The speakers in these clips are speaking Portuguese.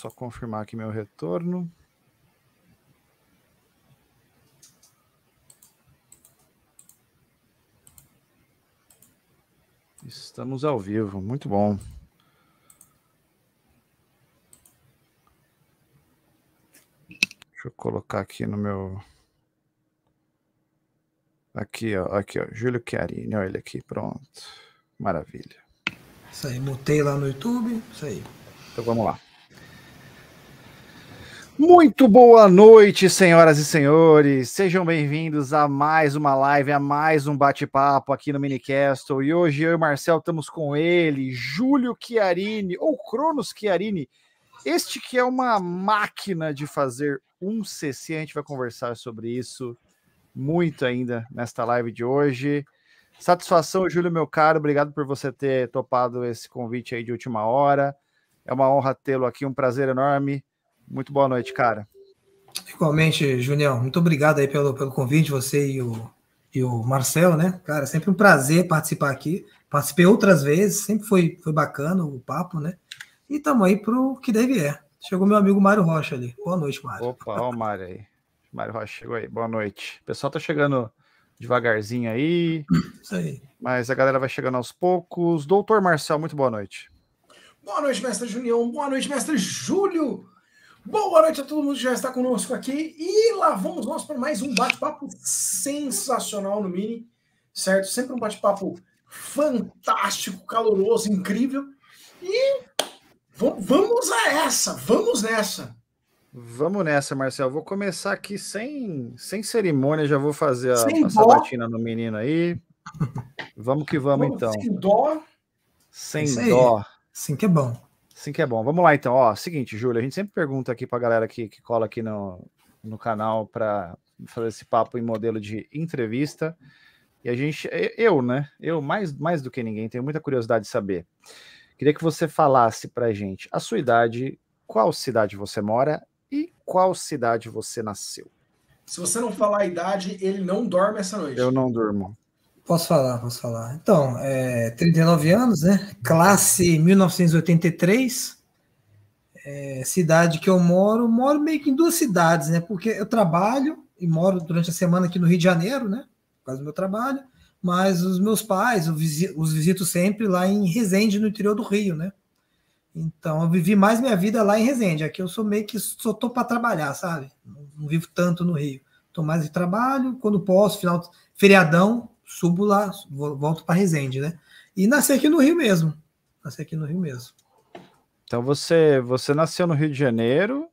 Só confirmar aqui meu retorno. Estamos ao vivo, muito bom. Deixa eu colocar aqui no meu. Aqui, ó, aqui, ó, Júlio Chiarini, olha ele aqui, pronto. Maravilha. Isso aí, mutei lá no YouTube, isso aí. Então vamos lá. Muito boa noite, senhoras e senhores. Sejam bem-vindos a mais uma live, a mais um bate-papo aqui no Minicastle. E hoje eu e o Marcel estamos com ele, Júlio Chiarini, ou Cronos Chiarini. Este que é uma máquina de fazer um CC, a gente vai conversar sobre isso muito ainda nesta live de hoje. Satisfação, Júlio, meu caro, obrigado por você ter topado esse convite aí de última hora. É uma honra tê-lo aqui, um prazer enorme. Muito boa noite, cara. Igualmente, Junião, muito obrigado aí pelo, pelo convite, você e o, e o Marcel, né? Cara, sempre um prazer participar aqui. Participei outras vezes, sempre foi, foi bacana o papo, né? E tamo aí para o que deve é. Chegou meu amigo Mário Rocha ali. Boa noite, Mário. Opa, ó o Mário aí. Mário Rocha chegou aí. Boa noite. O pessoal tá chegando devagarzinho aí. Isso aí. Mas a galera vai chegando aos poucos. Doutor Marcel, muito boa noite. Boa noite, mestre Junião. Boa noite, mestre Júlio. Boa noite a todo mundo que já está conosco aqui. E lá vamos nós para mais um bate-papo sensacional no Mini, certo? Sempre um bate-papo fantástico, caloroso, incrível. E vamos a essa, vamos nessa. Vamos nessa, Marcel. Vou começar aqui sem, sem cerimônia, já vou fazer a, a sabatina no menino aí. Vamos que vamos, vamos então. Sem dó. Sem dó. Sim que é bom. Assim que é bom. Vamos lá então. Ó, seguinte, Júlio, a gente sempre pergunta aqui para a galera que, que cola aqui no, no canal para fazer esse papo em modelo de entrevista. E a gente, eu, né? Eu, mais, mais do que ninguém, tenho muita curiosidade de saber. Queria que você falasse pra gente a sua idade, qual cidade você mora e qual cidade você nasceu. Se você não falar a idade, ele não dorme essa noite. Eu não durmo. Posso falar, posso falar. Então, é, 39 anos, né? Classe 1983. É, cidade que eu moro, moro meio que em duas cidades, né? Porque eu trabalho e moro durante a semana aqui no Rio de Janeiro, né? Por causa do meu trabalho. Mas os meus pais, visito, os visito sempre lá em Resende, no interior do Rio, né? Então, eu vivi mais minha vida lá em Resende. Aqui eu sou meio que só tô para trabalhar, sabe? Não, não vivo tanto no Rio. Tô mais de trabalho, quando posso, final feriadão, subo lá, volto para Resende, né? E nasci aqui no Rio mesmo. Nasci aqui no Rio mesmo. Então você, você nasceu no Rio de Janeiro,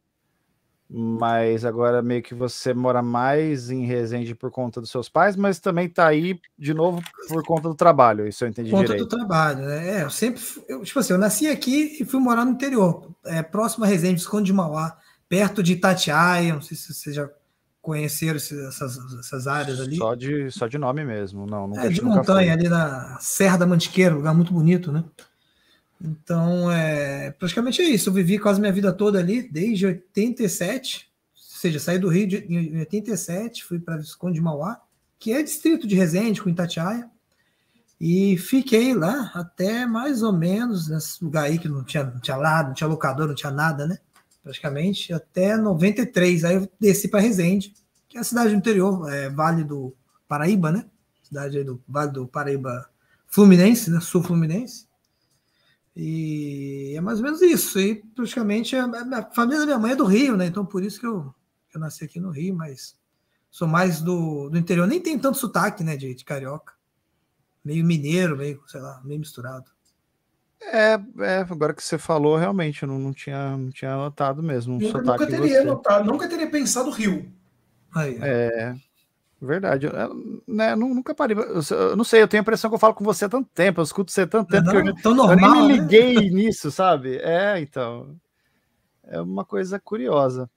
mas agora meio que você mora mais em Resende por conta dos seus pais, mas também tá aí de novo por conta do trabalho, isso eu entendi conta direito. Conta do trabalho, né? É, eu sempre, eu, tipo assim, eu nasci aqui e fui morar no interior, é, próximo a Resende, Esconde de Mauá, perto de Itatiaia, não sei se você já conhecer essas, essas áreas ali. Só de, só de nome mesmo, não. Nunca, é, de montanha, ali na Serra da Mantiqueira, lugar muito bonito, né? Então, é, praticamente é isso. Eu vivi quase minha vida toda ali, desde 87. Ou seja, saí do Rio de, em 87, fui para Visconde de Mauá, que é distrito de Resende, com Itatiaia. E fiquei lá até mais ou menos nesse lugar aí que não tinha, não tinha lado, não tinha locador, não tinha nada, né? praticamente, até 93. Aí eu desci para Resende, que é a cidade do interior, é, Vale do Paraíba, né? Cidade do Vale do Paraíba Fluminense, né? Sul Fluminense. E é mais ou menos isso. E praticamente a, é, é, a família da minha mãe é do Rio, né? Então por isso que eu, eu nasci aqui no Rio, mas sou mais do, do interior. Nem tem tanto sotaque, né? De, de carioca. Meio mineiro, meio, sei lá, meio misturado. É, é, agora que você falou, realmente, eu não, não tinha, não tinha notado mesmo. Um nunca, nunca teria notado, nunca teria pensado Rio. Aí. É, verdade. Eu, né, eu nunca parei. Eu, eu, não sei, eu tenho a impressão que eu falo com você há tanto tempo, eu escuto você há tanto tempo. Não, que eu, tão normal, eu nem me né? liguei né? nisso, sabe? É, então. É uma coisa curiosa.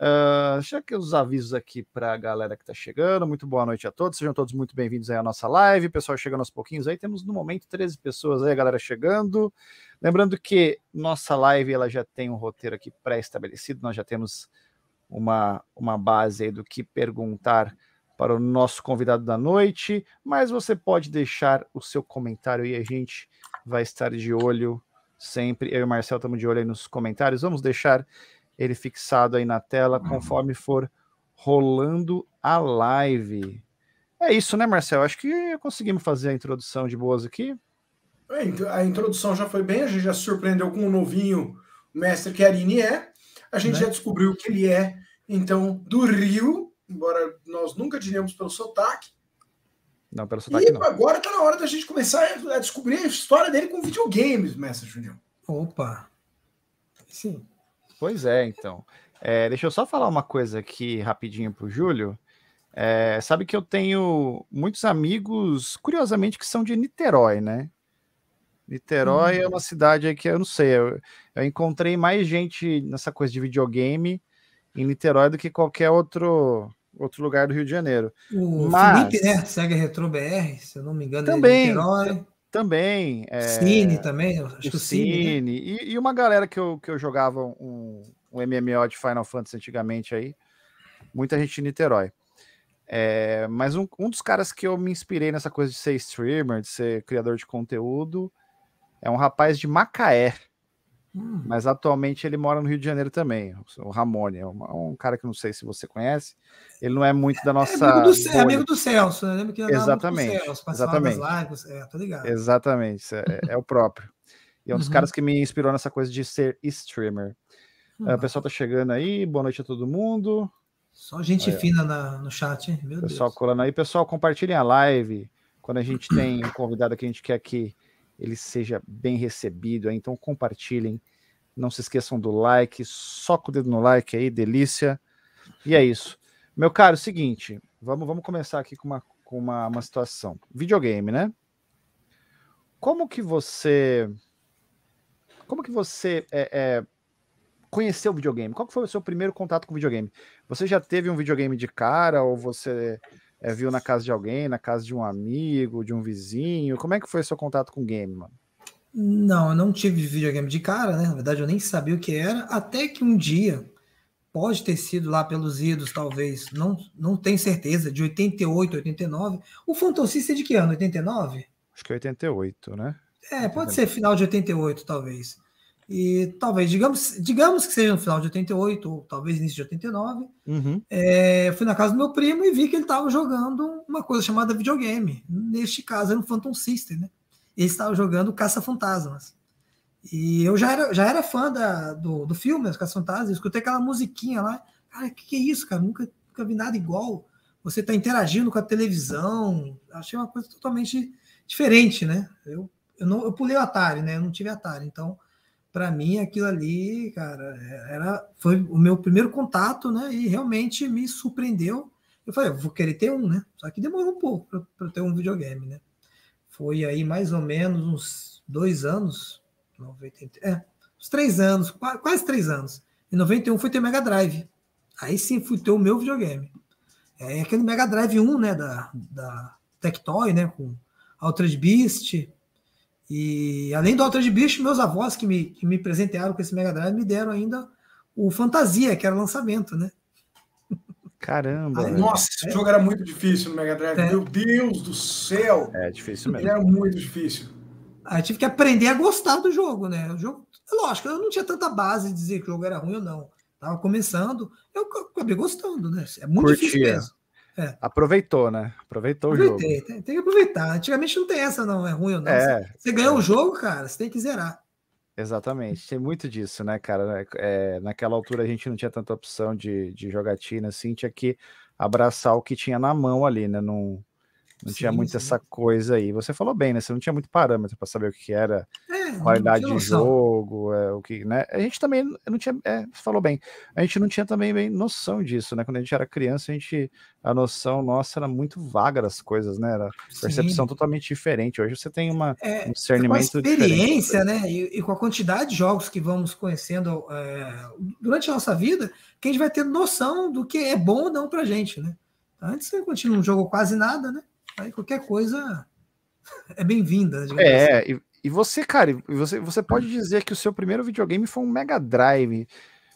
Uh, já que os avisos aqui para a galera que está chegando, muito boa noite a todos, sejam todos muito bem-vindos aí à nossa live, pessoal chegando aos pouquinhos aí, temos no momento 13 pessoas aí, a galera chegando. Lembrando que nossa live ela já tem um roteiro aqui pré-estabelecido, nós já temos uma, uma base aí do que perguntar para o nosso convidado da noite, mas você pode deixar o seu comentário e a gente vai estar de olho sempre. Eu e o Marcel estamos de olho aí nos comentários, vamos deixar ele fixado aí na tela uhum. conforme for rolando a live. É isso, né, Marcel? Acho que conseguimos fazer a introdução de boas aqui. É, então, a introdução já foi bem, a gente já surpreendeu com o novinho o mestre que a Arini é. A gente né? já descobriu que ele é, então, do Rio, embora nós nunca diríamos pelo sotaque. Não, pelo sotaque e não. agora está na hora da gente começar a descobrir a história dele com videogames, mestre Junião. Opa! Sim. Pois é, então. É, deixa eu só falar uma coisa aqui rapidinho pro Júlio. É, sabe que eu tenho muitos amigos, curiosamente, que são de Niterói, né? Niterói hum. é uhum. uma cidade que eu não sei. Eu, eu, encontrei mais gente nessa coisa de videogame em Niterói do que qualquer outro outro lugar do Rio de Janeiro. O Mas, Felipe, né? Sega Retro BR, se eu não me engano, também, é de Niterói. Também. É, Cine também, acho o Cine. Cine. Né? E, e, uma galera que eu, que eu jogava um, um MMO de Final Fantasy antigamente aí. Muita gente em Niterói. É, mas um, um dos caras que eu me inspirei nessa coisa de ser streamer, de ser criador de conteúdo, é um rapaz de Macaé. Hum. Mas atualmente ele mora no Rio de Janeiro também. O Ramone é um, um, cara que não sei se você conhece. Ele não é muito da é, é nossa. É amigo do, Cê, é amigo do Celso, né? que exatamente, Celso, exatamente. Lives, é, tô tá ligado. Exatamente, é, é o próprio. E é um uhum. dos caras que me inspirou nessa coisa de ser streamer. Uhum. O pessoal tá uhum. chegando aí, boa noite a todo mundo. Só gente aí, fina na, no chat, hein? Meu pessoal Deus. colando aí, pessoal, compartilhem a live. Quando a gente tem um convidado que a gente quer que ele seja bem recebido. Então compartilhem, não se esqueçam do like, soca o dedo no like aí, delícia. E é isso. Meu caro, é seguinte, vamos, vamos começar aqui com, uma, com uma, uma situação. Videogame, né? Como que você. Como que você é, é, conheceu o videogame? Qual foi o seu primeiro contato com o videogame? Você já teve um videogame de cara ou você é, viu na casa de alguém, na casa de um amigo, de um vizinho? Como é que foi seu contato com o game, mano? Não, eu não tive videogame de cara, né? Na verdade, eu nem sabia o que era. Até que um dia, pode ter sido lá pelos idos, talvez, não, não tenho certeza, de 88, 89. O Phantom é de que ano? 89? Acho que é 88, né? É, pode 88. ser final de 88, talvez. E talvez, digamos, digamos que seja no final de 88, ou talvez início de 89. Uhum. É, fui na casa do meu primo e vi que ele estava jogando uma coisa chamada videogame. Neste caso, era um Phantom System, né? Ele estava jogando Caça-Fantasmas. E eu já era, já era fã da, do, do filme, Caça-Fantasmas, escutei aquela musiquinha lá. Cara, o que, que é isso, cara? Nunca, nunca vi nada igual. Você está interagindo com a televisão. Achei uma coisa totalmente diferente, né? Eu, eu, não, eu pulei o Atari, né? Eu não tive Atari, então para mim aquilo ali, cara, é, era foi o meu primeiro contato, né? E realmente me surpreendeu. Eu falei, eu vou querer ter um, né? Só que demorou um pouco para ter um videogame, né? Foi aí mais ou menos uns dois anos, 90, é, uns três anos, quase três anos. Em 91 fui ter Mega Drive. Aí sim fui ter o meu videogame. É aquele Mega Drive 1, né? Da, da Tectoy, né? Com Altered Beast. E além do de bicho, meus avós que me, que me presentearam com esse Mega Drive me deram ainda o Fantasia, que era lançamento, né? Caramba! nossa, esse é. jogo era muito difícil no Mega Drive. É. Meu Deus do céu! É difícil mesmo. Era muito difícil. Aí tive que aprender a gostar do jogo, né? O jogo, é lógico, eu não tinha tanta base de dizer que o jogo era ruim ou não. Tava começando, eu acabei gostando, né? É muito Curtia. difícil mesmo. É. Aproveitou, né? Aproveitou Aproveitei, o jogo. Tem, tem, que aproveitar. Antigamente não tem essa, não. É ruim ou não. É, você, você ganhou é. o jogo, cara, você tem que zerar. Exatamente. Tem muito disso, né, cara? É, é naquela altura a gente não tinha tanta opção de, de jogatina, assim, tinha que abraçar o que tinha na mão ali, né? Não, não sim, tinha muito sim. essa coisa aí. Você falou bem, né? Você não tinha muito parâmetro para saber o que era é, qualidade de jogo, é, o que, né? A gente também não tinha, é, falou bem. A gente não tinha também bem noção disso, né? Quando a gente era criança, a gente a noção nossa era muito vaga das coisas, né? Era percepção sim. totalmente diferente. Hoje você tem uma é, um discernimento com a experiência, né? E, e, com a quantidade de jogos que vamos conhecendo é, durante a nossa vida, que a gente vai ter noção do que é bom ou não pra gente, né? Antes você continua um jogo quase nada, né? Aí qualquer coisa é bem-vinda. Né, é, assim. e, e, você, cara, você, você pode dizer que o seu primeiro videogame foi um Mega Drive.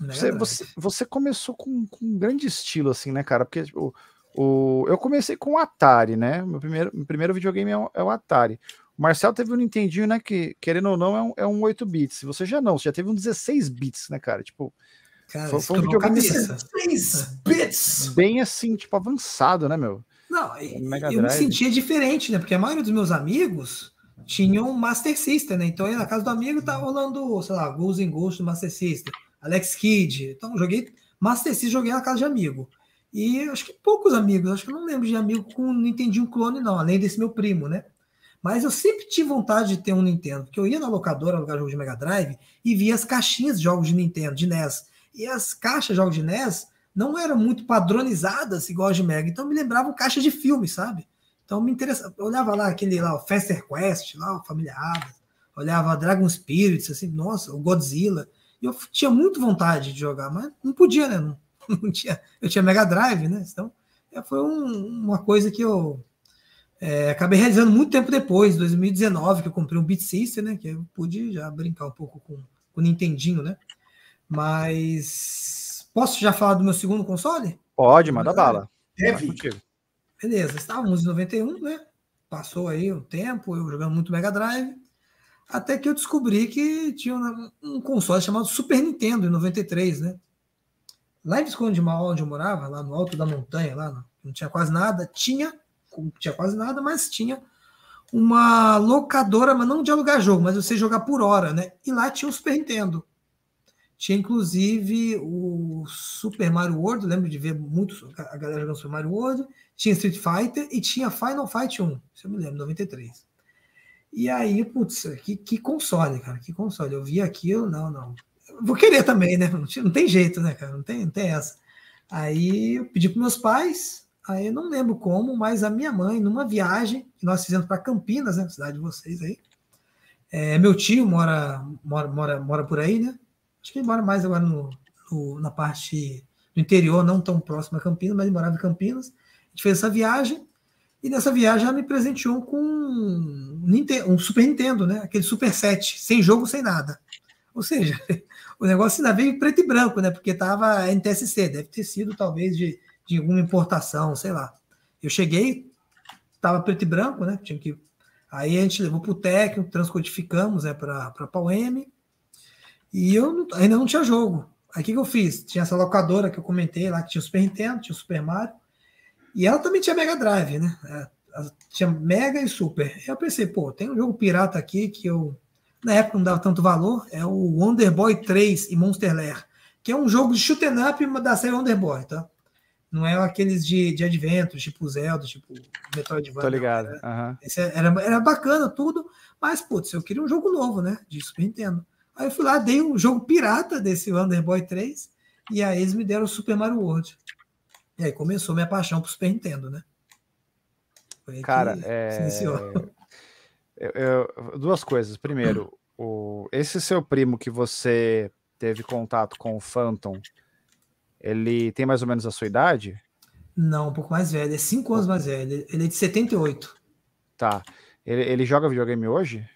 você, você, você começou com, com, um grande estilo, assim, né, cara? Porque tipo, o, eu comecei com o Atari, né? Meu primeiro, meu primeiro videogame é o, é o Atari. O Marcel teve um Nintendinho, né? Que, querendo ou não, é um, é um 8 bits. Você já não, você já teve um 16 bits, né, cara? Tipo. Cara, foi, foi um videogame 16 assim, bits! Bem assim, tipo, avançado, né, meu? Não, é eu me sentia diferente, né? Porque a maioria dos meus amigos tinham Master System, né? Então, eu ia na casa do amigo tava tá rolando, sei lá, Gols and Gols do Master System, Alex Kidd. Então, joguei Master System, joguei na casa de amigo. E acho que poucos amigos, acho que eu não lembro de amigo com um clone, não, além desse meu primo, né? Mas eu sempre tive vontade de ter um Nintendo, porque eu ia na locadora alugar jogo de Mega Drive e via as caixinhas de jogos de Nintendo, de NES. E as caixas de jogos de NES não eram muito padronizadas assim, igual a de Mega. Então me lembrava um caixa de filme, sabe? Então me interessava. Eu olhava lá aquele lá, o Fester Quest, lá, o Família Adams, olhava Dragon Spirits, assim, nossa, o Godzilla. E eu tinha muito vontade de jogar, mas não podia, né? Não, não tinha, eu tinha Mega Drive, né? Então é, foi um, uma coisa que eu é, acabei realizando muito tempo depois, 2019, que eu comprei um Beat Sister, né? Que eu pude já brincar um pouco com, com o Nintendinho, né? Mas Posso já falar do meu segundo console? Pode, manda bala. Deve. É, Beleza, estávamos em 91, né? Passou aí o tempo, eu jogando muito Mega Drive. Até que eu descobri que tinha um console chamado Super Nintendo, em 93, né? Lá em Visconde de Mauá, onde eu morava, lá no alto da montanha, lá não tinha quase nada, tinha, tinha quase nada, mas tinha uma locadora, mas não de alugar jogo, mas você jogar por hora, né? E lá tinha o Super Nintendo. Tinha inclusive o Super Mario World, lembro de ver muito a galera jogando Super Mario World. Tinha Street Fighter e tinha Final Fight 1, se eu me lembro, 93. E aí, putz, que, que console, cara, que console. Eu vi aquilo, não, não. vou querer também, né? Não, não tem jeito, né, cara? Não tem, não tem essa. Aí eu pedi para meus pais, aí eu não lembro como, mas a minha mãe, numa viagem que nós fizemos para Campinas, né, cidade de vocês aí, é, meu tio mora, mora, mora, mora por aí, né? Acho que ele mora mais agora no, no, na parte do interior, não tão próximo a Campinas, mas ele morava em Campinas. A gente fez essa viagem e nessa viagem ela me presenteou com um, um Super Nintendo, né? Aquele Super 7, sem jogo, sem nada. Ou seja, o negócio ainda veio preto e branco, né? Porque tava NTSC, deve ter sido talvez de, de alguma importação, sei lá. Eu cheguei, tava preto e branco, né? Tinha que Aí a gente levou para o técnico, transcodificamos né, para a PAUM, e eu ainda não tinha jogo. Aí o que, que eu fiz? Tinha essa locadora que eu comentei lá, que tinha o Super Nintendo, tinha o Super Mario. E ela também tinha Mega Drive, né? É, tinha Mega e Super. Eu pensei, pô, tem um jogo pirata aqui que eu na época não dava tanto valor, é o Wonder Boy 3 e Monster Lair, que é um jogo de shoot and up da série Wonder Boy, tá? Não é aqueles de, de Advento tipo Zelda, tipo Metroidvania. Tô ligado. Não, era, uhum. era, era bacana tudo, mas, putz, eu queria um jogo novo, né? De Super Nintendo. Aí eu fui lá, dei um jogo pirata desse Wonderboy 3, e aí eles me deram o Super Mario World. E aí começou minha paixão pro Super Nintendo, né? Cara, é... Eu, eu, duas coisas. Primeiro, o, esse seu primo que você teve contato com o Phantom, ele tem mais ou menos a sua idade? Não, um pouco mais velho. É 5 anos mais velho. Ele é de 78. Tá. Ele, ele joga videogame hoje?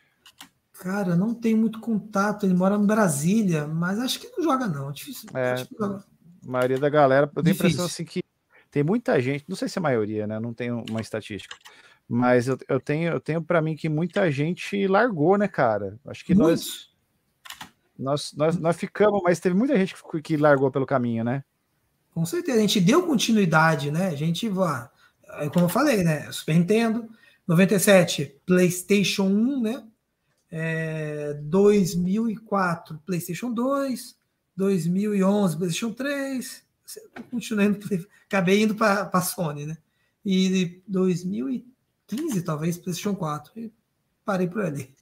Cara, não tem muito contato. Ele mora em Brasília, mas acho que não joga, não. É difícil. É, A maioria da galera, eu tenho a impressão assim que tem muita gente, não sei se é a maioria, né? Não tenho uma estatística. Mas eu, eu tenho, eu tenho para mim que muita gente largou, né, cara? Acho que nós, nós, nós, nós ficamos, mas teve muita gente que, que largou pelo caminho, né? Com certeza, a gente deu continuidade, né? A gente, é como eu falei, né? Super Nintendo, 97, PlayStation 1, né? é, 2004 PlayStation 2, 2011 PlayStation 3, continuando, acabei indo para a Sony, né? E 2015 talvez PlayStation 4, e parei por ali.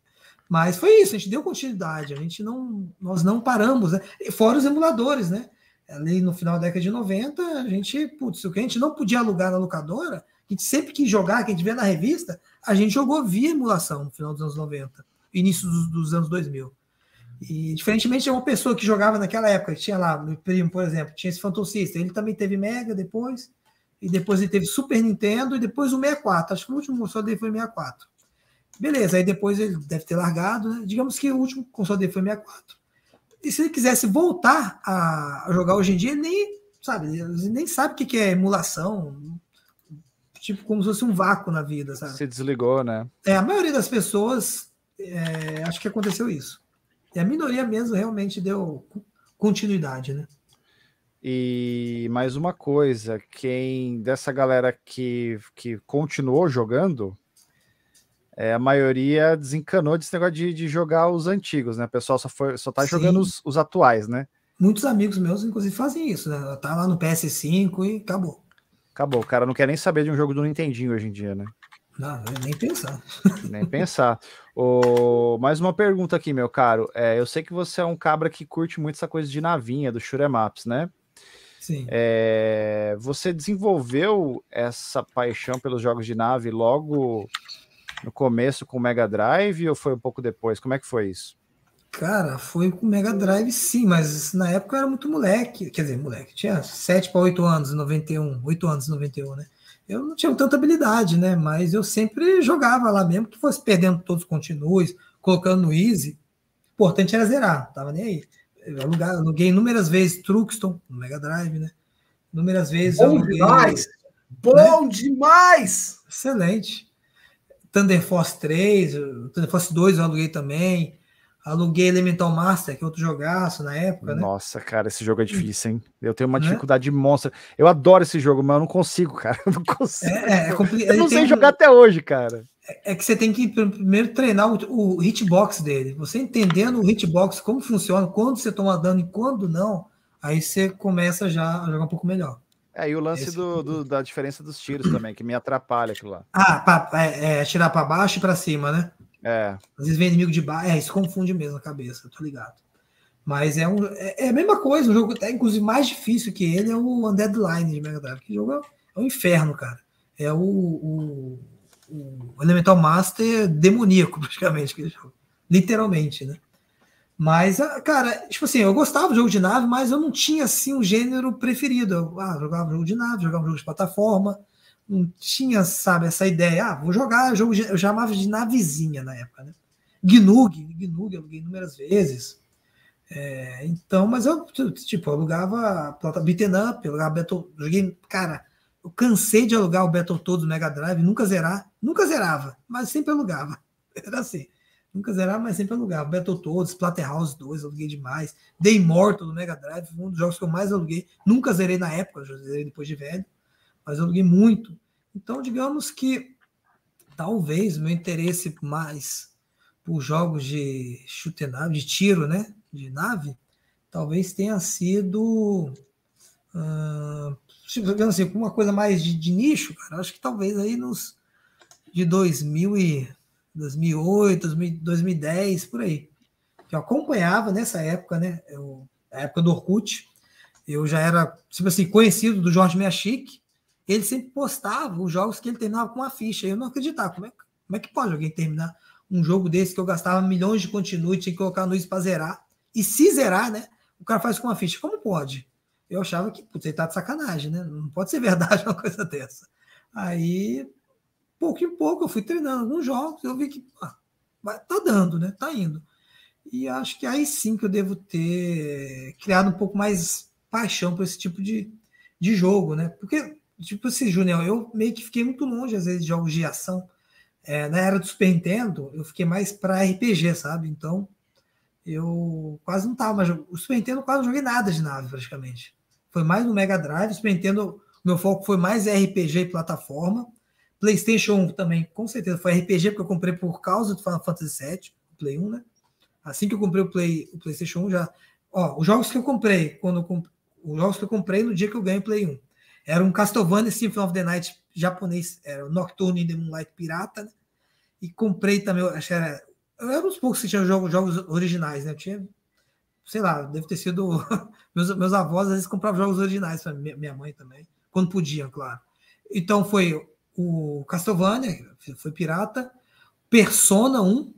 Mas foi isso, a gente deu continuidade, a gente não, nós não paramos, né? Fora os emuladores, né? Ali no final da década de 90, a gente, putz, o que a gente não podia alugar na locadora, a gente sempre quis jogar, que a gente vê na revista, a gente jogou via emulação no final dos anos 90 início dos, dos anos 2000. E diferentemente de uma pessoa que jogava naquela época, tinha lá, meu primo, por exemplo, tinha esse Phantom System, ele também teve Mega depois, e depois ele teve Super Nintendo, e depois o 64, acho que o último console dele foi 64. Beleza, aí depois ele deve ter largado, né? digamos que o último console dele foi 64. E se ele quisesse voltar a jogar hoje em dia, ele nem sabe, ele nem sabe o que é emulação, tipo como se fosse um vácuo na vida, sabe? Se desligou, né? É, a maioria das pessoas é, acho que aconteceu isso. E a minoria mesmo realmente deu continuidade, né? E mais uma coisa, quem dessa galera que, que continuou jogando, é, a maioria desencanou desse negócio de, de jogar os antigos, né? O pessoal só, foi, só tá Sim. jogando os, os, atuais, né? Muitos amigos meus, inclusive, fazem isso, né? Tá lá no PS5 e acabou. Acabou, o cara não quer nem saber de um jogo do Nintendinho hoje em dia, né? Não, nem pensar. Nem pensar. Oh, mais uma pergunta aqui, meu caro. É, eu sei que você é um cabra que curte muito essa coisa de navinha, do Shuremaps, né? Sim. É, você desenvolveu essa paixão pelos jogos de nave logo no começo com o Mega Drive ou foi um pouco depois? Como é que foi isso? Cara, foi com o Mega Drive sim, mas na época eu era muito moleque. Quer dizer, moleque, tinha 7 para 8 anos, 91, 8 anos, 91, né? eu não tinha tanta habilidade, né? Mas eu sempre jogava lá mesmo, que fosse perdendo todos os continues, colocando no easy. O importante era zerar, tava nem aí. Eu aluguei, aluguei inúmeras vezes Truxton no Mega Drive, né? Inúmeras vezes. Bom aluguei, demais! Né? Bom demais! Excelente. Thunder Force 3, Thunder Force 2 eu aluguei também. Aluguei Elemental Master, que é outro jogaço na época, né? Nossa, cara, esse jogo é hum. difícil, hein? Eu tenho uma dificuldade monstruosa. Eu adoro esse jogo, mas eu não consigo, cara. Eu não é, é, consigo. É, é, é Eu não sei tem... jogar até hoje, cara. É, é que você tem que primeiro treinar o, o hitbox dele. Você entendendo o hitbox, como funciona, quando você toma dano e quando não, aí você começa já a jogar um pouco melhor. É, e o lance do, do, da diferença dos tiros também, que me atrapalha aquilo lá. Ah, pra, é, é, tirar para baixo e para cima, né? É. Às vezes vem inimigo de baixo. É, isso confunde mesmo a cabeça, tô ligado. Mas é, um, é, é a mesma coisa, um jogo até, inclusive, mais difícil que ele é o Undead Line de Mega Drive. Que jogo é, é um inferno, cara. É o, o, o Elemental Master demoníaco, praticamente, aquele jogo. Literalmente, né? Mas, ah, cara, tipo assim, eu gostava do jogo de nave, mas eu não tinha, assim, um gênero preferido. Eu ah, jogava jogo de nave, jogava jogo de plataforma, não tinha, sabe, essa ideia. Ah, vou jogar jogo. Eu chamava de navezinha na época, né? Gnug, Gnug, eu aluguei inúmeras vezes. É, então, mas eu, tipo, eu alugava Beaten Up, eu alugava Battle. Joguei, cara, eu cansei de alugar o Battle todo do Mega Drive, nunca zerar, nunca zerava, mas sempre alugava. Era assim. Nunca zerava, mas sempre alugava. Battletoads, Splatterhouse 2, aluguei demais. The Immortal do Mega Drive, um dos jogos que eu mais aluguei. Nunca zerei na época, já zerei depois de velho mas eu aluguei muito. Então, digamos que talvez meu interesse mais por jogos de chute nave, de tiro, né? De nave, talvez tenha sido. Uh, digamos assim, uma coisa mais de, de nicho, cara. Acho que talvez aí nos. de 2000 e. 2008, 2010, por aí. Eu acompanhava nessa época, né? Eu, a época do Orkut. Eu já era, tipo assim, conhecido do Jorge Meachique, ele sempre postava os jogos que ele terminava com uma ficha. Eu não acreditava. Como é, como é que pode alguém terminar um jogo desse que eu gastava milhões de continue, tinha que colocar no para zerar? E se zerar, né? O cara faz com uma ficha. Como pode? Eu achava que putz, ele tá de sacanagem, né? Não pode ser verdade uma coisa dessa. Aí, pouco em pouco, eu fui treinando alguns jogos, eu vi que ah, tá dando, né? Tá indo. E acho que aí sim que eu devo ter criado um pouco mais paixão por esse tipo de, de jogo, né? Porque Tipo assim, Júnior, eu meio que fiquei muito longe, às vezes, de jogos de ação. É, na era do Super Nintendo, eu fiquei mais para RPG, sabe? Então, eu quase não tava. Mas o Super Nintendo quase não joguei nada de nave, praticamente. Foi mais no Mega Drive. O Super Nintendo, meu foco foi mais RPG e plataforma. PlayStation 1 também, com certeza, foi RPG, porque eu comprei por causa do Final Fantasy VII, Play 1, né? Assim que eu comprei o, Play, o PlayStation 1, já. Ó, os jogos que eu comprei, quando eu comp... os jogos que eu comprei no dia que eu ganhei o Play 1. Era um Castlevania Symphony of the Night japonês, era o Nocturne in the Moonlight pirata, né? E comprei também, acho que era. Eu era uns poucos que tinham jogos, jogos originais, né? Eu tinha, sei lá, deve ter sido. meus, meus avós às vezes compravam jogos originais, minha, minha mãe também, quando podia claro. Então foi o Castlevania, foi pirata, Persona 1,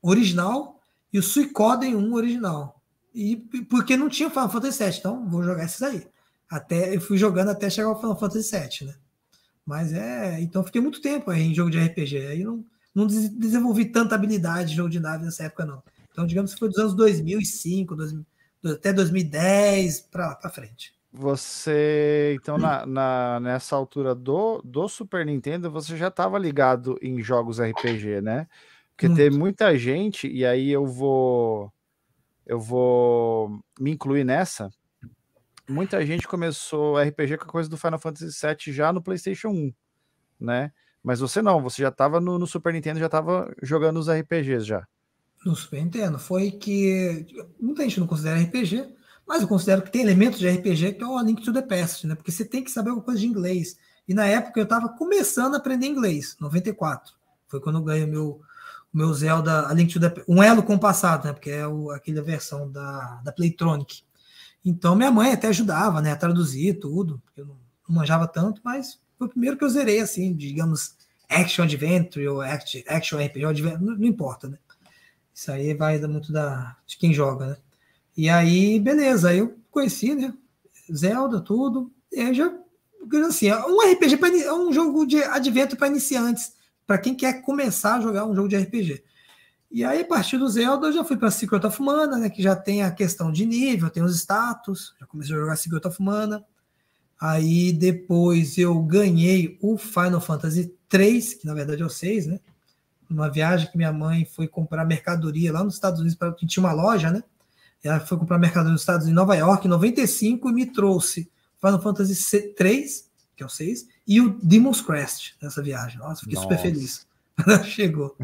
original, e o Suicoden 1 original. E porque não tinha Final Fantasy VII, então vou jogar esses aí. Até, eu fui jogando até chegar ao Final Fantasy VII, né? Mas é. Então fiquei muito tempo em jogo de RPG. Aí não, não desenvolvi tanta habilidade de jogo de nave nessa época, não. Então, digamos que foi dos anos 2005, 2000, até 2010 para frente. Você, então, na, na, nessa altura do, do Super Nintendo, você já estava ligado em jogos RPG, né? Porque muito. tem muita gente, e aí eu vou. Eu vou me incluir nessa muita gente começou RPG com a coisa do Final Fantasy VII já no PlayStation 1, né? Mas você não, você já estava no, no, Super Nintendo, já estava jogando os RPGs já. No Super Nintendo, foi que muita gente não considera RPG, mas eu considero que tem elementos de RPG que é o Link to the Past, né? Porque você tem que saber alguma coisa de inglês. E na época eu estava começando a aprender inglês, 94. Foi quando eu ganhei meu meu Zelda, a Link to the um elo com o passado, né? Porque é o, aquela versão da da Playtronic. Então minha mãe até ajudava, né, a traduzir tudo, eu não, não manjava tanto, mas foi o primeiro que eu zerei, assim, digamos, action adventure ou action, action RPG, adventure, não, não, importa, né. Isso aí vai muito da, de quem joga, né. E aí, beleza, aí eu conheci, né, Zelda, tudo, e aí já, assim, é um RPG, pra, é um jogo de advento para iniciantes, para quem quer começar a jogar um jogo de RPG. E aí, a partir do Zelda, eu já fui para Secret of Mana, né, que já tem a questão de nível, tem os status, já comecei a jogar Secret of Mana. Aí depois eu ganhei o Final Fantasy 3, que na verdade é o 6, né? Uma viagem que minha mãe foi comprar mercadoria lá nos Estados Unidos, para tinha uma loja, né? Ela foi comprar mercadoria nos Estados Unidos, em Nova York, em 95, e me trouxe Final Fantasy 3, que é o 6, e o Demon's Crest nessa viagem. Nossa, fiquei Nossa. super feliz. Chegou.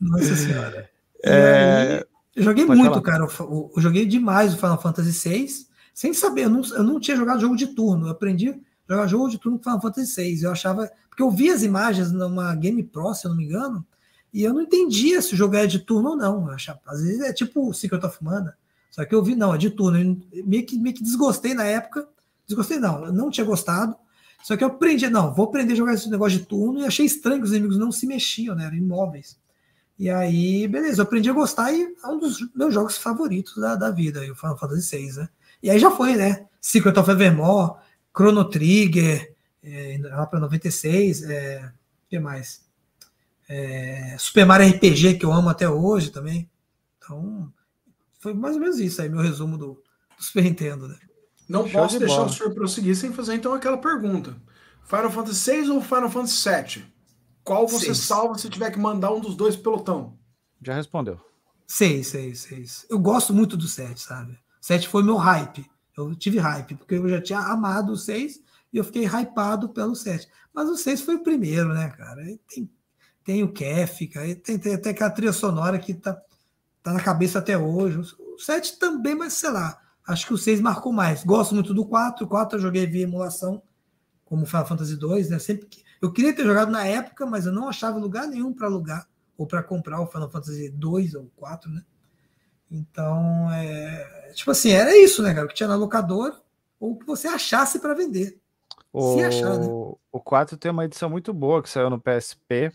Nossa Senhora. É... Aí, eu joguei Pode muito, falar. cara. Eu, eu, joguei demais o Final Fantasy VI, sem saber. Eu não, eu não tinha jogado jogo de turno. Eu aprendi a jogar jogo de turno com Final Fantasy VI. Eu achava. Porque eu vi as imagens numa Game Pro, se eu não me engano, e eu não entendia se o jogo era de turno ou não. Eu achava, às vezes é tipo Secret of Mana. Só que eu vi, não, é de turno. Eu meio que, meio que desgostei na época. Desgostei, não. Eu não tinha gostado. Só que eu aprendi, não, vou aprender a jogar esse negócio de turno e achei estranho que os inimigos não se mexiam, né? Eram imóveis. E aí, beleza, eu aprendi a gostar e é um dos meus jogos favoritos da, da vida, o Final Fantasy VI, né? E aí já foi, né? Secret of Evermore, Chrono Trigger, é, lá para 96, é, o que mais? É, Super Mario RPG, que eu amo até hoje também. Então, foi mais ou menos isso aí, meu resumo do, do Super Nintendo, né? Não Show posso de deixar bola. o senhor prosseguir sem fazer então aquela pergunta. Final Fantasy 6 ou Final Fantasy 7? Qual você seis. salva se tiver que mandar um dos dois pelotão? Já respondeu. 6, 6, 6. Eu gosto muito do 7, sabe? 7 foi meu hype. Eu tive hype, porque eu já tinha amado o 6 e eu fiquei hypado pelo 7. Mas o 6 foi o primeiro, né, cara? Tem, tem o Kefka, tem, tem até aquela trilha sonora que tá, tá na cabeça até hoje. O 7 também, mas sei lá Acho que o 6 marcou mais. Gosto muito do 4. O 4 eu joguei via emulação, como Final Fantasy 2, né? Sempre que... Eu queria ter jogado na época, mas eu não achava lugar nenhum para alugar ou para comprar o Final Fantasy 2 ou 4, né? Então, é... tipo assim, era isso, né, cara? O que tinha na locadora ou o que você achasse para vender. O... Se achar, né? O 4 tem uma edição muito boa que saiu no PSP,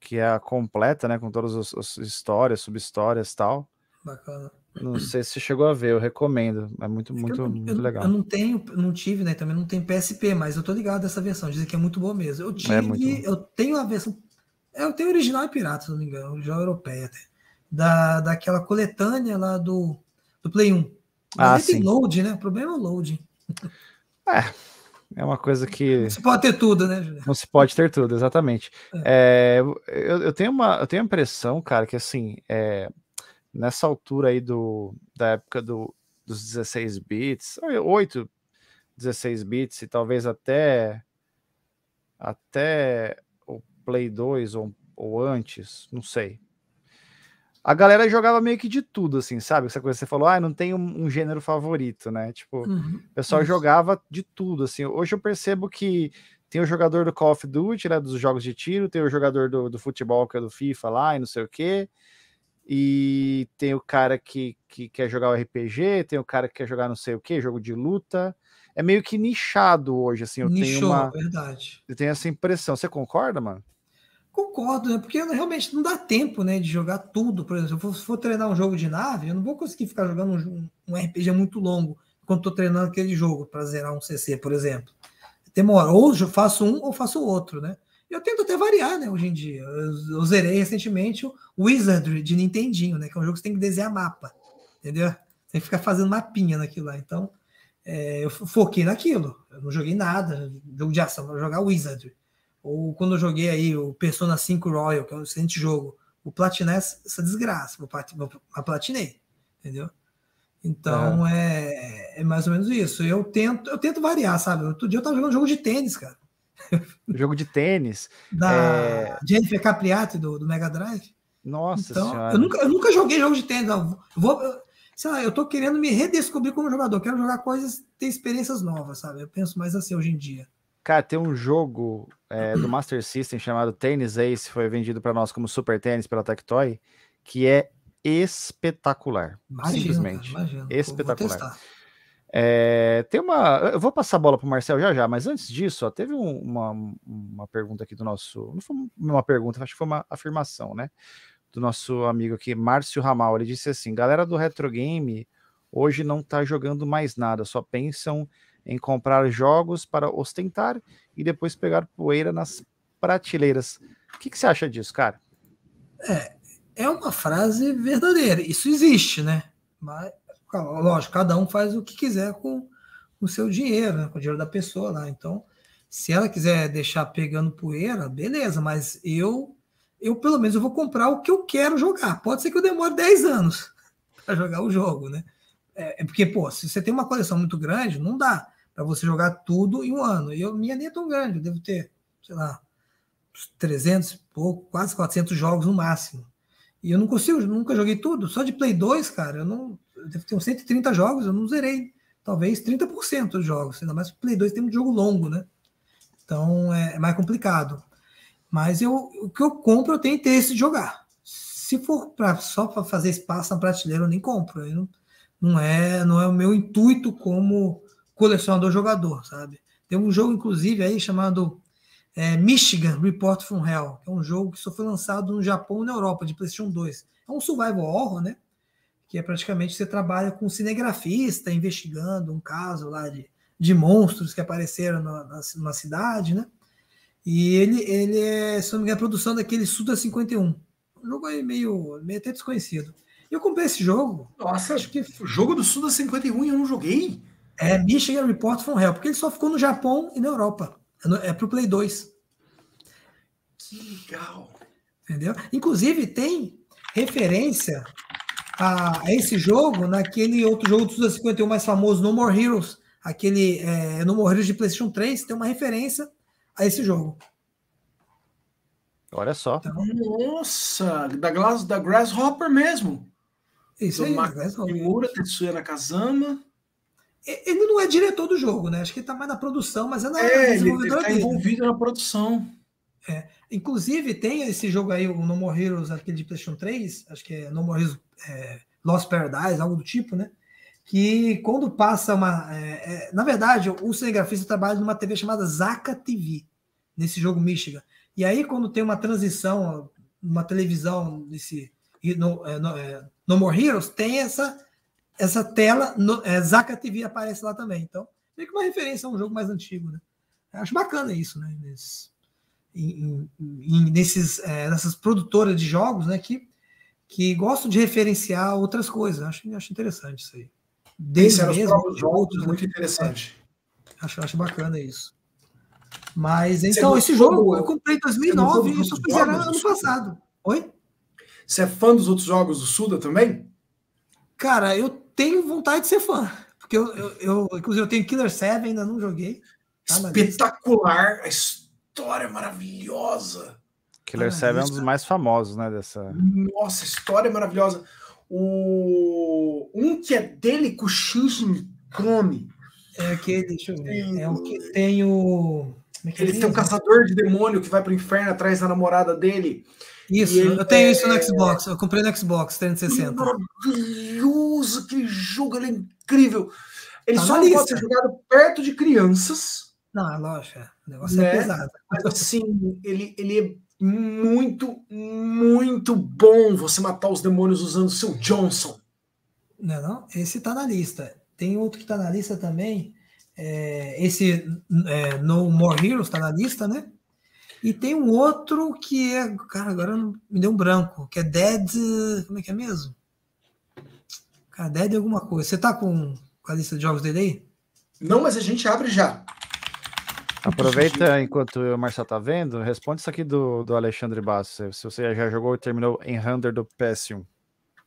que é a completa, né? Com todas as, as histórias, sub-histórias e tal. Bacana. Não sei se chegou a ver, eu recomendo. É muito, muito, eu, muito eu, legal. Eu não tenho, não tive, né? Também não tem PSP, mas eu tô ligado dessa versão. Dizem que é muito boa mesmo. Eu é tive, é eu tenho a versão. Eu tenho original e pirata, se não me engano, original é europeia até. Da, daquela coletânea lá do, do Play 1. Ah, mas é sim. load, né? O problema é o load. É, é uma coisa que. Não se pode ter tudo, né, Juliano? Não se pode ter tudo, exatamente. É. É, eu, eu, tenho uma, eu tenho a impressão, cara, que assim. É, nessa altura aí do, da época do, dos 16 bits, 8, 16 bits e talvez até até o Play 2 ou, ou antes, não sei. A galera jogava meio que de tudo, assim, sabe? Essa coisa que você falou, ah, não tem um, um gênero favorito, né? Tipo, uhum. o pessoal Isso. jogava de tudo, assim. Hoje eu percebo que tem o jogador do Call of Duty, né, dos jogos de tiro, tem o jogador do, do futebol, que é do FIFA lá, e não sei o quê e tem o cara que, que quer jogar o RPG, tem o cara que quer jogar não sei o que, jogo de luta. É meio que nichado hoje, assim. Eu Nichou, tenho uma, verdade. Eu tenho essa impressão. Você concorda, mano? Concordo, né? Porque realmente não dá tempo, né, de jogar tudo. Por exemplo, se eu for treinar um jogo de nave, eu não vou conseguir ficar jogando um, um RPG muito longo quando estou treinando aquele jogo para zerar um CC, por exemplo. Demora. Ou eu faço um ou faço outro, né? Eu tento até variar, né? Hoje em dia. Eu, zerei recentemente o Wizardry de Nintendinho, né? Que é um jogo que você tem que desenhar mapa. Entendeu? Tem que ficar fazendo mapinha naquilo lá. Então, é, eu foquei naquilo. Eu não joguei nada, jogo de ação, vou jogar Wizardry. Ou quando eu joguei aí o Persona 5 Royal, que é um excelente jogo, o platinei essa desgraça, eu platinei, entendeu? Então é. é. É, mais ou menos isso. Eu tento, eu tento variar, sabe? Outro dia eu tava jogando um jogo de tênis, cara jogo de tênis. Da é... Jennifer Capriati do, do, Mega Drive. Nossa então, senhora. Eu nunca, eu nunca joguei jogo de tênis. Eu vou, sei lá, eu tô querendo me redescobrir como jogador. Quero jogar coisas, ter experiências novas, sabe? Eu penso mais assim hoje em dia. Cara, tem um jogo é, do Master System chamado Tênis Ace, foi vendido para nós como Super Tênis pela Tectoy, que é espetacular. Imagina, simplesmente. Imagina. Espetacular. É, tem uma. Eu vou passar a bola para o Marcel já já, mas antes disso, ó, teve um, uma, uma pergunta aqui do nosso. Não foi uma pergunta, acho que foi uma afirmação, né? Do nosso amigo aqui, Márcio Ramal. Ele disse assim: galera do Retro Game hoje não está jogando mais nada, só pensam em comprar jogos para ostentar e depois pegar poeira nas prateleiras. O que, que você acha disso, cara? É, é uma frase verdadeira, isso existe, né? Mas lógico, cada um faz o que quiser com o seu dinheiro, né? com o dinheiro da pessoa lá. Então, se ela quiser deixar pegando poeira, beleza, mas eu, eu pelo menos eu vou comprar o que eu quero jogar. Pode ser que eu demore 10 anos para jogar o jogo, né? É, é, porque, pô, se você tem uma coleção muito grande, não dá para você jogar tudo em um ano. E eu, minha nem é tão grande, eu devo ter, sei lá, 300 pouco, quase 400 jogos no máximo. E eu não consigo, nunca joguei tudo. Só de Play 2, cara, eu não deve ter uns 130 jogos, eu não zerei. Talvez 30% dos jogos, ainda mais Play 2 tem um jogo longo, né? Então é, é, mais complicado. Mas eu, o que eu compro, eu tenho interesse de jogar. Se for pra, só para fazer espaço na prateleira, eu nem compro. Eu não, não, é, não é o meu intuito como colecionador jogador, sabe? Tem um jogo, inclusive, aí chamado é, Michigan Report from Hell, que é um jogo que só foi lançado no Japão e na Europa, de PlayStation 2. É um survival horror, né? que é praticamente você trabalha com um cinegrafista investigando um caso lá de, de monstros que apareceram na, na, numa cidade, né? E ele, ele é, se não me engano, a produção daquele Suda 51. Um jogo aí meio, meio até desconhecido. Eu comprei esse jogo. Nossa, acho que jogo do Suda 51 eu não joguei. É. é Michigan Report from Hell, porque ele só ficou no Japão e na Europa. É, é pro Play 2. Que legal. Entendeu? Inclusive tem referência a, ah, a é esse jogo naquele né, outro jogo do Suda 51 mais famoso, No More Heroes, aquele é, No More Heroes de PlayStation 3, tem uma referência a esse jogo. Olha só. Então, Nossa, da, Glass, da Grasshopper mesmo. Isso é aí, Max Grasshopper. Tetsuya Nakazama. Ele não é diretor do jogo, né? Acho que ele tá mais na produção, mas é na é, ele, ele tá dele. Né? envolvido na produção. É. Inclusive, tem esse jogo aí, o No More Heroes, aquele de PlayStation 3, acho que é No More Heroes é, Lost Paradise, algo do tipo, né? Que quando passa uma. É, é, na verdade, o cinegrafista trabalha numa TV chamada Zaka TV, nesse jogo Michigan. E aí, quando tem uma transição, uma televisão nesse no, é, no, é, no More Heroes, tem essa, essa tela, no, é, Zaka TV aparece lá também. Então, meio que uma referência a um jogo mais antigo, né? Eu acho bacana isso, né? Nesse em, em, nesses, é, nessas produtoras de jogos, né, que, que gostam de referenciar outras coisas. Acho, acho interessante isso aí. Desde mesmo, jogos, outros, muito interessante. Acho, acho bacana isso. Mas então, esse jogo do... eu comprei em 2009 e só fizeram ano passado. Oi? Você é fã dos outros jogos do Suda também? Cara, eu tenho vontade de ser fã. Porque eu, eu, eu inclusive, eu tenho Killer 7, ainda não joguei. Tá Espetacular história maravilhosa. Killer ah, Seven é um dos é mais famosos, né? Dessa... Nossa, história maravilhosa. O... Um que é dele com o Shinji Mikami. É aquele, deixa eu ver. É o que tem o. É que ele tem um caçador de demônio que vai pro inferno atrás da namorada dele. Isso, eu tenho é isso no Xbox. Eu comprei no Xbox 360. Maravilhoso que jogo, ele é incrível. Ele tá só não pode ser jogado perto de crianças. Não, é lógico. É. O negócio tá né? é pesado. Mas assim, ele, ele é muito, muito bom você matar os demônios usando seu Johnson. Não, é não. Esse tá na lista. Tem outro que tá na lista também. É, esse é, No More Heroes tá na lista, né? E tem um outro que é. Cara, agora me deu um branco. Que é Dead. Como é que é mesmo? Cara, Dead alguma coisa. Você tá com, com a lista de jogos dele aí? Não, mas a gente abre já. Então, aproveita enquanto o Marcelo tá vendo, responde isso aqui do, do Alexandre Basso. Se você já jogou e terminou em Hunter do PS1.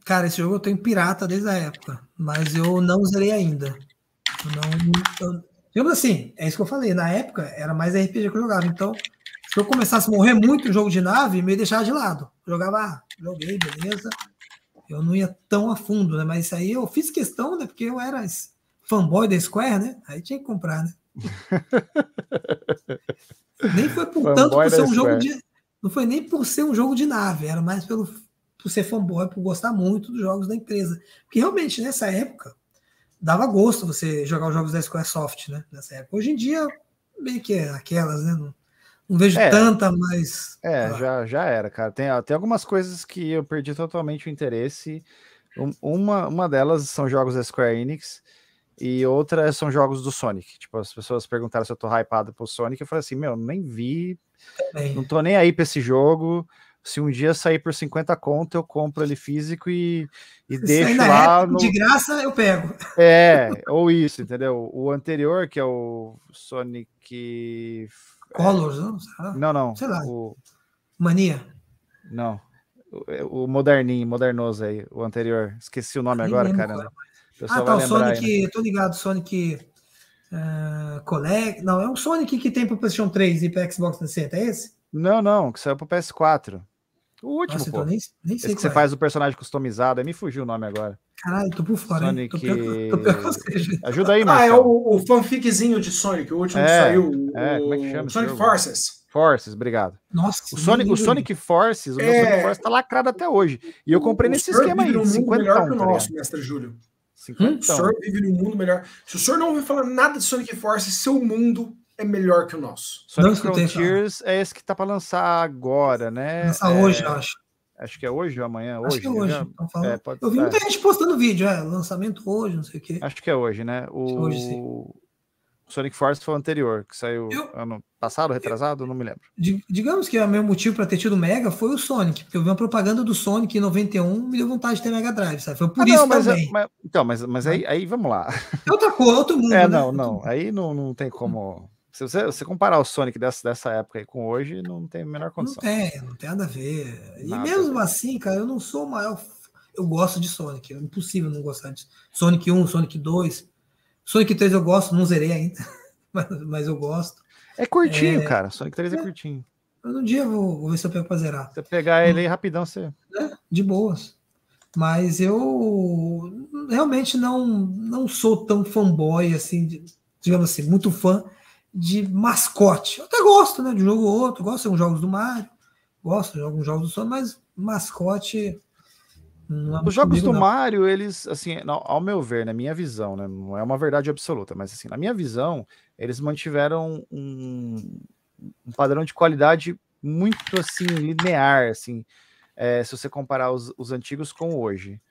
Cara, esse jogo eu tenho pirata desde a época, mas eu não zerei ainda. Eu não, eu, digamos assim, é isso que eu falei. Na época era mais RPG que eu jogava. Então, se eu começasse a morrer muito no jogo de nave, me deixava de lado. jogava, ah, joguei, beleza. Eu não ia tão a fundo, né? Mas isso aí eu fiz questão, né? Porque eu era fanboy da Square, né? Aí tinha que comprar, né? nem foi por fanboy tanto por ser um Square. jogo de. Não foi nem por ser um jogo de nave, era mais pelo por ser fanboy, por gostar muito dos jogos da empresa. Porque realmente, nessa época, dava gosto você jogar os jogos da Squaresoft, né? Nessa época. Hoje em dia, bem que é aquelas, né? Não, não vejo é, tanta, mas. É, já, já era, cara. Tem, tem algumas coisas que eu perdi totalmente o interesse. Um, uma, uma delas são jogos da Square Enix e outra são jogos do Sonic. Tipo, as pessoas perguntaram se eu tô hypado pro Sonic. Eu falei assim, meu, nem vi. Também. Não tô nem aí pra esse jogo. Se um dia sair por 50 conto, eu compro ele físico e, e deixo lá. No... De graça, eu pego. É, ou isso, entendeu? O anterior, que é o Sonic. Colors, não? Não, não. Sei lá. O... Mania. Não. É, o, moderninho, modernoso aí, o anterior. Esqueci o nome Nem agora, caramba. Agora. Ah, tá, o Sonic, aí, né? tô ligado, Sonic uh, eh, Collect. Não, é um Sonic que tem pro PlayStation 3 e pro Xbox 360, é esse? Não, não, que saiu pro PS4. O último, Nossa, pô. Então nem, nem sei esse que você é. faz o personagem customizado, aí me fugiu o nome agora. Caralho, tô por fora. Sonic. Tô, tô, seja. Ajuda aí, mano. Ah, é o, o fanficzinho de Sonic, o último é, que saiu. É, o... como é que chama? Sonic Forces. Forces, obrigado. Nossa, o Sonic, o Sonic Forces, o é... Sonic Forces tá lacrado até hoje. E eu comprei o nesse esquema aí, 50 melhor que o tá nosso, mestre Júlio. 50. Então. Hum, o senhor vive num mundo melhor. Se o senhor não ouvir falar nada de Sonic Force, seu mundo é melhor que o nosso. Sonic Frontiers é esse que tá para lançar agora, né? Lançar é... hoje, eu acho. Acho que é hoje ou amanhã? Acho hoje, que é hoje. Já... Né? Tá é, pode... Eu vi muita gente postando vídeo, é, lançamento hoje, não sei o quê. Acho que é hoje, né? O... É hoje, Sonic Force foi o anterior, que saiu eu, ano passado, retrasado, eu, não me lembro. Digamos que é o meu motivo para ter tido Mega foi o Sonic, porque eu vi uma propaganda do Sonic em 91 me deu vontade de ter Mega Drive, sabe? Foi por ah, isso não, mas é- também. É, mas, então, mas, mas aí, aí vamos lá. É outra coisa, é outro mundo. É, né? não, né? não. Aí não, não tem como. Se você, você comparar o Sonic dessa, dessa época aí com hoje, não tem a menor condição. Não tem, não tem nada a ver. E mesmo ver. assim, cara, eu não sou o maior. Eu gosto de Sonic. É impossível não gostar de Sonic 1, Sonic 2, Sonic 3 eu gosto, não zerei ainda, mas, mas eu gosto. É curtinho, é... cara. Sonic 3 é, é curtinho. Um dia vou, vou ver se eu pego pra zerar. Se pegar ele hum. aí rapidão, você. É, de boas. Mas eu realmente não, não sou tão fanboy, assim, digamos assim, muito fã de mascote. Eu até gosto, né? De um jogo ou outro, gosto de alguns jogos do Mario, gosto de alguns jogos do Sonic, mas mascote não é Os jogos comigo, do não. Mario, eles, assim, ao meu ver, na minha visão, né, não é uma verdade absoluta, mas assim, na minha visão, eles mantiveram um, um padrão de qualidade muito assim linear, assim, é, se você comparar os, os, antigos com hoje.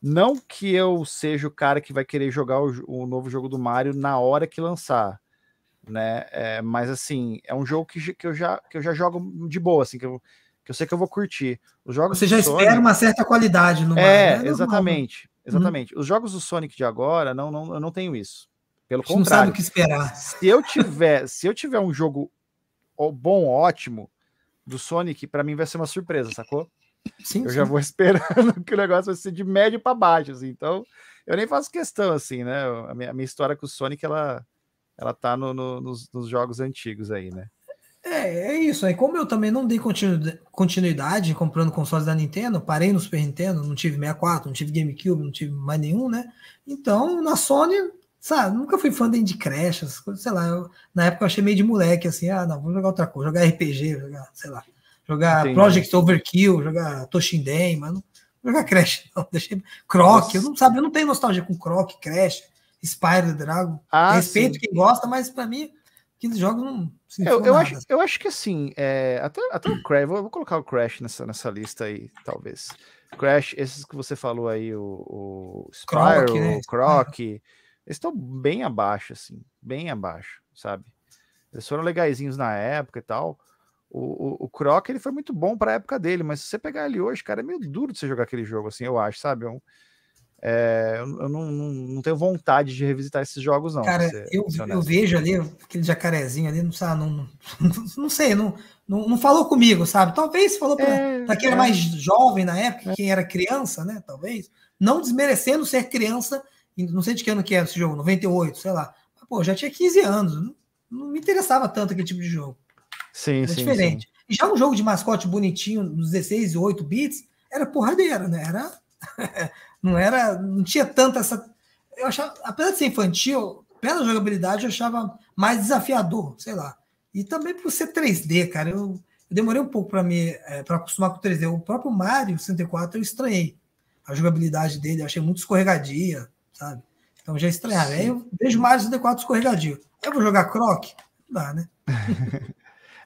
Não que eu seja o cara que vai querer jogar o, o novo jogo do Mario na hora que lançar, né? É, mas assim, é um jogo que, que, eu já, que eu já jogo de boa, assim, que eu, que eu sei que eu vou curtir. Os jogos Você já Sonic... espera uma certa qualidade no É, né? é né? exatamente. Uhum. Exatamente. Os jogos do Sonic de agora, não, não, eu não tenho isso. Pelo Você Não sabe o que esperar. Se eu tiver, se eu tiver um jogo bom, ótimo do Sonic, para mim vai ser uma surpresa, sacou? Sim, eu sim. já vou esperando que o negócio vai ser de médio para baixo, assim. Então, eu nem faço questão, assim, né? A minha, a minha história com o Sonic, ela, ela tá no, no, nos, nos jogos antigos aí, né? É, é isso. Aí, como eu também não dei continuidade comprando consoles da Nintendo, parei no Super Nintendo, não tive 64, não tive GameCube, não tive mais nenhum, né? Então, na Sony, sabe, nunca fui fã de Indie coisas, sei lá. Eu, na época eu achei meio de moleque, assim, ah, não, vou jogar outra coisa, jogar RPG, jogar, sei lá, jogar Entendi. Project Overkill, jogar Toshinden, mas não jogar Crash, não. Deixei Croc, Nossa. eu não sabe, eu não tenho nostalgia com Croc, Crash, Spider Dragon. Ah, Respeito sim. quem gosta, mas para mim 15 jogos não eu, eu acho, eu acho que assim, é, até, até o Crash, vou, vou, colocar o Crash nessa, nessa lista aí, talvez. Crash, esses que você falou aí, o, o Spyro, Croc, né? o Croc, é. eles estão bem abaixo, assim, bem abaixo, sabe? Eles foram legaisinhos na época e tal. O, o, o Croc, ele foi muito bom para a época dele, mas se você pegar ele hoje, cara, é meio duro de você jogar aquele jogo, assim, eu acho, sabe? É um, é, eu não, não, não, tenho vontade de revisitar esses jogos, não. Cara, eu, eu, vejo ali aquele jacarezinho ali, não sabe, não, não sei, não, não, não falou comigo, sabe? Talvez falou para é, quem é. era mais jovem na época, é. quem era criança, né? Talvez, não desmerecendo ser criança, não sei de que ano que era esse jogo, 98, sei lá. Mas, pô, já tinha 15 anos, não, não me interessava tanto aquele tipo de jogo. Sim, sim. Diferente. Sim. E já um jogo de mascote bonitinho, nos 16 e 8 bits, era porradeira, né? Era. Não era, não tinha tanta essa. Eu achava, apesar de ser infantil, pela jogabilidade eu achava mais desafiador, sei lá. E também por ser 3D, cara, eu, eu demorei um pouco para me é, para acostumar com 3D. O próprio Mario 64 eu estranhei a jogabilidade dele, achei muito escorregadia, sabe? Então já estranhava. Aí eu vejo Mario 64 escorregadio. Eu vou jogar Croc? Não dá, né?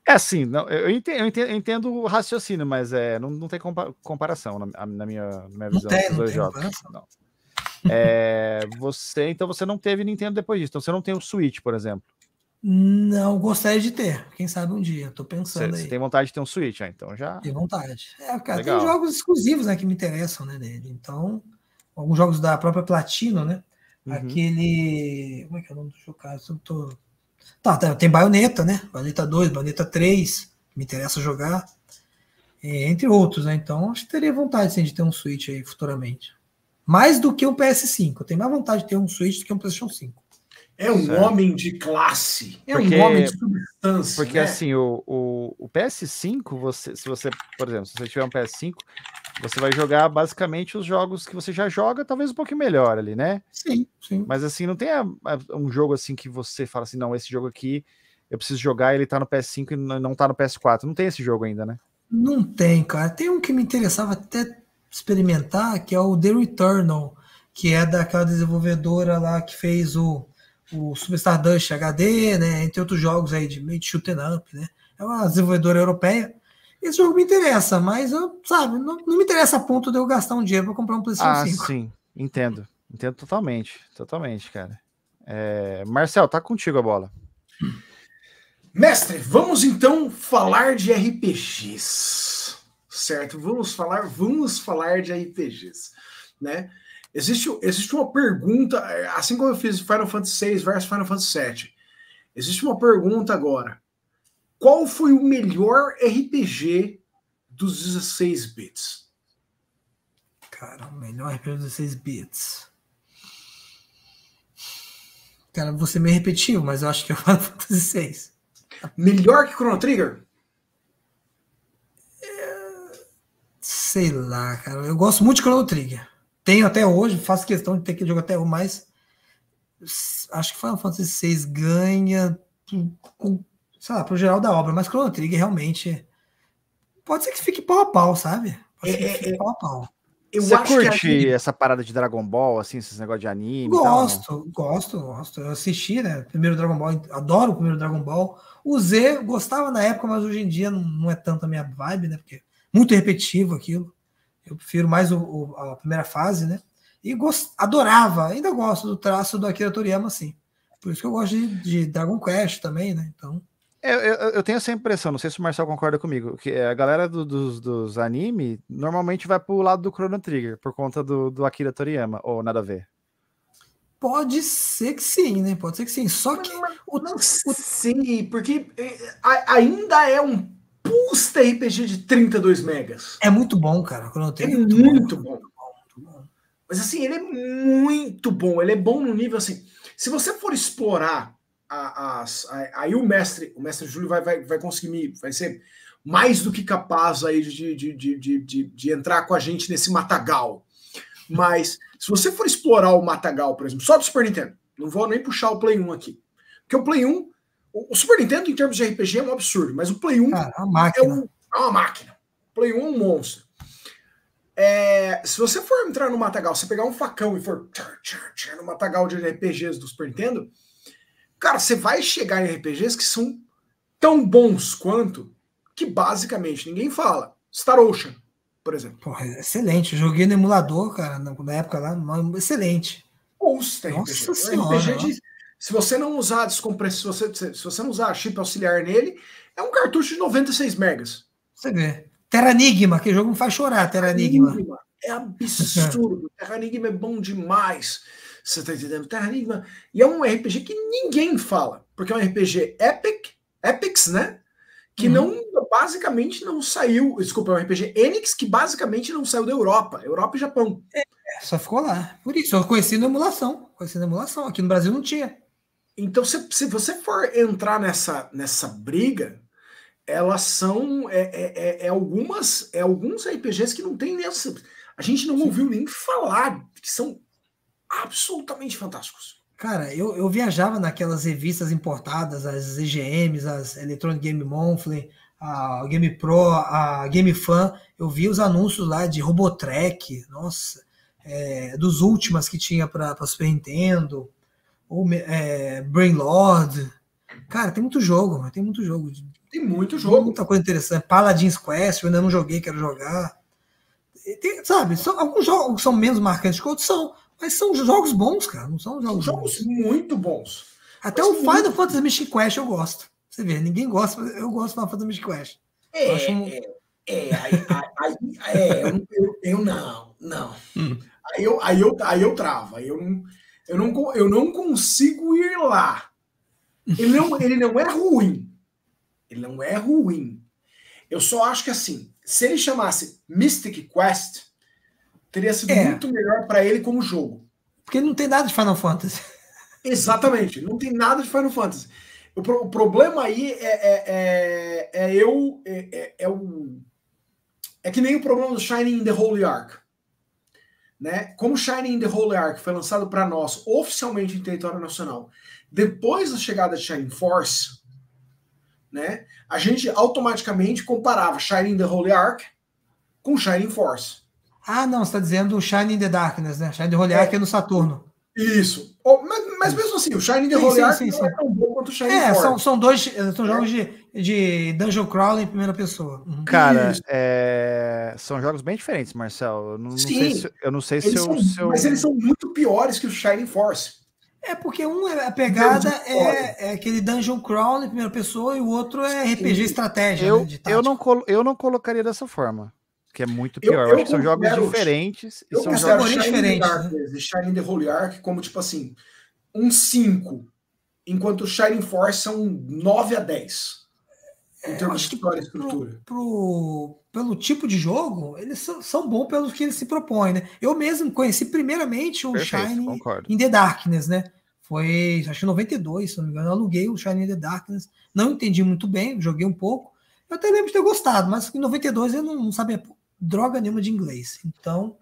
É assim, não, eu, entendo, eu, entendo, eu entendo o raciocínio, mas é, não, não tem compa comparação na, na, minha, na minha visão tem, dos dois jogos. Não. É, você, então você não teve Nintendo depois disso. Então você não tem o Switch, por exemplo. Não, gostaria de ter. Quem sabe um dia, tô pensando Você tem vontade de ter um Switch, ah, então já. Tem vontade. É, cara, Legal. tem jogos exclusivos né, que me interessam, né, dele. Então, alguns jogos da própria Platino, né? Uhum. Aquele. Como é que é o nome do jogo? Cara, eu tô Tá, tá, tem baioneta, né? Baioneta 2, baioneta 3, me interessa jogar. É, entre outros, né? Então, acho que teria vontade sim, de ter um Switch aí futuramente. Mais do que um PS5. Eu tenho mais vontade de ter um Switch do que um PlayStation 5. É um certo. homem de classe. É porque, um homem de substância. Porque né? assim, o, o, o PS5, você, se você, por exemplo, se você tiver um PS5, você vai jogar basicamente os jogos que você já joga, talvez um pouquinho melhor ali, né? Sim, sim. Mas assim, não tem a, a, um jogo assim que você fala assim, não, esse jogo aqui eu preciso jogar, ele tá no PS5 e não tá no PS4. Não tem esse jogo ainda, né? Não tem, cara. Tem um que me interessava até experimentar, que é o The Returnal, que é daquela desenvolvedora lá que fez o, o Superstar HD, né? Entre outros jogos aí de meio de shoot up, né? É uma desenvolvedora europeia esse jogo me interessa, mas eu, sabe, não, não me interessa a ponto de eu gastar um dinheiro para comprar um PlayStation ah, 5. Sim, entendo. Entendo totalmente. Totalmente, cara. É... Marcel, tá contigo a bola. Mestre, vamos então falar de RPGs. Certo? Vamos falar, vamos falar de RPGs, né? Existe, existe uma pergunta, assim como eu fiz Final Fantasy VI versus Final Fantasy VII. Existe uma pergunta agora. Qual foi o melhor RPG dos 16 bits? Cara, o melhor RPG dos 16 bits. Cara, você me repetiu, mas eu acho que é o Final Fantasy VI. Melhor que Chrono Trigger? Sei lá, cara. Eu gosto muito de Chrono Trigger. Tenho até hoje, faço questão de ter que jogar até hoje, mas acho que Final Fantasy VI ganha com sei lá, pro geral da obra, mas Chrono Trigger realmente pode ser que fique pau a pau, sabe? Pode ser que é, é, fique é. pau a pau. Eu Você curte gente... essa parada de Dragon Ball, assim, esses negócios de anime? Gosto, gosto, gosto. Eu assisti, né? Primeiro Dragon Ball, adoro o primeiro Dragon Ball. O Z gostava na época, mas hoje em dia não, é tanto a minha vibe, né? Porque é muito repetitivo aquilo. Eu prefiro mais o, o, a primeira fase, né? E gost... adorava, ainda gosto do traço do Akira Toriyama, assim. Por isso que eu gosto de, de Dragon Quest também, né? Então. É, eu, eu, eu, tenho essa impressão, não sei se o Marcel concorda comigo, que é, a galera do, dos, dos anime normalmente vai pro lado do Chrono Trigger, por conta do, do Akira Toriyama, ou nada a ver. Pode ser que sim, né? Pode ser que sim. Só que. O, não, o... Sim, porque é, ainda é um puxa RPG de 32 megas. É muito bom, cara. Chrono Trigger é muito, muito bom. Muito bom. Mas assim, ele é muito bom. Ele é bom no nível assim. Se você for explorar a, a, a, aí o mestre, o mestre Júlio vai, vai, vai conseguir me, vai ser mais do que capaz aí de, de, de, de, de entrar com a gente nesse matagal. Mas se você for explorar o matagal, por exemplo, só do Super Nintendo, não vou nem puxar o Play 1 aqui. Porque o Play 1, o, o Super Nintendo em termos de RPG é um absurdo, mas o Play 1 é, é ah, é, um, é, uma máquina. O Play 1 é um monstro. É, se você for entrar no matagal, você pegar um facão e for no matagal de RPGs do Super Nintendo, Cara, você vai chegar em RPGs que são tão bons quanto que basicamente ninguém fala. Star Ocean, por exemplo. Porra, é excelente. Eu joguei no emulador, cara, na época lá. Excelente. Ouça, Nossa é Senhora, RPG de, se você não usar descompressor, se você, se você não usar chip auxiliar nele, é um cartucho de 96 megas. Você vê. Terranigma, que jogo me faz chorar, Terra Terranigma. É absurdo. Terranigma é bom demais. Você está entendendo? Terra tá, Enigma. E é um RPG que ninguém fala, porque é um RPG Epic, Epics, né? Que uhum. não basicamente não saiu. Desculpa, é um RPG Enix que basicamente não saiu da Europa, Europa e Japão. É, só ficou lá. Por isso, eu conheci na emulação. Conheci na emulação. Aqui no Brasil não tinha. Então, se, se você for entrar nessa, nessa briga, elas são é, é, é, é algumas é alguns RPGs que não tem nessa a gente não ouviu nem falar que são absolutamente fantásticos. Cara, eu, eu viajava naquelas revistas importadas, as EGMs, as Electronic Game Monthly, a Game Pro, a Game Fan. Eu vi os anúncios lá de Robotrek, nossa, é, dos últimos que tinha para Super Nintendo, ou é, Lord. Cara, tem muito jogo, tem muito jogo. Tem muito jogo. Muita coisa interessante. Paladin's Quest, eu ainda não joguei, quero jogar. Tem, sabe, são, alguns jogos são menos marcantes que outros são, mas são jogos bons, cara. Não são jogos. jogos bons. muito bons. Até o Final muito... Fantasy Mystic Quest eu gosto. Você vê, ninguém gosta, eu gosto do Final Fantasy Mystic Quest. É, eu acho um... é, é, aí, aí, é eu, eu, eu, não, não. Hum. Aí, eu, aí, eu, aí eu travo, aí eu não, eu não, eu não consigo ir lá. Ele não, ele não é ruim. Ele não é ruim. Eu só acho que assim, se ele chamasse Mystic Quest, Teria sido é. muito melhor para ele como jogo. Porque não tem nada de Final Fantasy. Exatamente, não tem nada de Final Fantasy. O, pro, o problema aí é, é, é, é eu. É, é, é o, é que nem o problema do Shining in the Holy Ark. Né? Como Shining in the Holy Ark foi lançado para nós oficialmente em território nacional, depois da chegada de Shining Force, né, a gente automaticamente comparava Shining the Holy Ark com Shining Force. Ah, não, você está dizendo o Shining the Darkness, né? Shining the Holy Ark é. é no Saturno. Isso. Oh, mas, mas mesmo assim, o Shining the Roller não sim. é tão bom quanto o Shining É, Force. são, são dois são é. jogos de, de dungeon crawl em primeira pessoa. Uhum. Cara, é... são jogos bem diferentes, Marcel. Eu não, não sei se, eu não sei se eu, são, se eu, Mas eles são muito piores que o Shining Force. É porque um é a pegada é, é, aquele dungeon crawl em primeira pessoa e o outro é RPG estratégia. Eu, né, eu, não, eu não colocaria dessa forma que é muito pior. Eu, eu acho que são jogos diferentes. Eu e são jogos diferentes. Darkness né? e Shining the Holy Ark como, tipo assim, um 5, enquanto o Shining Force são 9 a 10. Em termos de pior estrutura. Pro, pro, pelo tipo de jogo, eles são, são bons pelo que eles se propõem, né? Eu mesmo conheci primeiramente o Perfeito, Shining in the Darkness, né? Foi, acho que 92, se não me engano, eu aluguei o Shining in the Darkness. Não entendi muito bem, joguei um pouco. Eu até lembro de ter gostado, mas em 92 eu não, não sabia droga nenhuma de inglês. Então,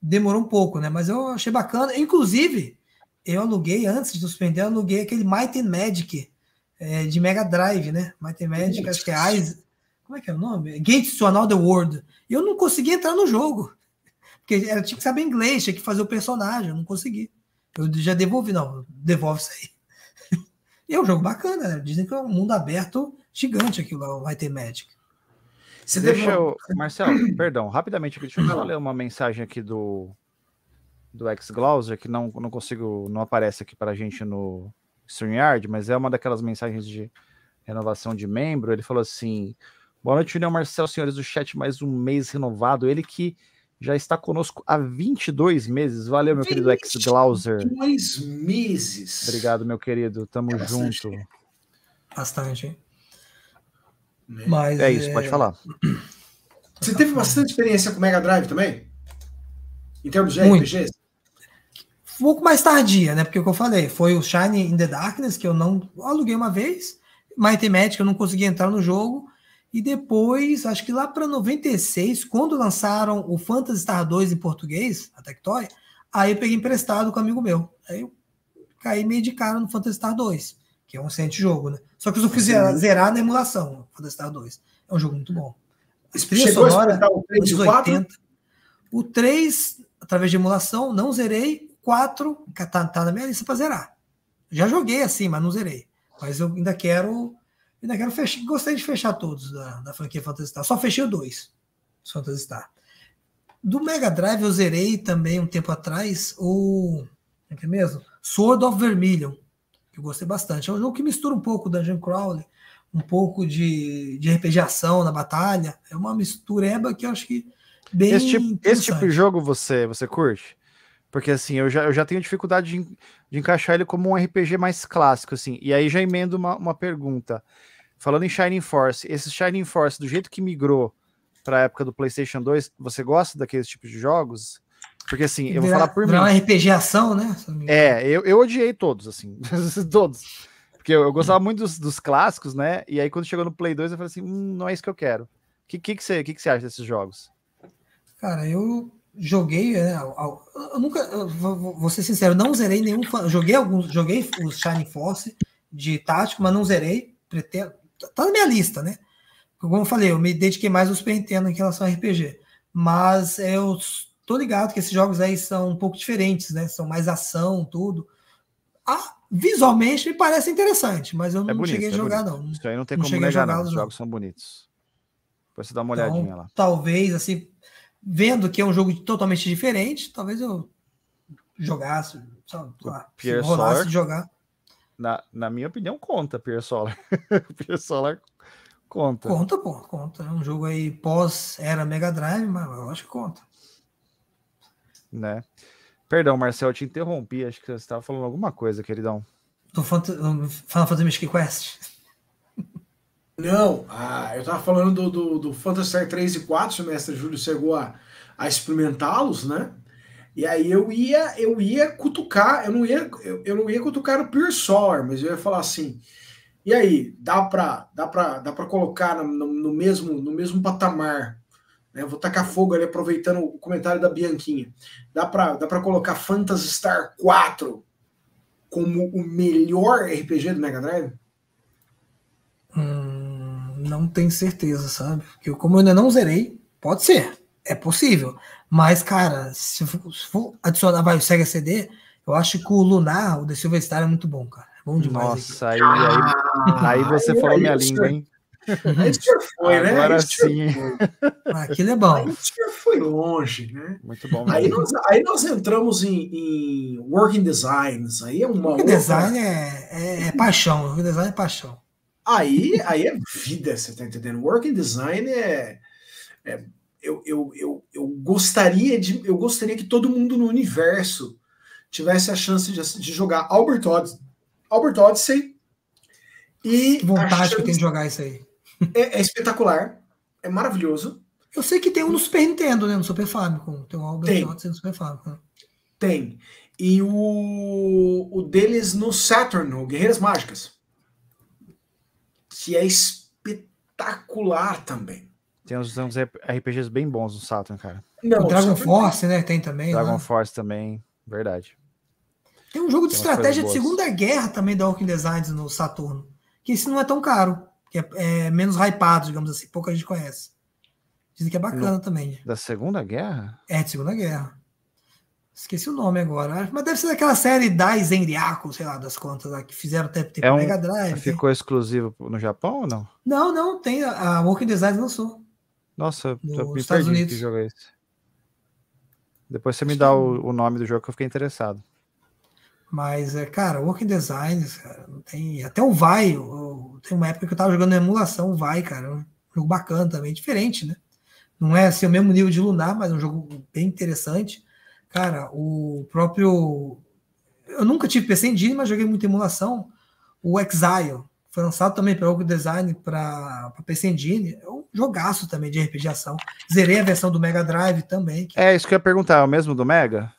demorou um pouco, né? Mas eu achei bacana. Inclusive, eu aluguei, antes de suspender, eu aluguei aquele Might and Magic é, de Mega Drive, né? Might and Magic, acho que é Eyes. Como é que é o nome? Gates to Another World. E eu não consegui entrar no jogo. Porque eu tinha que saber inglês, tinha que fazer o personagem, eu não consegui. Eu já devolvi, não, devolve isso aí. E é um jogo bacana, né? Dizem que é um mundo aberto gigante aquilo lá, o Might and Magic. Você deixa deve... eu... Marcelo, perdão, rapidamente, deixa eu só ler uma mensagem aqui do do ex Glauser, que não, não consigo, não aparece aqui para a gente no StreamYard, mas é uma daquelas mensagens de renovação de membro. Ele falou assim: Boa noite, União Marcelo, senhores do chat, mais um mês renovado. Ele que já está conosco há 22 meses. Valeu, meu querido ex Glauser. 22 meses. Obrigado, meu querido. Tamo é bastante. junto. Bastante. Né? Mas, é isso, é... pode falar. Você teve bastante experiência com Mega Drive também? Em termos de Muito. RPGs? Um pouco mais tardia, né? Porque é o que eu falei foi o Shine in the Darkness, que eu não aluguei uma vez, Mighty Magic, eu não consegui entrar no jogo. E depois, acho que lá para 96, quando lançaram o Phantasy Star 2 em português, a Tectoy, aí eu peguei emprestado com um amigo meu. Aí eu caí meio de cara no Phantasy Star 2 que é um excelente jogo, né? Só que eu só fui zerar, zerar na emulação, Phantasy 2. É um jogo muito bom. A trilha Chegou sonora, a o 3 80. O 3, através de emulação, não zerei. 4, tá, tá na minha lista pra zerar. Já joguei assim, mas não zerei. Mas eu ainda quero. Ainda quero fechar. Gostei de fechar todos da, da franquia Phantasy Star. Só fechei o 2. Phantasy Star. Do Mega Drive eu zerei também um tempo atrás o. É que é mesmo? Sword of Vermilion eu gostei bastante. É um jogo que mistura um pouco Dungeon Crowley um pouco de, de RPG ação na batalha. É uma mistureba que eu acho que bem esse tipo, esse tipo de jogo você, você curte? Porque assim, eu já, eu já tenho dificuldade de, de encaixar ele como um RPG mais clássico, assim. E aí já emendo uma, uma pergunta. Falando em Shining Force, esse Shining Force, do jeito que migrou para a época do PlayStation 2, você gosta daqueles tipos de jogos? Porque assim, eu vou falar por mim. É uma RPG ação, né? É, eu, eu odiei todos, assim. todos. Porque eu, eu gostava muito dos, dos, clássicos, né? E aí quando chegou no Play 2, eu falei assim: hum, não é isso que eu quero. O que, que, que, você, que, que você acha desses jogos? Cara, eu joguei. Né, eu nunca. Eu vou, ser sincero, não zerei nenhum. Joguei alguns. Joguei os Shining Force de tático, mas não zerei. Pretendo, tá, tá na minha lista, né? Como eu falei, eu me dediquei mais aos Super Nintendo em relação a RPG. Mas eu tô ligado que esses jogos aí são um pouco diferentes, né? São mais ação, tudo. Ah, visualmente me parece interessante, mas eu é não é bonito, cheguei a é jogar, é não. Isso aí não tem não como negar, não. Os jogos são bonitos. Depois você dá uma então, olhadinha lá. Talvez, assim, vendo que é um jogo totalmente diferente, talvez eu jogasse, sabe, lá, rolasse de jogar. Na, na minha opinião, conta Pierre Solar. Pierre Solar conta. Conta, pô, conta. É um jogo aí pós-era Mega Drive, mas eu acho que conta né? Perdão, Marcel, eu te interrompi. Acho que você estava falando alguma coisa, queridão. Estou falando fazer Fantasy Quest. Não, ah, eu estava falando do, do, do Phantasy Star 3 e 4, o mestre Júlio chegou a, a experimentá-los, né? E aí eu ia, eu ia cutucar, eu não ia, eu, eu não ia cutucar o Pure Solar, mas eu ia falar assim. E aí, dá para dá dá colocar no, no, no, mesmo, no mesmo patamar né? vou tacar fogo ali, aproveitando o comentário da Bianquinha. Dá para dá pra colocar Phantasy Star 4 como o melhor RPG do Mega Drive? Hum, não tenho certeza, sabe? Porque como eu ainda não zerei, pode ser. É possível. Mas, cara, se for, se for adicionar vai, o Sega CD, eu acho que o Lunar, o The Silver Star é muito bom, cara. É bom demais. Nossa, aí, aí, aí, você ah, falou minha língua, hein? A gente foi, né? Agora sim. Ah, aquilo é bom. A gente foi longe, né? Muito bom. Aí nós, aí nós entramos em, em Working Designs. Aí é uma working Design é, é, é paixão. Working Design é paixão. Aí, aí é vida, você tá entendendo? Working Design é... é eu, eu, eu, eu, gostaria de, eu gostaria que todo mundo no universo tivesse a chance de, de jogar Albert Odyssey, Albert Odyssey e. Que vontade chance... que tem de jogar isso aí é, é, espetacular, é maravilhoso. Eu sei que tem um no Super Nintendo, né? No Super Famicom. Tem um Albert Odyssey no Super Famicom. Tem. E o, o deles no Saturn, o Guerreiras Mágicas. Que é espetacular também. Tem uns, uns RPGs bem bons no Saturn, cara. Não, o Dragon Force, né? Tem também. Né? Dragon né? Force também, verdade. Tem um jogo de Tem estratégia de Segunda Guerra também da Walking Designs no Saturno. Que esse não é tão caro que é, é, menos hypado, digamos assim, pouca gente conhece. Dizem que é bacana no, também. Da Segunda Guerra? É, de Segunda Guerra. Esqueci o nome agora. Mas deve ser daquela série da Enriaco, sei lá, das contas lá, que fizeram até tempo é um, Mega Drive. Ficou exclusivo no Japão ou não? Não, não, tem. A Walking Design lançou. Nossa, nos eu me Estados perdi Unidos. que jogo é esse. Depois você me dá o, o, nome do jogo que eu fiquei interessado. Mas, é, cara, Walking Designs, cara, não tem. Até o Vai, o tem uma época que eu tava jogando emulação, vai, cara. Um jogo bacana também, diferente, né? Não é assim o mesmo nível de Lunar, mas é um jogo bem interessante. Cara, o próprio. Eu nunca tive PC Engine, mas joguei muita emulação. O Exile, foi lançado também para Ogo Design para PC Engine. É um jogaço também de RPG ação. Zerei a versão do Mega Drive também. Que... É isso que eu ia perguntar, é o mesmo do Mega?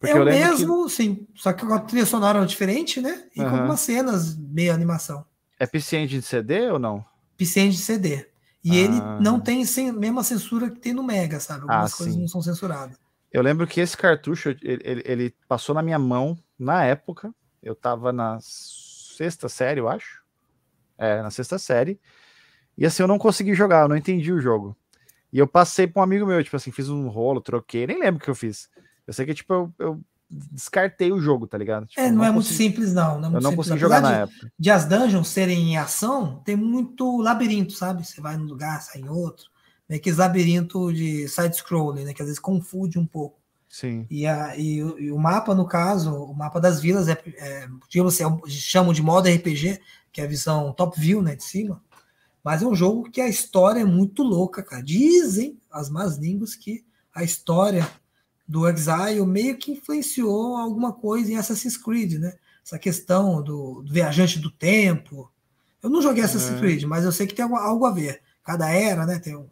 Porque é o mesmo, que... sim. Só que a trilha sonora é diferente, né? E uhum. com algumas cenas meio animação. É PC de CD ou não? PC de CD. E ah. ele não tem sem, mesma censura que tem no Mega, sabe? Algumas ah, coisas sim. não são censuradas. Eu lembro que esse cartucho, ele, ele, ele, passou na minha mão na época. Eu tava na sexta série, eu acho. É, na sexta série. E assim, eu não consegui jogar, eu não entendi o jogo. E eu passei pra um amigo meu, tipo assim, fiz um rolo, troquei, nem lembro o que eu fiz. Eu sei que, tipo, eu, eu descartei o jogo, tá ligado? Tipo, é, não, não é consegui... muito simples, não. não é eu não simples. consegui jogar na época. De as dungeons serem em ação, tem muito labirinto, sabe? Você vai num lugar, sai em outro. é que labirinto de side-scrolling, né? Que às vezes confunde um pouco. Sim. E, a, e, e, o mapa, no caso, o mapa das vilas, é, é, digamos assim, é, chamam de modo RPG, que é a visão top view, né? De cima. Mas é um jogo que a história é muito louca, cara. Dizem as más línguas que a história do Exile meio que influenciou alguma coisa em Assassin's Creed, né? Essa questão do, do viajante do tempo. Eu não joguei Assassin's é. Creed, mas eu sei que tem algo, algo a ver. Cada era, né? Tem um,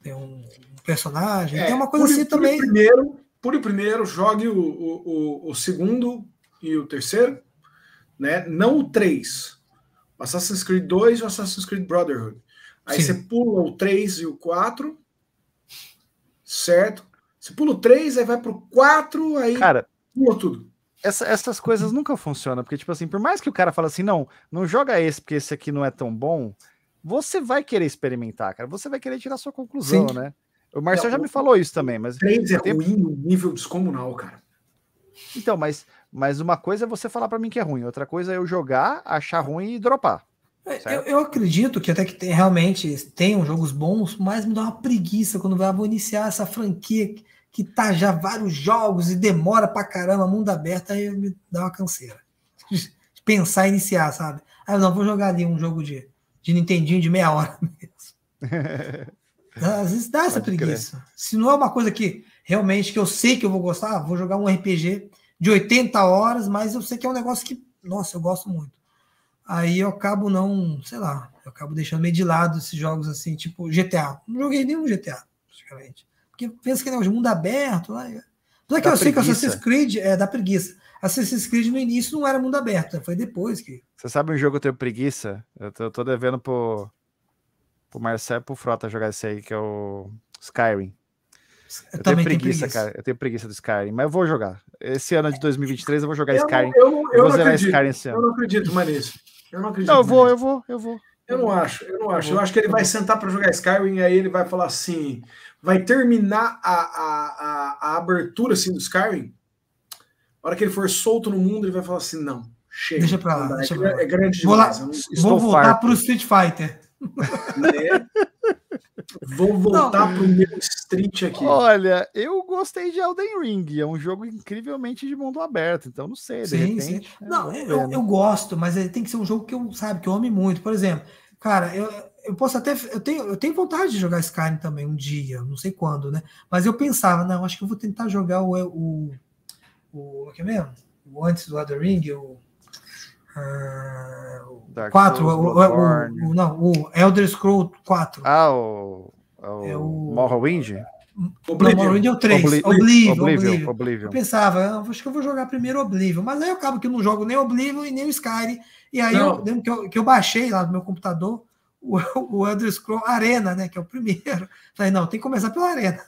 tem um personagem, é, tem uma coisa por, assim por também. Primeiro, por primeiro, jogue o, o, o, segundo e o terceiro, né? Não o três. Assassin's Creed 2 e o Assassin's Creed Brotherhood. Aí Sim. você pula o 3 e o 4, certo? Você pula o 3, aí vai pro 4, aí cara, pula tudo. Essa, essas coisas nunca funcionam, porque, tipo assim, por mais que o cara fala assim, não, não joga esse, porque esse aqui não é tão bom, você vai querer experimentar, cara. Você vai querer tirar sua conclusão, Sim. né? O Marcel é, já me falou isso também, mas. 3 é tempo... ruim, um nível descomunal, cara. Então, mas, mas uma coisa é você falar para mim que é ruim, outra coisa é eu jogar, achar ruim e dropar. É, eu, eu, acredito que até que tem, realmente tenham jogos bons, mas me dá uma preguiça quando vai ah, vou iniciar essa franquia que tá já vários jogos e demora pra caramba, mundo aberto, aí me dá uma canseira. Pensar e iniciar, sabe? ah não vou jogar ali um jogo de, de Nintendinho de meia hora mesmo. Às vezes dá essa Pode preguiça. Crer. Se não é uma coisa que realmente que eu sei que eu vou gostar, ah, vou jogar um RPG de 80 horas, mas eu sei que é um negócio que, nossa, eu gosto muito. Aí eu acabo não, sei lá, eu acabo deixando meio de lado esses jogos assim, tipo GTA. Não joguei nenhum GTA, praticamente. Porque pensa que é né, um mundo aberto. Lá. Apesar né? é que eu preguiça. sei que Assassin's Creed é da preguiça. Assassin's Creed no início não era mundo aberto, foi depois que. Você sabe um jogo que eu tenho preguiça? Eu tô, tô devendo pro, pro Marcelo e pro Frota jogar esse aí, que é o Skyrim. Eu, eu tenho preguiça, preguiça, cara. Eu tenho preguiça do Skyrim, mas eu vou jogar. Esse ano de 2023 eu vou jogar eu Skyrim. eu, eu, eu, vou zerar acredito, Skyrim esse ano. Eu não acredito, Maris. Eu não acredito. Não, eu vou, eu vou, eu vou. Eu não acho, eu não tá acho. Eu acho que ele vai sentar para jogar Skyrim e aí ele vai falar assim: vai terminar a, a, a, a abertura assim, do Skyrim. A hora que ele for solto no mundo, ele vai falar assim: não, chega. Deixa pra lá. é, é grande demais. Vou, lá, não... vou voltar para o Street Fighter. Né? Vou voltar para o meu street aqui. Olha, eu gostei de Elden Ring, é um jogo incrivelmente de mundo aberto, então não sei, de sim, repente. Sim. É não, é, eu, eu, gosto, mas tem que ser um jogo que eu sabe, que eu ame muito. Por exemplo, cara, eu, eu posso até. Eu tenho, eu tenho vontade de jogar Skyrim também um dia, não sei quando, né? Mas eu pensava, não, acho que eu vou tentar jogar o. o, o, o é que é mesmo? O antes do Elden Ring, o. É, uh, 4, o, o, o, não, o Elder Scrolls 4. Ah, o, é o, é o Morrowind? Oblivion. Não, Morrowind é o 3. Oblivion. Oblivion, Oblivion. Oblivion. Oblivion. Eu pensava, ah, acho que eu vou jogar primeiro Oblivion, mas aí eu acabo que eu não jogo nem Oblivion e nem o Skyrim. E aí eu que eu, que eu baixei lá no meu computador o, o Elder Scrolls Arena, né? Que é o primeiro. Falei, não, tem que começar pela Arena.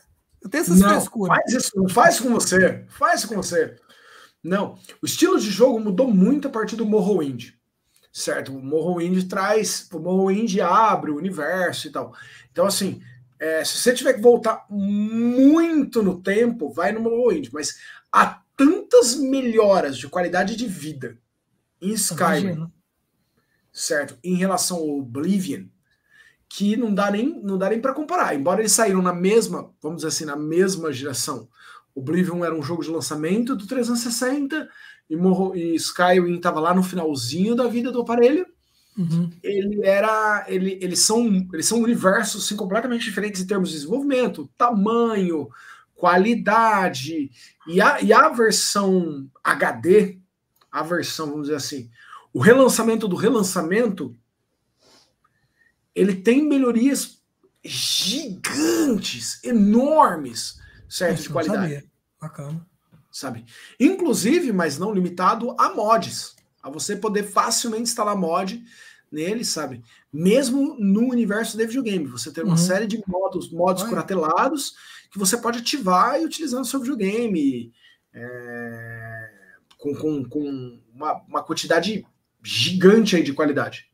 Eu tenho essas frescuras. Faz isso, faz com você. Faz com você. Não. O estilo de jogo mudou muito a partir do Morrowind. Certo? O Morrowind traz. O Morrowind abre o universo e tal. Então, assim, é, se você tiver que voltar muito no tempo, vai no Morrowind. Mas há tantas melhoras de qualidade de vida em ah, Skyrim, certo? Em relação ao Oblivion, que não dá nem, não dá nem para comparar. Embora eles saíram na mesma, vamos dizer assim, na mesma geração, Oblivion era um jogo de lançamento do 360 e, Morro, e Skyrim estava lá no finalzinho da vida do aparelho. Uhum. Ele era, ele, eles são, eles são universos assim, completamente diferentes em termos de desenvolvimento, tamanho, qualidade e a, e a versão HD, a versão, vamos dizer assim, o relançamento do relançamento, ele tem melhorias gigantes, enormes certo de qualidade. Sabia. Bacana. Sabe? Inclusive, mas não limitado a mods. A você poder facilmente instalar mod nele, sabe? Mesmo no universo de videogame, você tem uma uhum. série de modos, modos Olha. curatelados que você pode ativar e utilizar no seu videogame é, com, com, com uma, uma, quantidade gigante aí de qualidade.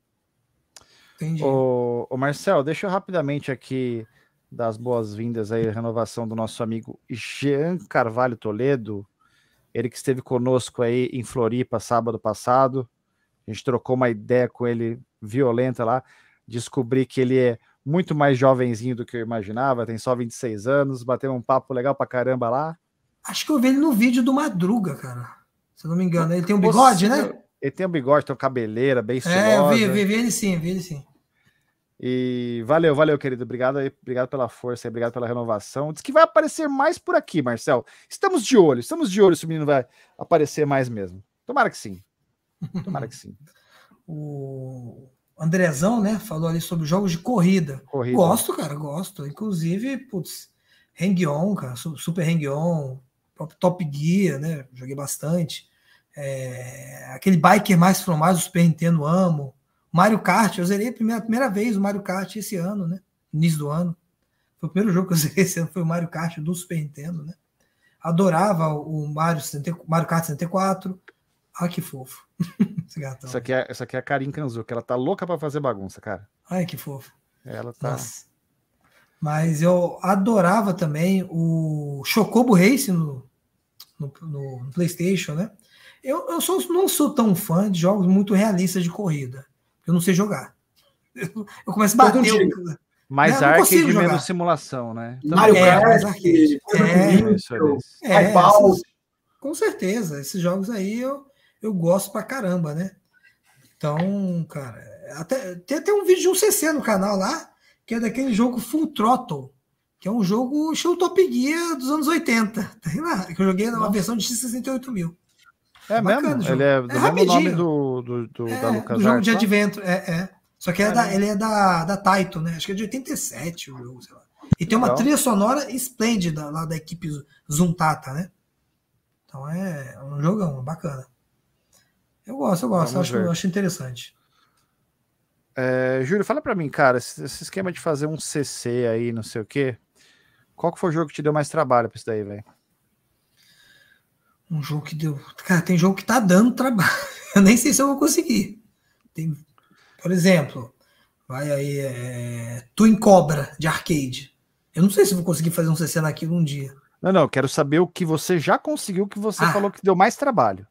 Entendi. Ô, ô Marcel, deixa eu rapidamente aqui das boas-vindas aí, renovação do nosso amigo Jean Carvalho Toledo, ele que esteve conosco aí em Floripa sábado passado. A gente trocou uma ideia com ele violenta lá. Descobri que ele é muito mais jovenzinho do que eu imaginava, tem só 26 anos, bateu um papo legal pra caramba lá. Acho que eu vi ele no vídeo do Madruga, cara. Se eu não me engano. Ele tem um bigode, Você, né? Ele tem um bigode, tem uma cabeleira bem estilosa. É, eu vi, vi, vi ele sim, vi ele sim. E valeu, valeu, querido. Obrigado aí, obrigado pela força, obrigado pela renovação. Diz que vai aparecer mais por aqui, Marcel. Estamos de olho, estamos de olho se o menino vai aparecer mais mesmo. Tomara que sim. Tomara que sim. o Andrezão, né, falou ali sobre jogos de corrida. corrida. Gosto, cara, gosto. Inclusive, putz, Hang-On, cara, Super Hang-On, Top Gear, né? Joguei bastante. É, aquele Biker mais from mais, o Super Nintendo amo. Mario Kart, eu zerei a primeira, a primeira vez o Mario Kart esse ano, né? Início do ano. Foi o primeiro jogo que eu zerei esse ano, foi o Mario Kart do Super Nintendo, né? Adorava o Mario, Mario Kart 64. Ah, que fofo. esse gatão. Isso aqui é, isso aqui é a Karin Kanzu, que ela tá louca para fazer bagunça, cara. Ai, que fofo. Ela tá. Nossa. Mas eu adorava também o Chocobo Race no, no, no PlayStation, né? Eu, eu sou, não sou tão fã de jogos muito realistas de corrida. Eu não sei jogar. Eu, eu começo a então, bater. Então, é, eu, mais né? arcade menos simulação, né? Mario Kart, arcade. Né? É, é, é, com certeza. Esses jogos aí eu, eu gosto pra caramba, né? Então, cara, até, tem até um vídeo de um CC no canal lá, que é daquele jogo Full Throttle, que é um jogo show Top Gear dos anos 80. Tá lá, que eu joguei na versão de X68 mil. É Bacana, mesmo? Ele é, do é mesmo nome do, do, do é, da Lucas do jogo de advento, é, é. Só que é da, ele é da, da Taito, né? Acho que é de 87 o jogo, sei lá. E tem Legal. uma trilha sonora esplêndida lá da equipe Zuntata, né? Então é um jogão bacana. Eu gosto, eu gosto, acho, acho, interessante. É, Júlio, fala para mim, cara, esse, esse, esquema de fazer um CC aí, não sei o quê, qual que foi o jogo que te deu mais trabalho pra isso daí, velho? Um jogo que deu. Cara, tem jogo que tá dando trabalho. Eu nem sei se eu vou conseguir. Tem, por exemplo, vai aí. É, Twin Cobra de arcade. Eu não sei se vou conseguir fazer um CC naquilo um dia. Não, não, quero saber o que você já conseguiu, que você ah, falou que deu mais trabalho.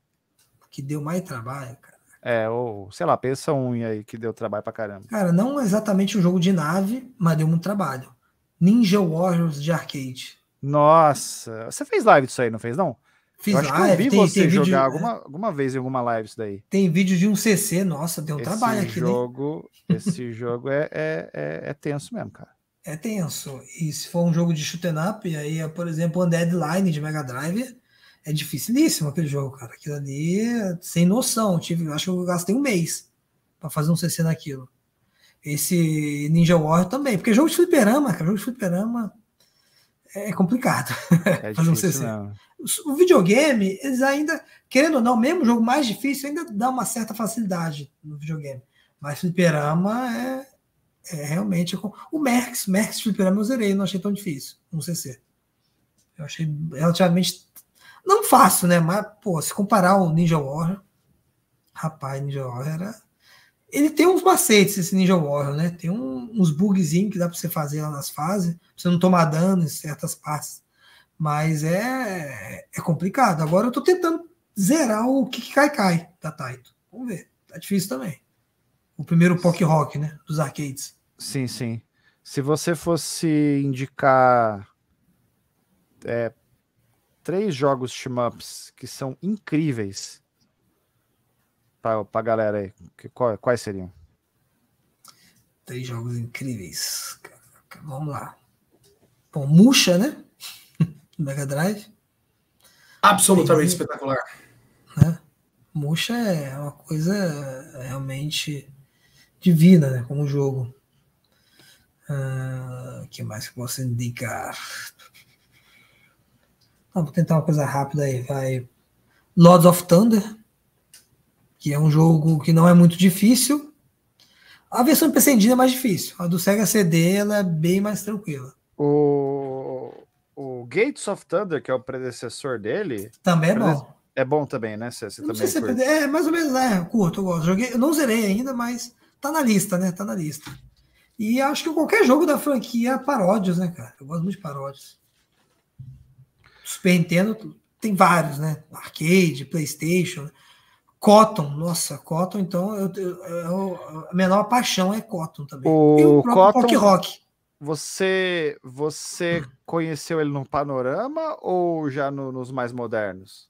Que deu mais trabalho, cara. É, ou sei lá, pensa um aí que deu trabalho pra caramba. Cara, não exatamente um jogo de nave, mas deu muito trabalho. Ninja Warriors de arcade. Nossa, você fez live disso aí, não fez não? Fiz eu acho live, que eu vi tem, você tem jogar alguma, alguma vez em alguma live isso daí. Tem vídeo de um CC, nossa, deu um esse trabalho aqui, né? jogo, né? Esse jogo é, é, é, é, tenso mesmo, cara. É tenso. E se for um jogo de shoot up, aí, é, por exemplo, o Deadline de Mega Drive, é dificilíssimo aquele jogo, cara. Aquilo ali, é sem noção. tive, acho que eu gastei um mês para fazer um CC naquilo. Esse Ninja Warrior também, porque jogo de fliperama, cara, jogo de fliperama é, é complicado. É fazer um CC. O videogame, eles ainda, querendo ou não, mesmo o jogo mais difícil, ainda dá uma certa facilidade no videogame. Mas fliperama é, é realmente. O Merx, Merx fliperama eu zerei, não achei tão difícil. Um CC. Eu achei relativamente. Não fácil, né? Mas, pô, se comparar o Ninja Warrior. Rapaz, Ninja Warrior era ele tem uns macetes esse Ninja Warrior, né? Tem um, uns bugzinhos que dá para você fazer lá nas fases, pra você não tomar dano em certas partes. Mas é, é complicado. Agora eu tô tentando zerar o que Kai da Taito. Vamos ver. Tá difícil também. O primeiro Pock Rock, né? Dos arcades. Sim, sim. Se você fosse indicar é, três jogos shmups que são incríveis para a galera aí? Que, qual, quais seriam? Três jogos incríveis. Caraca, vamos lá. Bom, Murcha, né? Mega Drive. Absolutamente Tem, espetacular. Né? Murcha é uma coisa é, realmente divina, né? Como jogo. Uh, que mais que posso indicar? Ah, vou tentar uma coisa rápida aí, vai. Lords of Thunder que é um jogo que não é muito difícil. A versão de PC Engine é mais difícil. A do Sega CD ela é bem mais tranquila. O, o Gates of Thunder, que é o predecessor dele. Também é bom. É bom também, né? Você, não também sei se é, é, mais ou menos, né? Curto, eu gosto. Joguei, eu não zerei ainda, mas tá na lista, né? Tá na lista. E acho que qualquer jogo da franquia é paródios, né, cara? Eu gosto muito de paródios. Super Nintendo tem vários, né? Arcade, Playstation. Cotton, nossa, Cotton, então, eu, eu, eu, a menor paixão é Cotton também. O, e o próprio Cotton, Rock. Você, você hum. conheceu ele no Panorama ou já no, nos mais modernos?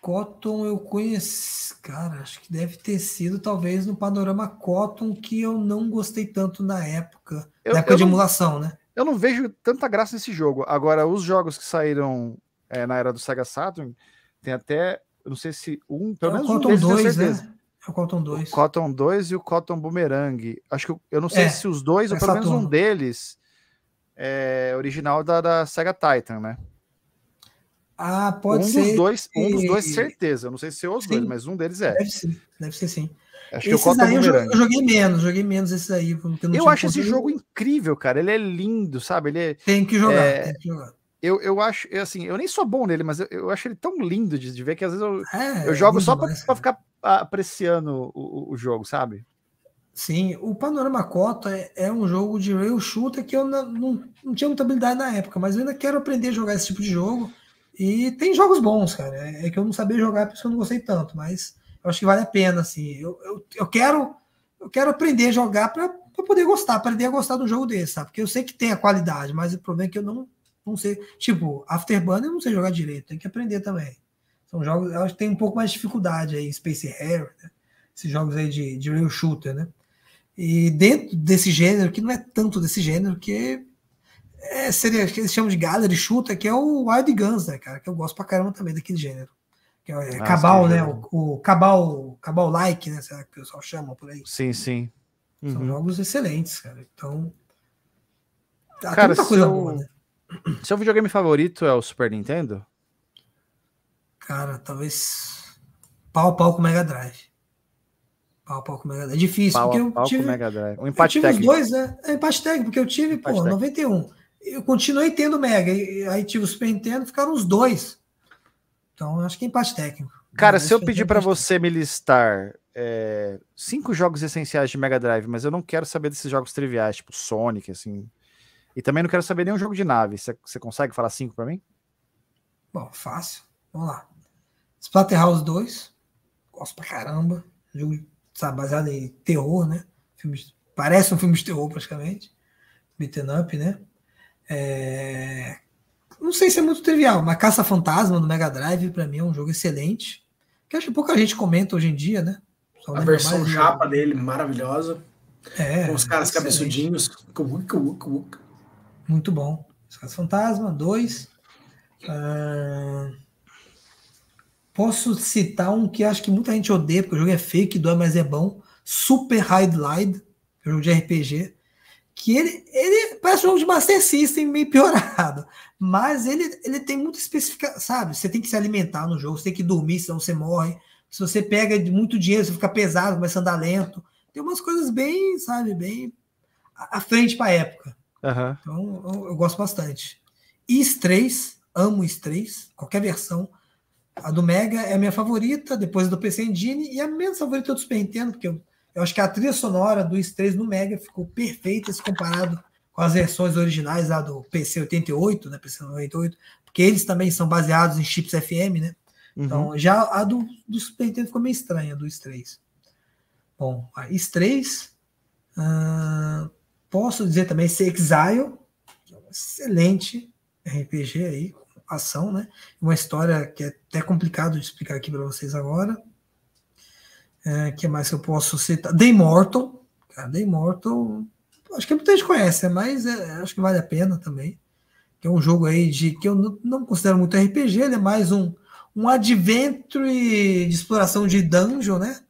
Cotton eu conheci, cara, acho que deve ter sido talvez no Panorama Cotton que eu não gostei tanto na época, eu, na época de não, emulação, né? Eu não vejo tanta graça nesse jogo. Agora, os jogos que saíram é, na era do Sega Saturn, tem até eu não sei se um, então pelo menos um deles, dois, né? É o Cotton 2. O Cotton 2 e o Cotton Boomerang. Acho que eu, eu não sei é, se os dois, é ou pelo Saturno. menos um deles, é original da, da Sega Titan, né? Ah, pode um ser. Dos dois, um dos dois, certeza. Eu não sei se os sim. dois, mas um deles é. Deve ser, deve ser sim. Acho é esses que o Cotton Boomerang. eu joguei menos, joguei menos esses aí. Porque eu não eu acho esse jogo incrível, cara. Ele é lindo, sabe? Ele é, tem que jogar, é, tem que jogar eu, eu acho, eu, assim, eu nem sou bom nele, mas eu, eu acho ele tão lindo de, de ver que às vezes eu, é, eu jogo é só para ficar apreciando o, o, jogo, sabe? Sim, o Panorama Cota é, é um jogo de rail shooter que eu não, não, não, tinha muita habilidade na época, mas eu ainda quero aprender a jogar esse tipo de jogo. E tem jogos bons, cara. É, é que eu não sabia jogar, por isso eu não gostei tanto, mas eu acho que vale a pena, assim. Eu, eu, eu quero eu quero aprender a jogar para poder gostar, aprender a gostar do jogo desse, sabe? Porque eu sei que tem a qualidade, mas o problema é que eu não não sei. Tipo, after eu não sei jogar direito, tem que aprender também. São jogos, elas têm um pouco mais de dificuldade aí, Space Hair, né? esses jogos aí de, de shooter, né? E dentro desse gênero, que não é tanto desse gênero, que é, seria que eles chamam de gallery shooter, que é o Wild Guns, né, cara? Que eu gosto pra caramba também daquele gênero. Que é, é ah, Cabal, né? O, o, Cabal, Cabal Like, né? Será que o pessoal chama por aí? Sim, sim. São uhum. jogos excelentes, cara. Então. Cara, muita coisa eu... boa, né? Seu videogame favorito é o Super Nintendo? Cara, talvez pau pau com o Mega Drive. Pau pau com o Mega Drive. É difícil, pau, porque eu pau tive. Com o Mega Drive. O empate eu tive técnico. os dois, né? É empate técnico, porque eu tive, empate pô, 91. Eu continuei tendo Mega. Aí tive o Super Nintendo, ficaram os dois. Então, acho que é empate técnico. Cara, se eu pedir para você me listar é, cinco jogos essenciais de Mega Drive, mas eu não quero saber desses jogos triviais, tipo Sonic, assim. E também não quero saber nenhum jogo de nave. Você consegue falar cinco para mim? Bom, fácil. Vamos lá. Splatterhouse 2. Gosto pra caramba. Jogo sabe, baseado em terror, né? Filmes, parece um filme de terror, praticamente. Beaten up, né? É... Não sei se é muito trivial, mas Caça Fantasma do Mega Drive, para mim, é um jogo excelente. Que acho que pouca gente comenta hoje em dia, né? Só a versão mais, chapa né? dele, maravilhosa. É, com os caras excelente. cabeçudinhos. com cucu, muito bom. Escada Fantasma, dois. Ah, posso citar um que acho que muita gente odeia, porque o jogo é fake, dói, mas é bom. Super Highlight, Light jogo de RPG. Que ele, ele parece um jogo de Master System meio piorado. Mas ele, ele tem muito especificação, sabe? Você tem que se alimentar no jogo, você tem que dormir, senão você morre. Se você pega muito dinheiro, você fica pesado, começa a andar lento. Tem umas coisas bem, sabe, bem à frente para a época. Uhum. Então eu, eu, gosto bastante. s 3, amo s 3, qualquer versão. A do Mega é a minha favorita, depois a do PC Engine, e é a menos favorita do Super Nintendo, porque eu, eu acho que a trilha sonora do s 3 no Mega ficou perfeita se comparado com as versões originais lá do PC 88, né? PC 98, porque eles também são baseados em chips FM, né? Uhum. Então já a do, do Super Nintendo ficou meio estranha, do s 3. Bom, a s 3. Uh... Posso dizer também Exile, que é um excelente RPG aí, ação, né? Uma história que é até complicado de explicar aqui para vocês agora. É, que mais que eu posso citar? The Immortal. Cara, The Immortal, acho que muita gente conhece, né? mas é, acho que vale a pena também. Que é um jogo aí de que eu não, não considero muito RPG, ele é mais um, um adventure de exploração de dungeon, né?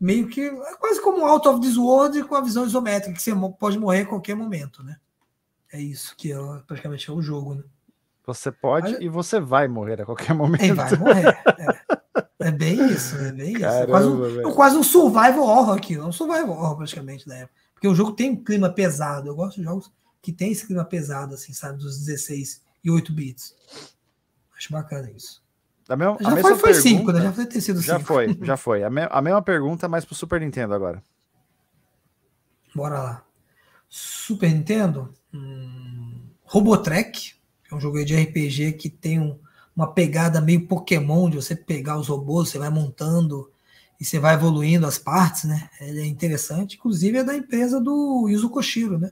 meio que é quase como Out of this World com a visão isométrica, que você pode morrer a qualquer momento, né? É isso que é, praticamente é o jogo, né? Você pode Mas... e você vai morrer a qualquer momento. E é, vai morrer. É. é bem isso, é bem Caramba, isso. É quase, um, é quase um survival horror aqui, é um survival horror praticamente da né? época. Porque o jogo tem um clima pesado. Eu gosto de jogos que tem esse clima pesado, assim, sabe? Dos 16 e 8 bits. Acho bacana isso mesma, já a mesma foi, foi pergunta, cinco, né? Já foi ter sido já cinco. foi, já foi. A, me, a mesma pergunta, mas pro Super Nintendo agora. Bora lá. Super Nintendo, hum, Robotrek, é um jogo de RPG que tem um, uma pegada meio Pokémon, de você pegar os robôs, você vai montando e você vai evoluindo as partes, né? Ele é interessante, inclusive é da empresa do Yuzo Koshiro, né?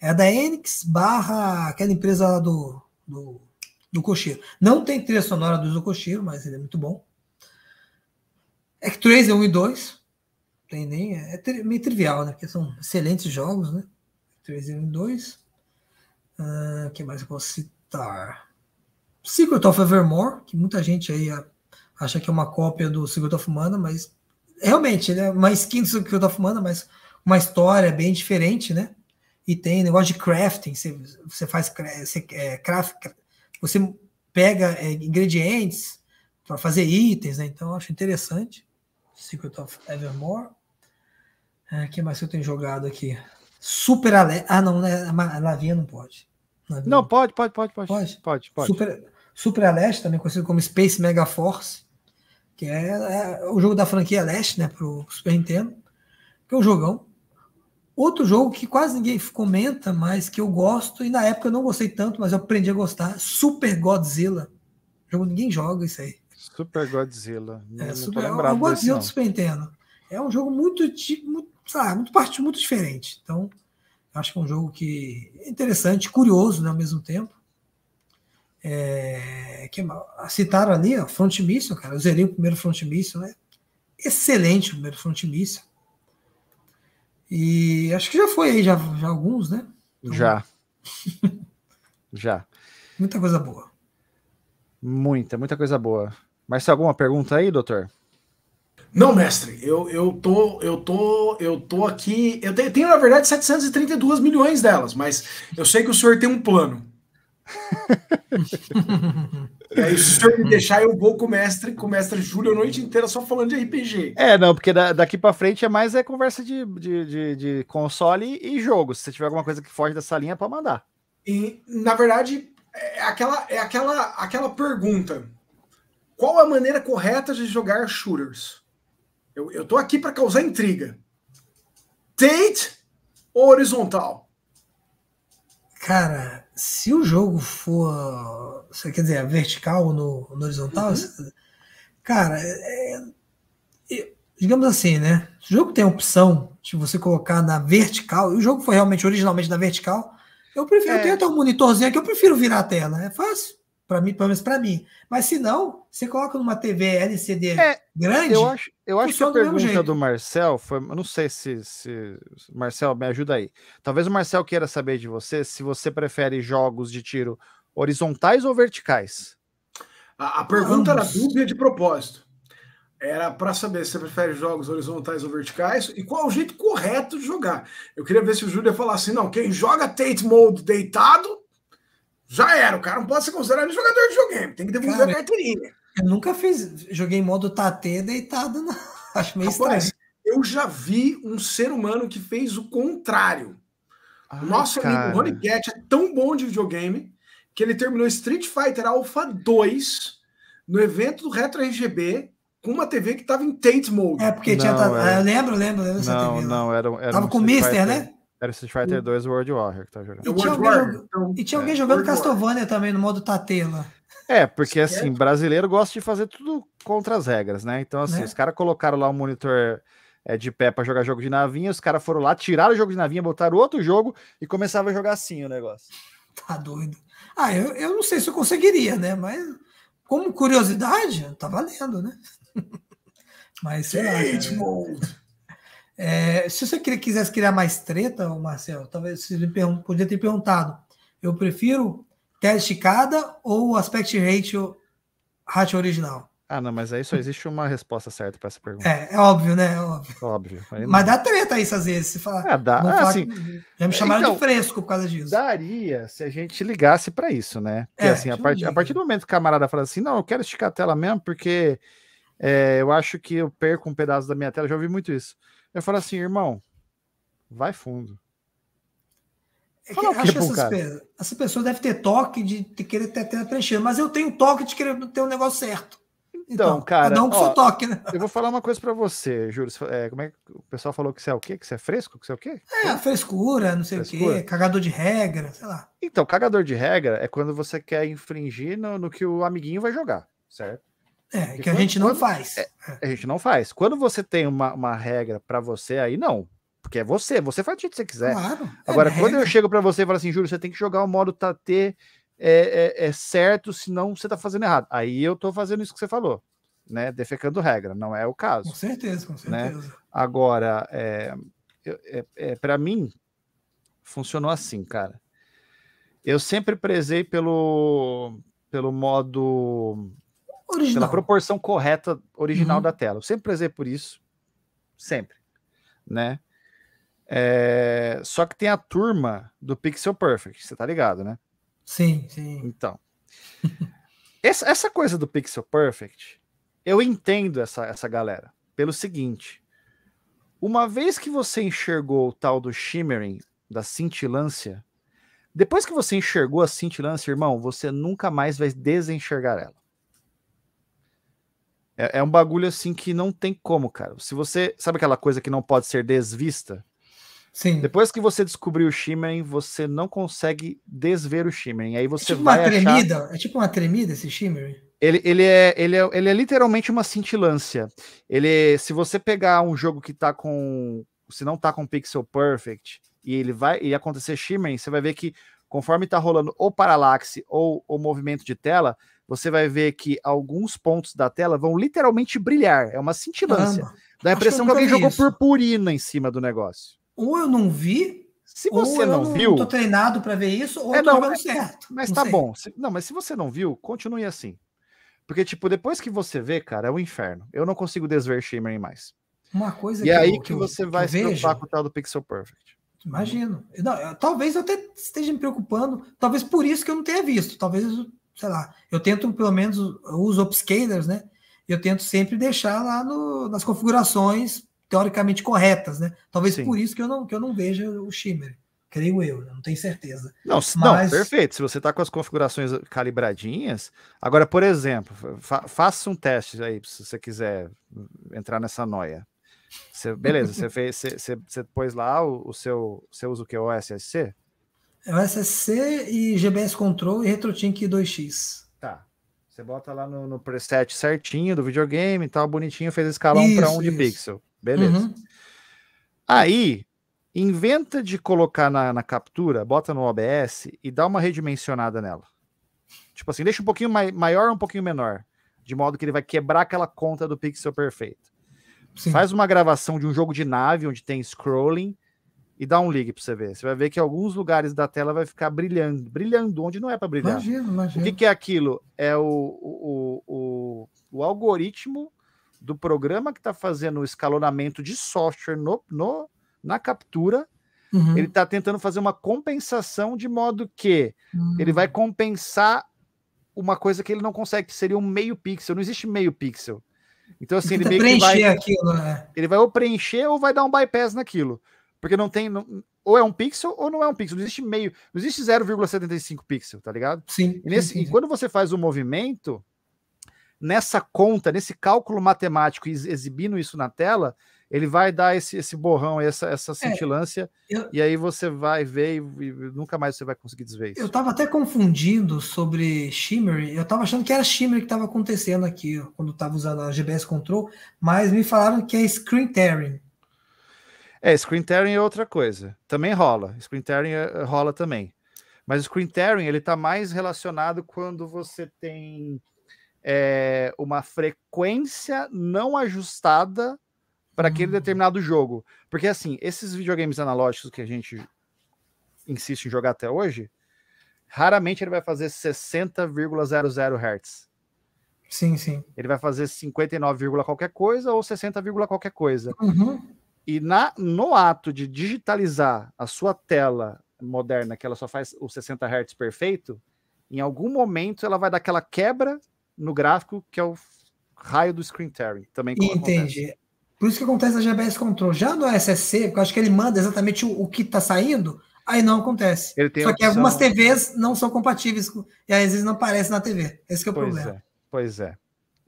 É da Enix barra aquela empresa do, do do Cocheiro. Não tem trilha sonora do Cocheiro, mas ele é muito bom. É que 3 é 1 e 2. Tem nem, é, meio trivial, né? Porque são excelentes jogos, né? 3 trace 1 e 2. O uh, que mais eu posso citar? Secret of Evermore, que muita gente aí ah, acha que é uma cópia do Secret of Mana, mas realmente, ele é uma skin do Secret of Mana, mas uma história bem diferente, né? E tem negócio de crafting, você, você faz você, é, craft, você pega é, ingredientes para fazer itens, né? Então, eu acho interessante. Secret of Evermore. O é, que mais que eu tenho jogado aqui? Super Aleste. Ah, não, né? a Lavinha não pode. Lavinha. Não, pode, pode, pode, pode. Pode, pode. pode. Super, Super Aleste, também conhecido como Space Mega Force, que é, é o jogo da franquia Leste, né, pro Super Nintendo. Que é um jogão. Outro jogo que quase ninguém comenta, mas que eu gosto, e na época eu não gostei tanto, mas eu aprendi a gostar, Super Godzilla. Jogo ninguém joga isso aí. Super Godzilla. Não, é, não Super, é o Godzilla do Super Nintendo. É um jogo muito, muito, sabe, muito, parte, muito diferente. Então, acho que é um jogo que é interessante, curioso né, ao mesmo tempo. É, que, citaram ali, ó, Front Mission, cara. Eu zerei o primeiro Front Mission, né? Excelente o primeiro Front Mission e acho que já foi aí, já, já alguns, né? Então... Já. já. Muita coisa boa. Muita, muita coisa boa. Mas tem alguma pergunta aí, doutor? Não, mestre, eu, eu tô eu tô eu tô aqui, eu tenho, na verdade 732 milhões delas, mas eu sei que o senhor tem um plano. É, aí, se o senhor me deixar, eu vou com o mestre, com o mestre Júlio a noite inteira só falando de RPG. É, não, porque da, daqui para frente é mais é conversa de, de, de, de, console e jogo. Se você tiver alguma coisa que foge dessa linha, é para mandar. E, na verdade, é aquela, é aquela, aquela pergunta: qual a maneira correta de jogar shooters? Eu, eu tô aqui para causar intriga. Tate ou horizontal? Cara, se o jogo for, quer dizer, vertical no, no horizontal, uhum. cara, é, é, digamos assim, né? Se o jogo tem a opção de você colocar na vertical, e o jogo foi realmente originalmente na vertical, eu prefiro é. ter até um monitorzinho aqui, eu prefiro virar a tela, é fácil. Para mim, pelo menos para mim. Mas se não, você coloca numa TV LCD é, grande. Eu acho, eu acho que a pergunta do, Marcel foi. não sei se, se. Marcel, me ajuda aí. Talvez o Marcel queira saber de você se você prefere jogos de tiro horizontais ou verticais. A, a pergunta Ambos. era dúvida de propósito. Era para saber se você prefere jogos horizontais ou verticais e qual o jeito correto de jogar. Eu queria ver se o Júlio ia falar assim: não, quem joga Tate Mode deitado já era, o cara não pode ser considerado jogador de videogame, tem que devolver cara, a carteirinha. Eu nunca fiz, joguei modo tatê deitado, na acho meio Rapaz, estranho. Eu já vi um ser humano que fez o contrário. Ai, ah, Nosso cara. amigo Ronnie Cat é tão bom de videogame que ele terminou Street Fighter Alpha 2 no evento do Retro RGB com uma TV que estava em Tate Mode. É, porque não, tinha. Era... É. Ah, eu lembro, lembro, lembro não, TV, Não, era, era Tava um com o Mister, Fighter. né? Era Street Fighter 2 World Warrior que tá jogando. E tinha, é, alguém, e tinha alguém é, jogando World Castlevania War. também no modo Tatela. É, porque assim, brasileiro gosta de fazer tudo contra as regras, né? Então, assim, né? os caras colocaram lá um monitor é, de pé para jogar jogo de navinha, os caras foram lá, tiraram o jogo de navinha, botaram outro jogo e começava a jogar assim o negócio. Tá doido. Ah, eu, eu não sei se eu conseguiria, né? Mas como curiosidade, tá valendo, né? Mas sei lá. É, se você quisesse criar mais treta, Marcelo, talvez você me podia ter perguntado. Eu prefiro tela esticada ou aspect ratio, ratio original? Ah, não, mas aí só existe uma resposta certa para essa pergunta. É, é óbvio, né? É óbvio. óbvio mas dá treta isso às vezes. Se fala, ah, dá. Ah, assim, que... já me chamaram então, de fresco por causa disso. Daria se a gente ligasse para isso, né? Porque, é, assim, a, part... a partir do momento que o camarada fala assim, não, eu quero esticar a tela mesmo porque é, eu acho que eu perco um pedaço da minha tela, já ouvi muito isso. Eu falo assim, irmão, vai fundo. É que, acho que essas, essa pessoa deve ter toque de, de querer ter a preenchida, mas eu tenho toque de querer ter o um negócio certo. Então, então cara. não com ó, seu toque, né? Eu vou falar uma coisa para você, Júlio. É, como é que o pessoal falou que você é o quê? Que você é fresco? Que você é o quê? É, frescura, não sei frescura. o quê, cagador de regra, sei lá. Então, cagador de regra é quando você quer infringir no, no que o amiguinho vai jogar, certo? É, que, a gente quando, não faz. É, é, a gente não faz. Quando você tem uma, uma regra para você, aí não. Porque é você, você faz o que você quiser. Claro, é Agora, é quando regra. eu chego para você e falo assim, Júlio, você tem que jogar o modo TAT é, é, é, certo, senão você tá fazendo errado. Aí eu tô fazendo isso que você falou, né? Defecando regra, não é o caso. Com certeza, com né? certeza. Né? Agora, é, é, para mim, funcionou assim, cara. Eu sempre prezei pelo, pelo modo Original. Pela proporção correta original uhum. da tela. Eu sempre prezei por isso. Sempre. Né? É... Só que tem a turma do Pixel Perfect, você tá ligado, né? Sim, sim. Então. essa, essa coisa do Pixel Perfect, eu entendo essa, essa galera. Pelo seguinte. Uma vez que você enxergou o tal do shimmering, da cintilância, depois que você enxergou a cintilância, irmão, você nunca mais vai desenxergar ela. É, é um bagulho assim que não tem como, cara. Se você. Sabe aquela coisa que não pode ser desvista? Sim. Depois que você descobrir o Shimmering, você não consegue desver o Shimmering. Aí você é tipo vai uma tremida, achar... é tipo uma tremida esse Shimmering. Ele, ele, é, ele, é, ele é literalmente uma cintilância. Ele, se você pegar um jogo que tá com. Se não tá com Pixel Perfect e ele vai e acontecer Shimmering, você vai ver que conforme tá rolando ou paralaxe ou o movimento de tela, você vai ver que alguns pontos da tela vão literalmente brilhar. É uma cintilância. Caramba, Dá a impressão que, que alguém jogou isso. purpurina em cima do negócio. Ou eu não vi, se você não, não, viu. Eu tô treinado para ver isso, ou é, eu tô não, certo. Mas não tá sei. bom. não, mas se você não viu, continue assim. Porque, tipo, depois que você vê, cara, é o um inferno. Eu não consigo desver Shimmering mais. Uma coisa E aí eu, que, você que vai que se vejo, preocupar com o tal do Pixel Perfect. Imagino. não, eu, talvez eu até esteja me preocupando. Talvez por isso que eu não tenha visto. Talvez eu sei lá, eu tento pelo menos, uso upscalers, né? Eu tento sempre deixar lá no, nas configurações teoricamente corretas, né? Talvez Sim. por isso que eu não, que eu não veja o shimmer, creio eu, né? não tenho certeza. Não, Mas... não perfeito. Se você está com as configurações calibradinhas, agora, por exemplo, fa faça um teste aí, se você quiser entrar nessa noia. Você, beleza, você fez, você, você, você pôs lá o, o seu, você usa o que o SSC? É o SSC e GBS Control e RetroTink 2X. Tá. Você bota lá no, no preset certinho do videogame e tal, bonitinho, fez escalar isso, um para um de pixel. Beleza. Uhum. Aí, inventa de colocar na, na, captura, bota no OBS e dá uma redimensionada nela. Tipo assim, deixa um pouquinho mai, maior, um pouquinho menor, de modo que ele vai quebrar aquela conta do pixel perfeito. Sim. Faz uma gravação de um jogo de nave onde tem scrolling, e dá um ligue para você ver. Você vai ver que alguns lugares da tela vai ficar brilhando, brilhando onde não é para brilhar. Imagina, imagina. O que, que, é aquilo? É o, o, o, o algoritmo do programa que está fazendo o escalonamento de software no, no na captura. Uhum. Ele está tentando fazer uma compensação de modo que uhum. ele vai hum. compensar uma coisa que ele não consegue, que seria um meio pixel. Não existe meio pixel. Então, assim, ele, ele meio vai. Aquilo, né? Ele vai ou preencher ou vai dar um bypass naquilo. Porque não tem. Não, ou é um pixel ou não é um pixel. Não existe meio. Não existe 0,75 pixel, tá ligado? Sim. E, nesse, sim, sim. e quando você faz o um movimento, nessa conta, nesse cálculo matemático, exibindo isso na tela, ele vai dar esse, esse borrão, essa, essa é, cintilância, é, eu, e aí você vai ver e, e, nunca mais você vai conseguir desver isso. Eu estava até confundindo sobre Shimmer, eu estava achando que era Shimmer que estava acontecendo aqui, quando estava usando a GBS Control, mas me falaram que é Screen Tearing. É, screen tearing é outra coisa. Também rola. Screen tearing eh, eh, rola também. Mas o screen tearing ele está mais relacionado quando você tem é, uma frequência não ajustada para aquele uhum. determinado jogo. Porque assim, esses videogames analógicos que a gente insiste em jogar até hoje, raramente ele vai fazer 60,00 Hz. Sim, sim. Ele vai fazer 59, qualquer coisa ou 60, qualquer coisa. Uhum. E na, no ato de digitalizar a sua tela moderna, que ela só faz o 60 Hz perfeito, em algum momento ela vai dar aquela quebra no gráfico, que é o raio do screen tearing. Também Entendi. Acontece. Por isso que acontece na GBS Control. Já no SSC, porque eu acho que ele manda exatamente o, o que está saindo, aí não acontece. Só que algumas TVs não são compatíveis, e às vezes não aparece na TV. Esse é o pois problema. É. Pois é.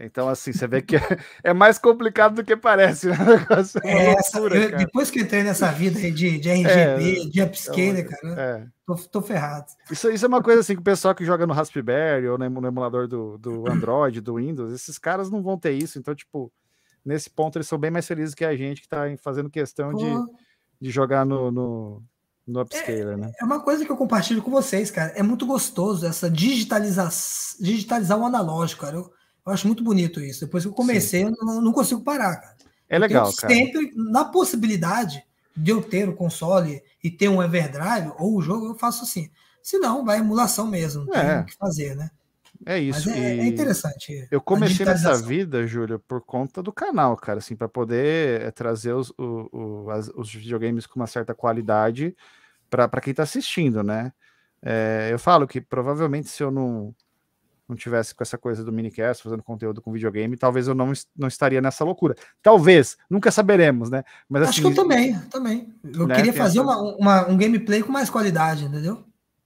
Então, assim, você vê que é mais complicado do que parece. Né? É é, loucura, essa, eu, depois que entrei nessa vida de, de RGB, é, de upscaler, cara, é. tô, tô, ferrado. Isso, isso é uma coisa assim que o pessoal que joga no Raspberry ou no emulador do, do Android, do Windows, esses caras não vão ter isso. Então, tipo, nesse ponto eles são bem mais felizes que a gente que tá fazendo questão de, de jogar no, no no é, upscaler, é, né? É uma coisa que eu compartilho com vocês, cara. É muito gostoso essa digitaliza digitalizar o analógico, cara. Eu, eu acho muito bonito isso. Depois que eu comecei, Sim. eu não, não, consigo parar, cara. É legal, eu cara. Sempre, na possibilidade de eu ter o console e ter um Everdrive ou o jogo, eu faço assim. Se não, vai emulação mesmo, não é. tem o que fazer, né? É isso. Mas é, é interessante. Eu comecei nessa vida, Júlio, por conta do canal, cara, assim, para poder eh, trazer os, o, o, as, os videogames com uma certa qualidade para quem está assistindo, né? É, eu falo que provavelmente se eu não não tivesse com essa coisa do minicast, fazendo conteúdo com videogame, talvez eu não, não estaria nessa loucura. Talvez, nunca saberemos, né? Mas, Acho que assim, eu também, também. Eu né, queria fazer uma, uma, um gameplay com mais qualidade, entendeu?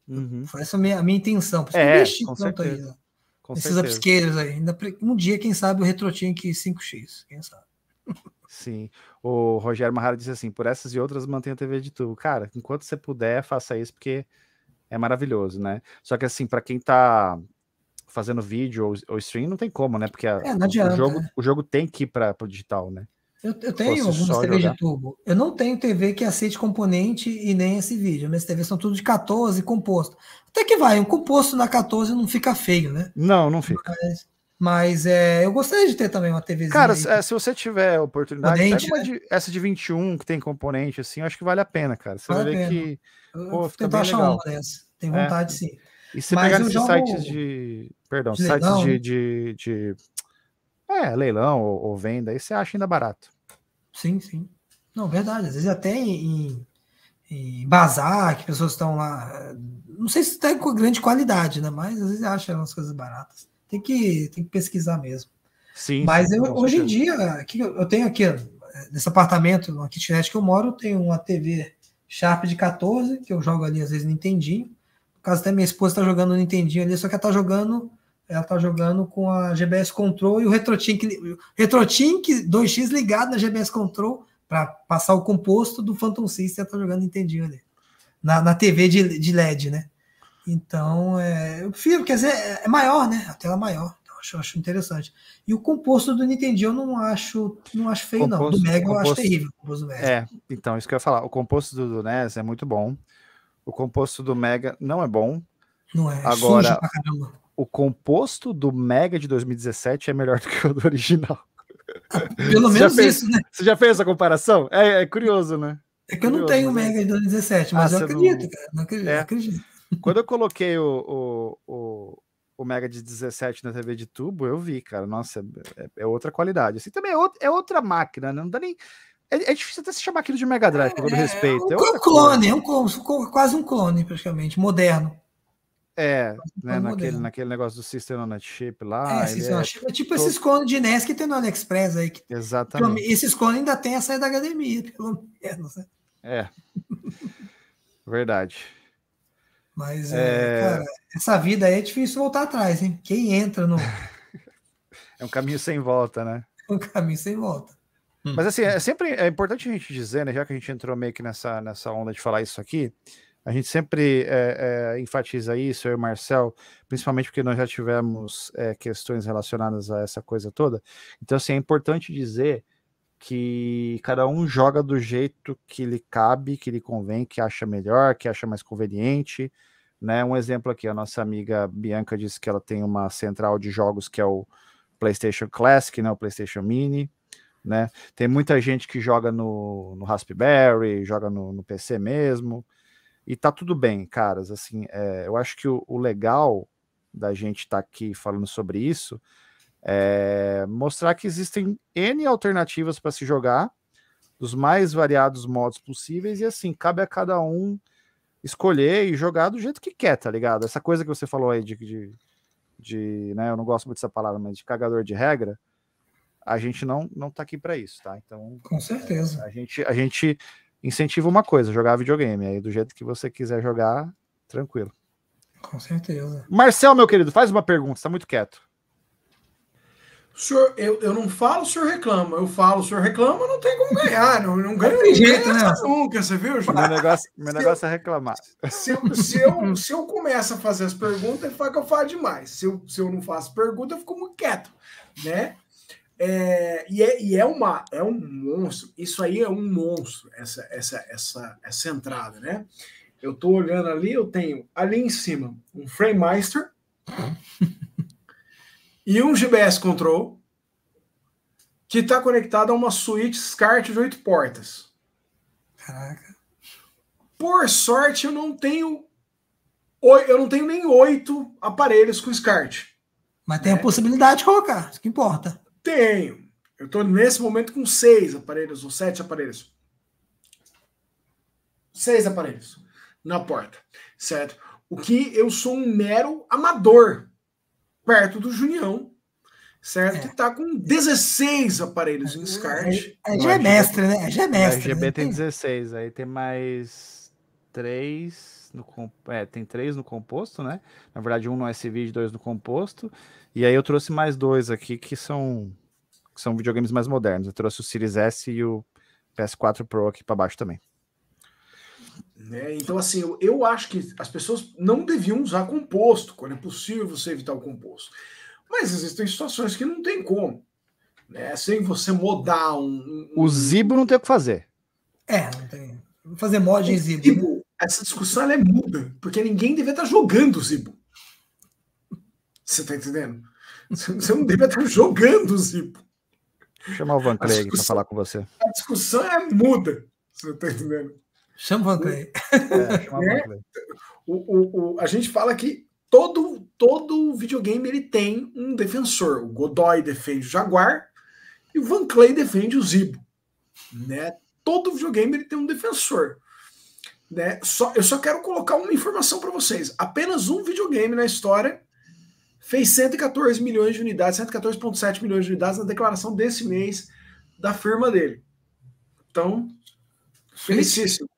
Uhum. Foi essa a minha, a minha intenção. Por é, com certeza. aí, né? com Esses upscalers aí. um dia, quem sabe, o que 5X, quem sabe. Sim. O Rogério Mahara disse assim: por essas e outras, mantenha a TV de tubo. Cara, enquanto você puder, faça isso, porque é maravilhoso, né? Só que assim, para quem tá fazendo vídeo ou, ou stream, não tem como, né? Porque a, é, adianta, o, jogo, né? o jogo tem que ir para o digital, né? Eu, eu tenho algumas TVs de tubo. Eu não tenho TV que aceite componente e nem esse vídeo. Minhas TVs são tudo de 14 composto. Até que vai, um composto na 14 não fica feio, né? Não, não fica. Mas, mas é, eu gostaria de ter também uma TV. Cara, aí, é, se você tiver oportunidade, dente, né? de, essa de 21 que tem componente, assim, eu acho que vale a pena, cara. Você vale vai ver que. Pô, eu vou tentar achar legal. uma dessa. Tem é. vontade, é. sim. E se Mas pegar esses jogo... sites de. Perdão, de sites de, de, de, É, leilão ou, ou, venda, aí você acha ainda barato. Sim, sim. Não, verdade. Às vezes até em, em bazar, que pessoas estão lá. Não sei se está com grande qualidade, né? Mas às vezes acha umas coisas baratas. Tem que, tem que pesquisar mesmo. Sim. Mas sim, eu, hoje em dia, aqui, eu tenho aqui, nesse apartamento, no kitnet que eu moro, eu tenho uma TV Sharp de 14, que eu jogo ali às vezes Nintendinho caso até minha esposa está jogando o Nintendinho ali, só que ela está jogando, ela tá jogando com a GBS Control e o RetroTink, RetroTink 2X ligado na GBS Control para passar o composto do Phantom System, ela tá jogando Nintendinho ali. Na, na TV de, de LED, né? Então, é, eu prefiro, quer dizer, é maior, né? A tela é maior. Então, acho, acho interessante. E o composto do Nintendinho eu não acho, não acho feio, composto, não. Do Mega composto, eu acho terrível. É, então, isso que eu ia falar. O composto do, do NES é muito bom. O composto do Mega não é bom. Não é. Agora, o composto do Mega de 2017 é melhor do que o do original. Pelo menos fez, isso, né? Você já fez essa comparação? É, é curioso, né? É que eu curioso, não tenho o né? Mega de 2017, mas ah, eu acredito, não... cara. Não acredito, é. acredito. Quando eu coloquei o, o, o, o, Mega de 17 na TV de tubo, eu vi, cara. Nossa, é, é outra qualidade. Assim, também é, outro, é outra máquina, né? Não dá nem é, é, difícil até se chamar aquilo de Mega Drive, é, com é, todo é respeito. É um, é um clone, é um, quase um clone, praticamente, moderno. É, né, naquele, naquele negócio do System on a Chip lá. É, System é on a Chip é tipo todo... esses cones de NES que tem no AliExpress aí. Que, Exatamente. Que, esses cones ainda tem a saída da academia, pelo menos. Né? É. Verdade. Mas, é... cara, essa vida aí é difícil voltar atrás, hein? Quem entra no. é um caminho sem volta, né? É um caminho sem volta. Hum. Mas assim, é sempre é importante a gente dizer, né, já que a gente entrou meio que nessa, nessa onda de falar isso aqui, a gente sempre é, é, enfatiza isso, eu e o Marcel, principalmente porque nós já tivemos é, questões relacionadas a essa coisa toda. Então, assim, é importante dizer que cada um joga do jeito que lhe cabe, que lhe convém, que acha melhor, que acha mais conveniente. Né? Um exemplo aqui, a nossa amiga Bianca disse que ela tem uma central de jogos que é o PlayStation Classic, né? o PlayStation Mini. Né? Tem muita gente que joga no, no Raspberry, joga no, no, PC mesmo, e tá tudo bem, caras. Assim, é, eu acho que o, o legal da gente estar tá aqui falando sobre isso é mostrar que existem N alternativas para se jogar, dos mais variados modos possíveis, e assim, cabe a cada um escolher e jogar do jeito que quer, tá ligado? Essa coisa que você falou aí de, de, de né, eu não gosto muito dessa palavra, mas de cagador de regra a gente não não tá aqui para isso, tá? Então, com certeza. É, a gente a gente incentiva uma coisa, jogar videogame, aí do jeito que você quiser jogar, tranquilo. Com certeza. Marcel, meu querido, faz uma pergunta, está muito quieto. O senhor, eu, eu não falo, o senhor reclama. Eu falo, o senhor reclama, não tem como ganhar. Não, não ganho jeito, né? nunca, você viu, João? Meu negócio, meu negócio eu, é reclamar. Se eu, se, eu, se eu começo a fazer as perguntas, ele fala que eu falo demais. Se eu, se eu não faço pergunta, eu fico muito quieto, né? É, e, é, e é, uma, é um monstro. Isso aí é um monstro, essa, essa, essa, essa entrada, né? Eu estou olhando ali, eu tenho ali em cima um Frame Master e um GBS Control que está conectado a uma suíte SCART de oito portas. Caraca. Por sorte, eu não tenho eu não tenho nem oito aparelhos com SCART. Mas tem a é. possibilidade de colocar, isso que importa. Tenho. Eu estou nesse momento com seis aparelhos ou sete aparelhos. Seis aparelhos na porta, certo? O que eu sou um mero amador perto do Junião, certo? É. Que tá com 16 aparelhos é, em é, SCART. já é mestre, né? Já é mestre. A GB né? tem 16, aí tem mais três no é, tem três no composto, né? Na verdade, um no SV vid dois no composto. E aí eu trouxe mais dois aqui que são, que são videogames mais modernos. Eu trouxe o Series S e o PS4 Pro aqui para baixo também. Né? Então, assim, eu, eu, acho que as pessoas não deviam usar composto, quando é possível você evitar o composto. Mas existem situações que não tem como. Né? Sem você modar um. um... O Zibo não tem o que fazer. É, não tem. Vou fazer mod em Zibo. Zibo Essa discussão é muda, porque ninguém deveria estar jogando Zibo. Você tá entendendo? Você não deveria estar jogando, Zipo. Chamar o Van Craig para falar com você. A discussão é muda. Você tá entendendo? Chama o Van né? Craig. É, chama é, Van né? Craig. O, o, o, a gente fala que todo, todo videogame ele tem um defensor. O Godoy defende o Jaguar e o Van Clay defende o Zibo. Né? Todo videogame ele tem um defensor. Né? Só, eu só quero colocar uma informação para vocês. Apenas um videogame na história fez 114 milhões de unidades, 114,7 milhões de unidades na declaração desse mês da firma dele. Então, felicíssimo.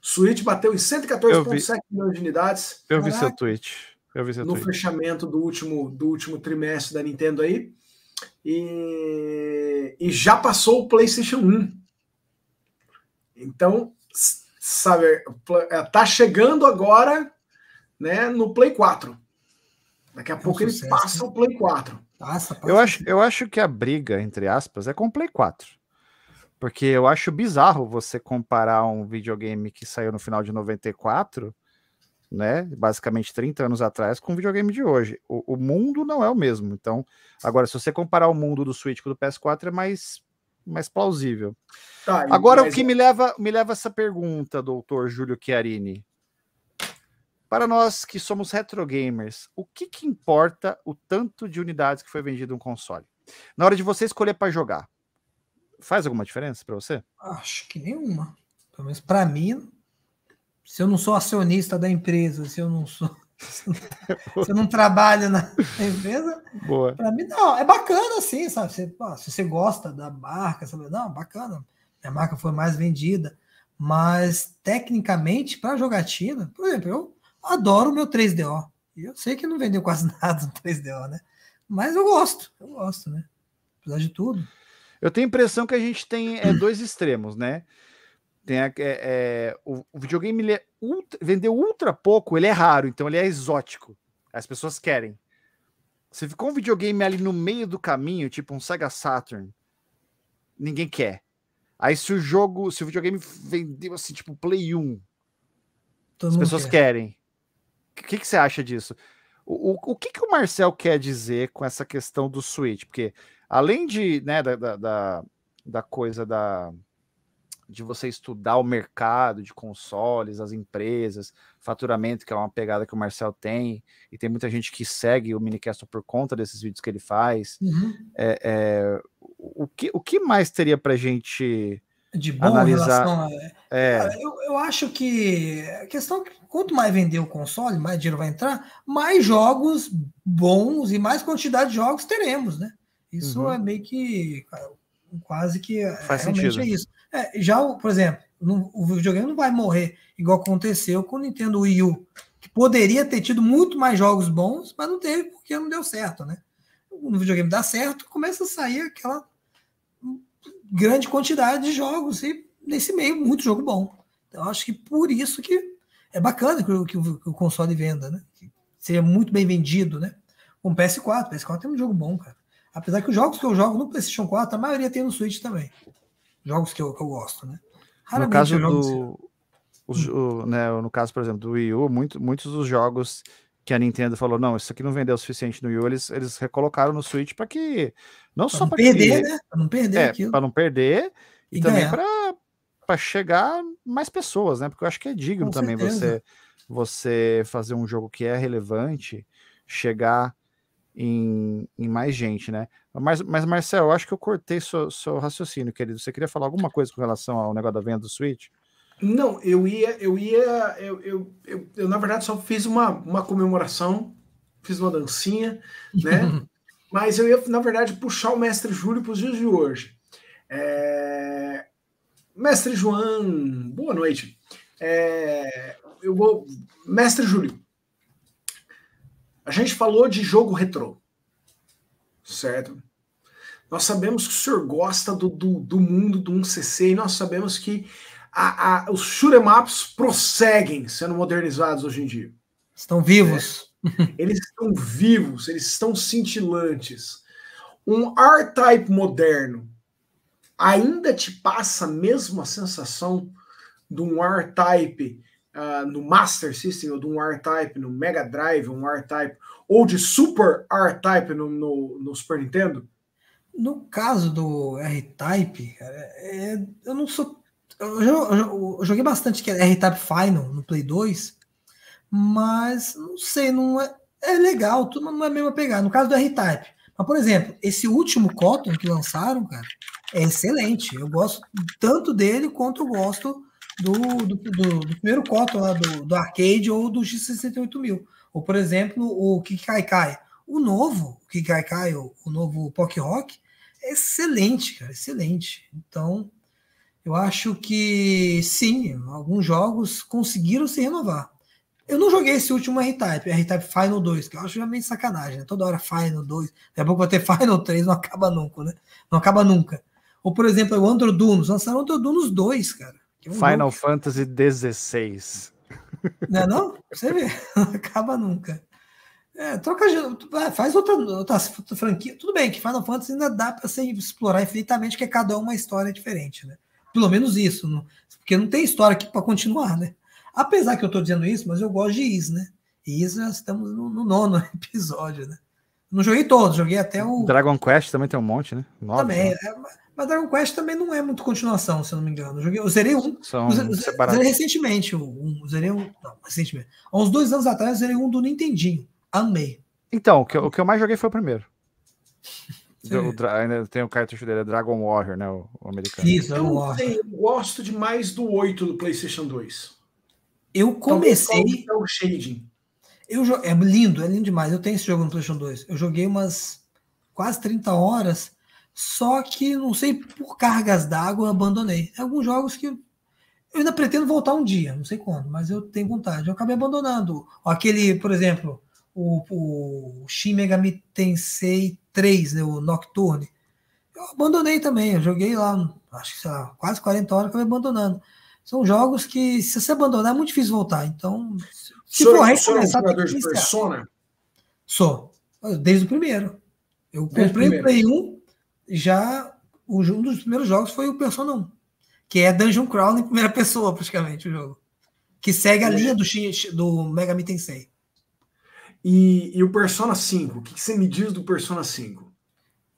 Switch bateu em 114,7 milhões de unidades. Eu vi seu tweet. Eu vi seu no tweet. fechamento do último, do último trimestre da Nintendo aí. E, e já passou o PlayStation 1. Então, sabe, é, tá chegando agora né, no Play 4. Daqui a é um pouco sucesso, ele passa né? o Play 4. Passa, passa. Eu, acho, eu acho que a briga, entre aspas, é com o Play 4. Porque eu acho bizarro você comparar um videogame que saiu no final de 94, né, basicamente 30 anos atrás, com o videogame de hoje. O, o mundo não é o mesmo. Então, agora, se você comparar o mundo do Switch com o do PS4, é mais, mais plausível. Tá, agora, mas... o que me leva, me leva a essa pergunta, doutor Júlio Chiarini. Para nós que somos retro gamers o que, que importa o tanto de unidades que foi vendido um console? Na hora de você escolher para jogar, faz alguma diferença para você? Acho que nenhuma. Pelo menos para mim, se eu não sou acionista da empresa, se eu não sou. É se eu não, trabalho na empresa, para mim não, é bacana assim, sabe? Você, pô, se você gosta da marca, sabe? Não, bacana. A marca foi mais vendida, mas tecnicamente, para jogatina, por exemplo, eu adoro o meu 3DO. E eu sei que não vendeu quase nada no 3DO, né? Mas eu gosto, eu gosto, né? Apesar de tudo. Eu tenho a impressão que a gente tem é, dois extremos, né? Tem a, é, é, o, o, videogame ele é ultra, vendeu ultra pouco, ele é raro, então ele é exótico. As pessoas querem. Se ficou um videogame ali no meio do caminho, tipo um Sega Saturn, ninguém quer. Aí se o jogo, se o videogame vendeu assim, tipo Play 1, Todo as pessoas quer. querem. O que, que você acha disso? O, o, o que, que o Marcel quer dizer com essa questão do Switch? Porque além de, né, da, da, da coisa da, de você estudar o mercado de consoles, as empresas, faturamento, que é uma pegada que o Marcel tem, e tem muita gente que segue o Minicast por conta desses vídeos que ele faz. Uhum. É, é, o, que, o que mais teria para a gente de boa analisar. Relação a... Né? é. eu, eu acho que a questão é que quanto mais vender o console, mais dinheiro vai entrar, mais jogos bons e mais quantidade de jogos teremos, né? Isso uhum. é meio que quase que é, Faz sentido. é isso. É, já, por exemplo, o videogame não vai morrer, igual aconteceu com o Nintendo Wii U, que poderia ter tido muito mais jogos bons, mas não teve porque não deu certo, né? No videogame dá certo, começa a sair aquela grande quantidade de jogos e nesse meio muito jogo bom. Então acho que por isso que é bacana que, o, que o console venda, né? Que muito bem vendido, né? Com PS4, PS4 tem um jogo bom, cara. Apesar que os jogos que eu jogo no PlayStation 4, a maioria tem no Switch também. Jogos que eu, que eu gosto, né? Raramente no caso do, assim. os, o, né, no caso, por exemplo, do Wii U, muito, muitos dos jogos que a Nintendo falou, não, isso aqui não vendeu o suficiente no Wii eles, eles recolocaram no Switch para que não pra só para perder, que, né? Para não perder é, aquilo. Para não perder e, e também para chegar mais pessoas, né? Porque eu acho que é digno Com também você você fazer um jogo que é relevante chegar em, em mais gente, né? Mas, mas Marcel, eu acho que eu cortei seu, seu raciocínio, querido. Você queria falar alguma coisa com relação ao negócio da venda do Switch? Não, eu ia, eu ia, eu, eu, eu, eu, na verdade só fiz uma, uma comemoração, fiz uma dancinha, né? Mas eu ia, na verdade, puxar o mestre Júlio para os dias de hoje. É... Mestre João, boa noite. É... Eu vou, mestre Júlio. A gente falou de jogo retrô, certo? Nós sabemos que o senhor gosta do, do, do mundo do 1CC e nós sabemos que a, a, os shoot'em ups prosseguem sendo modernizados hoje em dia. Estão vivos. É. Eles estão vivos, eles estão cintilantes. Um R-Type moderno ainda te passa a mesma sensação de um R-Type uh, no Master System, ou de um R-Type no Mega Drive, um R-Type, ou de Super R-Type no, no, no Super Nintendo? No caso do R-Type, é, eu não sou eu, eu, eu joguei bastante que é R-Type Final no Play 2, mas não sei, não é, é legal, tudo não é mesmo a pegar. No caso do R-Type. Mas, por exemplo, esse último Cotton que lançaram, cara, é excelente. Eu gosto tanto dele quanto eu gosto do, do, do, do primeiro Cotton lá do, do arcade ou do X68000. Ou, por exemplo, o Kikai Kai. O novo Kikai Kai, o, o novo Pock Rock, é excelente, cara, excelente. Então, eu acho que sim, alguns jogos conseguiram se renovar. Eu não joguei esse último R-Type, R-Type Final 2, que eu acho realmente sacanagem, né? Toda hora Final 2, daqui a pouco vai ter Final 3, não acaba nunca, né? Não acaba nunca. Ou, por exemplo, o Andro Dunos, lançaram o Andro Dunos 2, cara. É um Final jogo. Fantasy 16. Não é não? Você vê, não acaba nunca. É, troca, faz outra, outra franquia. Tudo bem que Final Fantasy ainda dá para você explorar infinitamente, porque cada uma é uma história diferente, né? Pelo menos isso, não, porque não tem história aqui para continuar, né? Apesar que eu estou dizendo isso, mas eu gosto de Is, né? E Is, estamos no, no, nono episódio, né? Não joguei todos, joguei até o. Dragon Quest também tem um monte, né? Nove, também. Né? É, mas Dragon Quest também não é muito continuação, se eu não me engano. Eu, joguei, eu zerei um. São eu zerei, recentemente. Um, eu zerei um. Não, recentemente. Há uns dois anos atrás, eu zerei um do Nintendinho. Amei. Então, o que, eu, o que eu mais joguei foi o primeiro ainda tem o cartucho dele, é Dragon Warrior, né? O, o americano. Isso, é eu, sei, eu gosto demais do 8 do PlayStation 2. Eu então, comecei. Então, o shading. Eu, é lindo, é lindo demais. Eu tenho esse jogo no PlayStation 2. Eu joguei umas quase 30 horas, só que não sei por cargas d'água abandonei. Alguns jogos que eu ainda pretendo voltar um dia, não sei quando, mas eu tenho vontade. Eu acabei abandonando. Aquele, por exemplo, o, o Shin Megami Tensei 3, né, o Nocturne, eu abandonei também. Eu joguei lá, acho que sei lá, quase 40 horas, acabei abandonando. São jogos que, se você abandonar, é muito difícil voltar. Então, se for é um é jogador de Persona? Sou. Desde o primeiro. Eu Desde comprei o Play 1, já um dos primeiros jogos foi o Persona 1, que é Dungeon Crawl em primeira pessoa, praticamente, o jogo. Que segue a linha do, do Mega Man Tensei. E, e o Persona 5, o que, você me diz do Persona 5?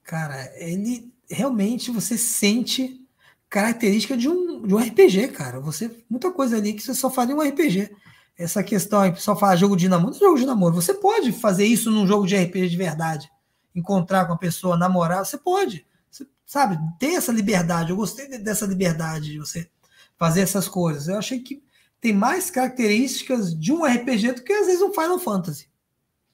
Cara, ele realmente você sente característica de um, de um RPG, cara. Você muita coisa ali que você só faria um RPG. Essa questão aí, só falar jogo de namoro, é jogo de namoro. Você pode fazer isso num jogo de RPG de verdade. Encontrar com a pessoa, namorar, você pode. Você, sabe, tem essa liberdade. Eu gostei dessa liberdade de você fazer essas coisas. Eu achei que tem mais características de um RPG do que às vezes um Final Fantasy.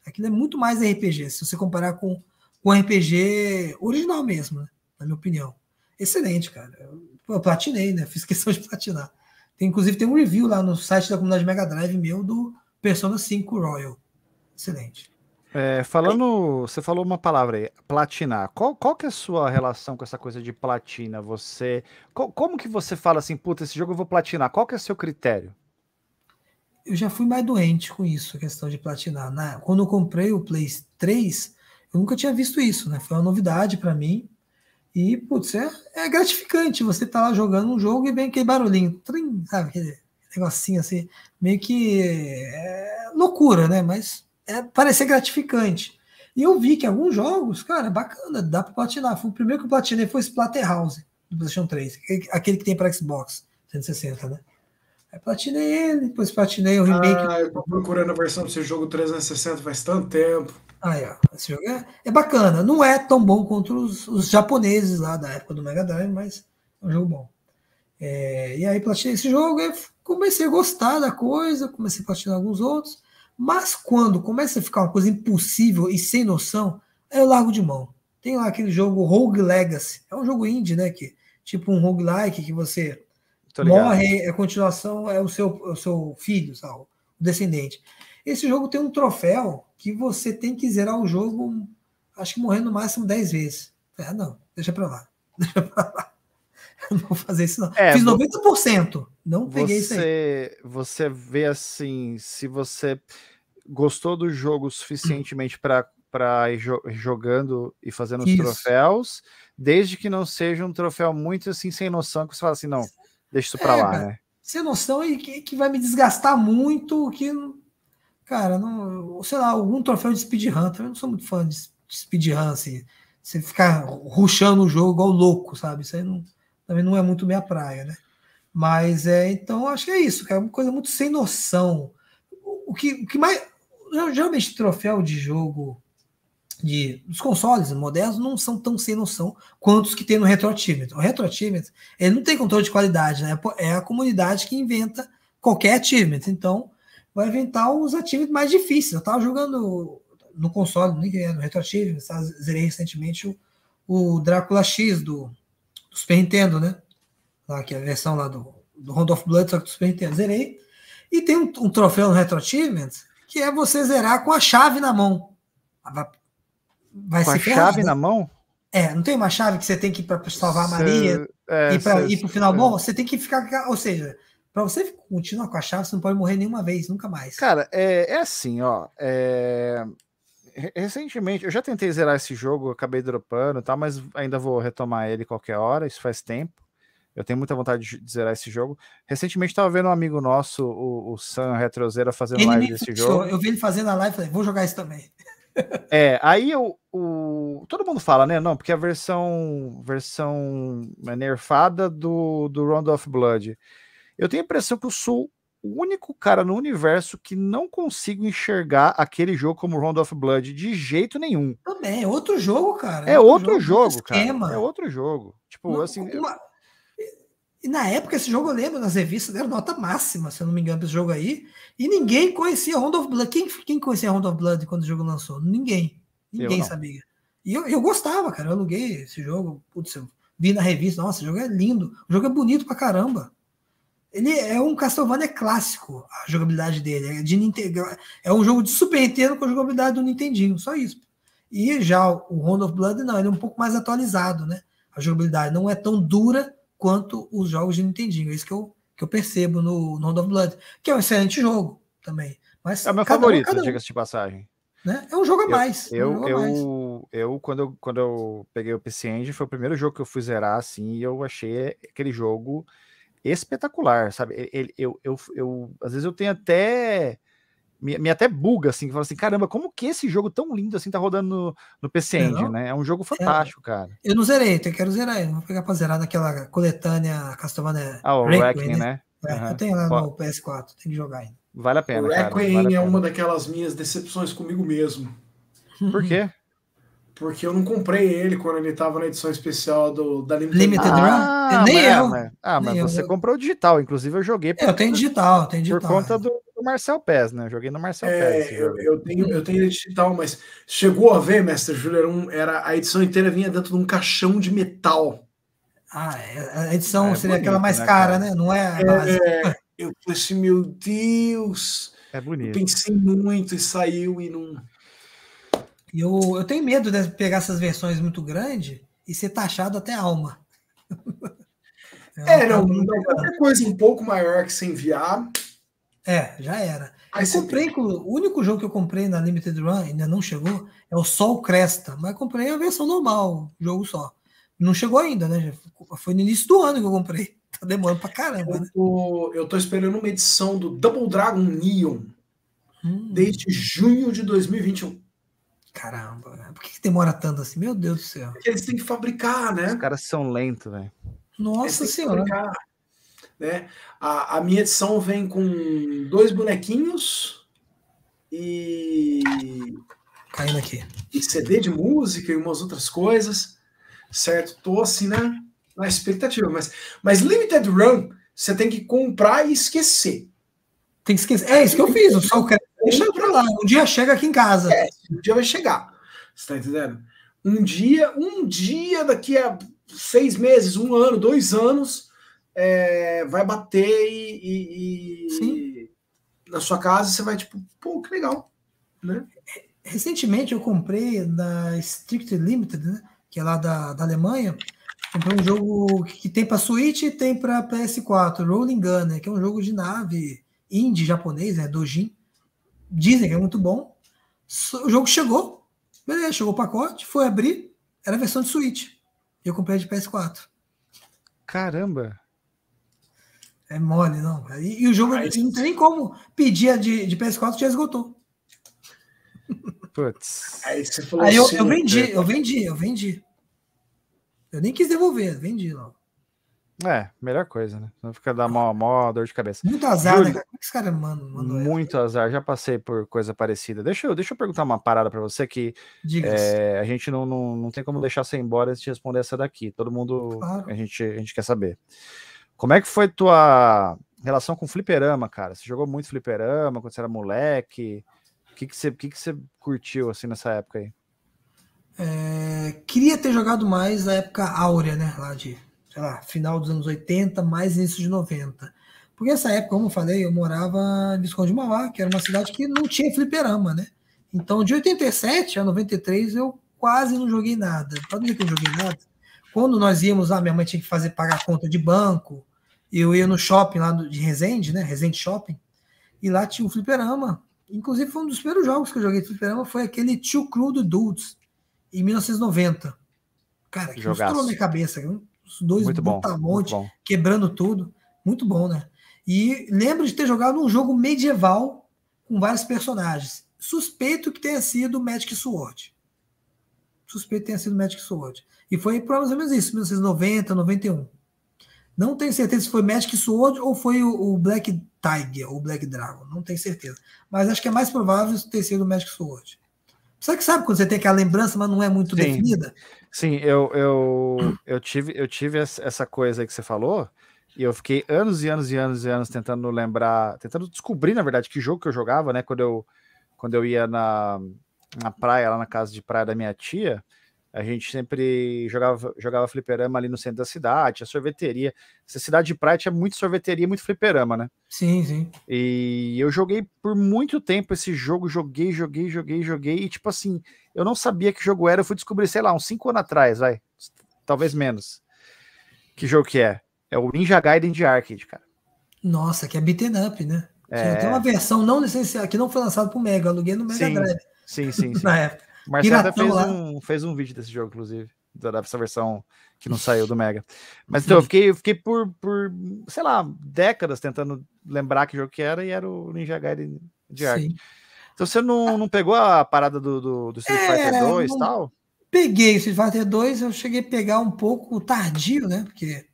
Aquilo é muito mais RPG, se você comparar com o RPG original mesmo, né? na minha opinião. Excelente, cara. Eu, eu platinei, né? Fiz questão de platinar. Tem, inclusive, tem um review lá no site da comunidade Mega Drive meu do Persona 5 Royal. Excelente. É, falando, você falou uma palavra aí, platinar. Qual, qual que é a sua relação com essa coisa de platina? Você, como que você fala assim, puta, esse jogo eu vou platinar? Qual que é o seu critério? eu já fui mais doente com isso, a questão de platinar. Na, né? quando eu comprei o Play 3, eu nunca tinha visto isso, né? Foi uma novidade para mim. E, putz, é, é, gratificante você tá lá jogando um jogo e vem aquele barulhinho, trim, sabe? Aquele negocinho assim, meio que é loucura, né? Mas é parecer gratificante. E eu vi que alguns jogos, cara, bacana, dá para platinar. Foi o primeiro que eu platinei foi Splatterhouse do PlayStation 3, aquele que tem para Xbox 160, né? Aí platinei ele, depois platinei o remake. Ah, eu tô procurando a versão desse jogo 360 faz tanto tempo. Aí, ó, esse jogo é, é bacana. Não é tão bom contra os, os, japoneses lá da época do Mega Drive, mas é um jogo bom. É, e aí platinei esse jogo e comecei a gostar da coisa, comecei a platinar alguns outros. Mas quando começa a ficar uma coisa impossível e sem noção, eu largo de mão. Tem lá aquele jogo Rogue Legacy, é um jogo indie, né? Que, tipo um roguelike que você morre, a é continuação é o seu, é o seu filho, sabe? o descendente. Esse jogo tem um troféu que você tem que zerar o jogo, acho que morrendo no máximo 10 vezes. É, não, deixa pra lá. Deixa pra lá. não vou fazer isso, não. É, Fiz 90%. Não peguei você, isso aí. Você vê assim, se você gostou do jogo suficientemente para para ir jogando e fazendo isso. os troféus, desde que não seja um troféu muito assim sem noção, que você fala assim, não, deixa isso pra é, lá, né? Sem noção e que, que vai me desgastar muito, que. Cara, não, sei lá, algum troféu de speedrun, também não sou muito fã de speedrun, assim. Você ficar ruxando o jogo igual louco, sabe? Isso aí não, também não é muito minha praia, né? Mas é, então acho que é isso, cara. É uma coisa muito sem noção. o que, o que mais. Geralmente, troféu de jogo de, dos consoles modernos não são tão sem noção quanto os que tem no retroachievement. O retroachievement ele não tem controle de qualidade, né? É, é a comunidade que inventa qualquer achievement. Então, vai inventar os achievements mais difíceis. Eu estava jogando no console, nem no retroachievement, tá? zerei recentemente o, o Drácula X do, do, Super Nintendo, né? Lá, que é a versão lá do, do Round of Blood, só que do Super Nintendo. Zerei. E tem um, um troféu no retroachievement que é você zerar com a chave na mão vai com ser a ferrado, chave né? na mão? É, não tem uma chave que você tem que ir para salvar a Maria é, e para ir para o final é. bom? Você tem que ficar. Ou seja, para você continuar com a chave, você não pode morrer nenhuma vez, nunca mais. Cara, é, é assim, ó. É... Recentemente, eu já tentei zerar esse jogo, acabei dropando e tá, mas ainda vou retomar ele qualquer hora, isso faz tempo. Eu tenho muita vontade de zerar esse jogo. Recentemente estava vendo um amigo nosso, o, o Sam Retrozeira, fazendo ele live desse jogo. Eu vi ele fazendo a live e falei, vou jogar isso também é, aí o, o, todo mundo fala, né? Não, porque a versão versão né, nerfada do, do Round of Blood. Eu tenho a impressão que eu sou o único cara no universo que não consigo enxergar aquele jogo como Round of Blood de jeito nenhum. Também, é outro jogo, cara. É, é outro, outro jogo, jogo cara. É outro jogo. Tipo, não, assim. Uma... Eu e na época, esse jogo eu lembro, nas revistas deram nota máxima, se eu não me engano, esse jogo aí. E ninguém conhecia Round of Blood. Quem, quem conhecia Round of Blood quando o jogo lançou? Ninguém. Ninguém sabia. E eu, eu gostava, cara. Eu aluguei esse jogo. Putz, eu vi na revista. Nossa, o jogo é lindo. O jogo é bonito pra caramba. Ele é um Castlevania clássico, a jogabilidade dele. É, de Nintendo, é um jogo de Super Nintendo com a jogabilidade do Nintendinho, só isso. E já o Round of Blood, não, ele é um pouco mais atualizado, né? A jogabilidade não é tão dura quanto os jogos de Nintendinho. É isso que eu, que eu percebo no, no Round of Blood, que é um excelente jogo também. Mas é o meu favorito, um, um. diga-se de passagem. Né? É um jogo a mais. É eu, um eu, mais. eu, quando, eu quando eu peguei o PC Engine, foi o primeiro jogo que eu fui zerar assim, e eu achei aquele jogo espetacular, sabe? Ele, eu, eu, eu, às vezes eu tenho até me, me, até buga, assim, que fala assim, caramba, como que esse jogo tão lindo assim tá rodando no, no PC é. Engine, né? É um jogo é. fantástico, é. cara. Eu não zerei, então eu quero zerar ele. Vou pegar pra zerar naquela coletânea Castlevania. Né? Ah, o Requiem, né? né? Uhum. Eu tenho lá no PS4, tem que jogar ainda. Vale a pena, o cara. vale é uma daquelas minhas decepções comigo mesmo. Uhum. Por quê? Porque eu não comprei ele quando ele tava na edição especial do, da Limited, Limited Run. Ah, nem mas, eu. Mas, ah, mas eu. você comprou digital. Inclusive, eu joguei. Por, é, eu tenho digital, eu tenho digital. Por conta do, do Marcel Pérez, né? Joguei no Marcel é, Eu, eu, tenho, eu tenho digital, mas chegou a ver, Mestre Júlio, um, era a edição inteira vinha dentro de um caixão de metal. Ah, é, a edição é seria aquela mais né, cara, cara, né? Não é? é eu pensei, assim, meu Deus. É bonito. Eu pensei muito e saiu e não. Eu, eu tenho medo de pegar essas versões muito grandes e ser taxado até alma. É, é, não, não, qualquer coisa um pouco maior que você enviar, é, já era. Aí eu comprei, tem... o único jogo que eu comprei na Limited Run, ainda não chegou, é o Sol Cresta, mas comprei a versão normal, jogo só. Não chegou ainda, né? Foi no início do ano que eu comprei. Tá demorando pra caramba. Né? Eu, tô, eu tô esperando uma edição do Double Dragon Neon hum. desde junho de 2021. Caramba, por que, que, demora tanto assim? Meu Deus do céu. Porque é eles têm que fabricar, né? Os caras são lentos, velho. Nossa senhora. Fabricar. Né? A, a minha edição vem com dois bonequinhos e. Caindo aqui. E CD de música e umas outras coisas, certo? Tô assim, né? Na expectativa. Mas, mas Limited Run, você tem que comprar e esquecer. Tem que esquecer. É isso que eu fiz. Eu só quero deixar pra lá. Um dia chega aqui em casa. É, um dia vai chegar. Você tá entendendo? Um dia, um dia, daqui a seis meses, um ano, dois anos, é, vai bater e, e, e, na sua casa você vai tipo, pô, que legal, né? Recentemente eu comprei na Strict Limited, né? que é lá da, da Alemanha. Comprei um jogo que tem para Switch e tem para PS4, Rolling Gunner, que é um jogo de nave indie japonês, né? Dojin. Dizem que é muito bom. O jogo chegou, beleza, chegou o pacote, foi abrir, era a versão de Switch. E eu comprei de PS4. Caramba! É mole, não. E, e o jogo Mas... não tem nem como pedir de, de PS4 já esgotou. Putz. Aí você falou Aí eu, assim, eu né? vendi, eu vendi, eu vendi. Eu nem quis devolver, vendi logo. É, melhor coisa, né? Não fica dar mó, mó dor de cabeça. Muito azar, né, Júlio, né? Como é que esse cara mano, Muito essa? azar, já passei por coisa parecida. Deixa eu, deixa eu perguntar uma parada para você que é, a gente não, não, não tem como deixar você embora e te responder essa daqui. Todo mundo, claro. a, gente, a gente quer saber. Como é que foi tua relação com fliperama, cara? Você jogou muito fliperama quando você era moleque? O que, que, você, que, que você curtiu assim nessa época aí? É, queria ter jogado mais na época áurea, né? Lá de, sei lá, final dos anos 80, mais início de 90. Porque nessa época, como eu falei, eu morava em Visconde de Mauá, que era uma cidade que não tinha fliperama, né? Então, de 87 a 93, eu quase não joguei nada. Pra dizer que eu não joguei nada, quando nós íamos, a minha mãe tinha que fazer pagar conta de banco, eu ia no shopping lá de Resende, né? Resende Shopping, e lá tinha o fliperama. Inclusive, foi um dos primeiros jogos que eu joguei de fliperama, foi aquele Tio Crew do Dudes, em 1990. Cara, que Jogaço. estourou minha cabeça. Os dois muito bom, monte, muito bom. quebrando tudo. Muito bom, né? E lembro de ter jogado um jogo medieval com vários personagens. Suspeito que tenha sido Magic Sword. Suspeito que tenha sido Magic Sword. E foi provavelmente mais ou menos isso, 1990, 91. Não tenho certeza se foi Magic Sword ou foi o, Black Tiger ou Black Dragon. Não tenho certeza. Mas acho que é mais provável ter sido o Magic Sword. Só que sabe quando você tem aquela lembrança, mas não é muito Sim. definida? Sim, eu, eu, eu, tive, eu tive essa coisa aí que você falou. E eu fiquei anos e anos e anos e anos tentando lembrar, tentando descobrir, na verdade, que jogo que eu jogava, né? Quando eu, quando eu ia na, na praia, lá na casa de praia da minha tia, a gente sempre jogava, jogava fliperama ali no centro da cidade, a sorveteria. Essa cidade de praia tinha muito sorveteria, muito fliperama, né? Sim, sim. E eu joguei por muito tempo esse jogo, joguei, joguei, joguei, joguei. E tipo assim, eu não sabia que jogo era, eu fui descobrir, sei lá, uns 5 anos atrás, vai. Talvez menos. Que jogo que é? É o Ninja Gaiden de arcade, cara. Nossa, que é beaten up, né? É... Tem uma versão não licenciada, que não foi lançada pro Mega, aluguei no Mega sim, Drive. Sim, sim, sim. Na época. O Marcelo fez um, fez um vídeo desse jogo, inclusive, dessa versão que não saiu do Mega. Mas então, eu fiquei, eu fiquei por, por, sei lá, décadas tentando lembrar que jogo que era, e era o Ninja Gaiden de Ark. Então você não, não pegou a parada do, do, do Street é, Fighter 2 e tal? Peguei Street Fighter 2, eu cheguei a pegar um pouco tardio, né? Porque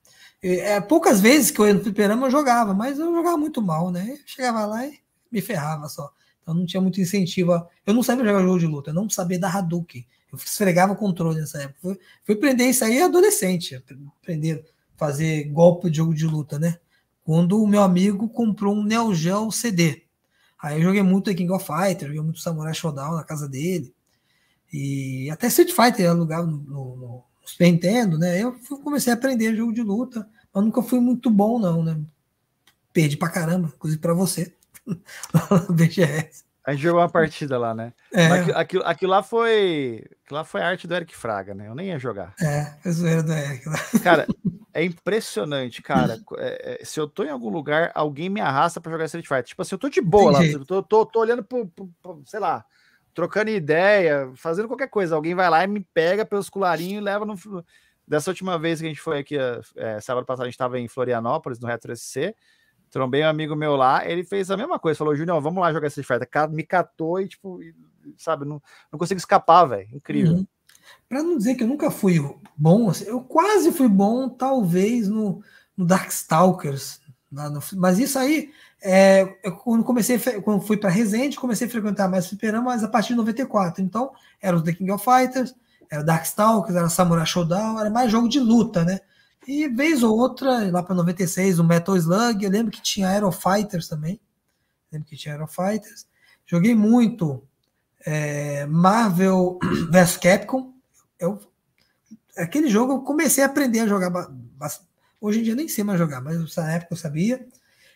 é, é poucas vezes que eu ia no Piperama eu jogava, mas eu jogava muito mal, né? Eu chegava lá e me ferrava só. Então não tinha muito incentivo. A... Eu não sabia jogar jogo de luta, eu não sabia dar Hadouken. Eu esfregava o controle nessa época. Fui, fui aprender isso aí adolescente, aprender fazer golpe de jogo de luta, né? Quando o meu amigo comprou um Neo Geo CD. Aí eu joguei muito King of Fighters, joguei muito Samurai Shodown na casa dele. E até Street Fighter eu alugava no, no, no Super Nintendo, né? Eu fui, comecei a aprender jogo de luta, mas nunca fui muito bom, não, né? Perdi pra caramba, inclusive pra você. BGS. A gente jogou uma partida lá, né? É. Aquilo, aquilo, aquilo, lá foi. Aquilo lá foi arte do Eric Fraga, né? Eu nem ia jogar. É, foi é zoeira do Eric. Cara, é impressionante, cara. É, é, se eu tô em algum lugar, alguém me arrasta para jogar Street Fighter. Tipo assim, eu tô de boa Entendi. lá. Eu tipo, tô, tô, tô olhando pro, pro, pro, sei lá, trocando ideia, fazendo qualquer coisa. Alguém vai lá e me pega pelos colarinhos e leva no. Dessa última vez que a gente foi aqui, é, sábado passado, a gente estava em Florianópolis, no Retro SC. Trombei um amigo meu lá, ele fez a mesma coisa, falou, Júnior, vamos lá jogar essa oferta. Me catou e, tipo, sabe, não, não consigo escapar, velho. Incrível. Uhum. Pra não dizer que eu nunca fui bom, assim, eu quase fui bom, talvez, no, no Darkstalkers. no, mas isso aí, é, eu, quando comecei, quando fui para Resende, comecei a frequentar mais Fliperama, mas a partir de 94. Então, era o The King of Fighters, era Darkstalkers, era Samurai Showdown, era mais jogo de luta, né? E vez ou outra, lá para 96, o Metal Slug, eu lembro que tinha Aero Fighters também. Eu lembro que tinha Aero Fighters. Joguei muito é, Marvel vs Capcom. Eu, aquele jogo eu comecei a aprender a jogar. Hoje em dia nem sei mais jogar, mas na época eu sabia.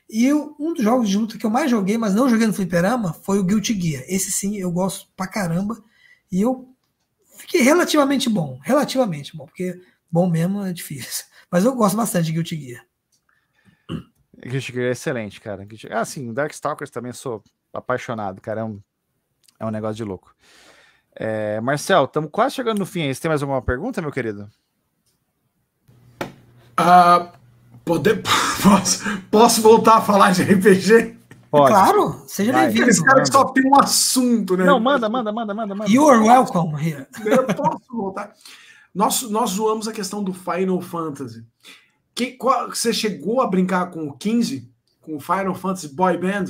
E eu, um dos jogos de luta que eu mais joguei, mas não joguei no fliperama, foi o Guilty Gear. Esse sim, eu gosto pra caramba. E eu fiquei relativamente bom, relativamente bom, porque Bom mesmo é difícil. Mas eu gosto bastante de Guilty Gear. Guilty Gear é excelente, cara. Ah, sim, Darkstalkers também sou apaixonado, cara. É um, é um negócio de louco. É, Marcel, estamos quase chegando no fim aí. Você tem mais alguma pergunta, meu querido? Uh, ah, poder, posso, posso voltar a falar de RPG? Pode. Claro, seja bem-vindo. Aqueles caras que só tem um assunto, né? Não, manda, manda, manda, manda, manda. You're welcome here. Eu posso voltar. Nós, nós zoamos a questão do Final Fantasy. Que, qual, você chegou a brincar com o 15? Com o Final Fantasy Boy Band?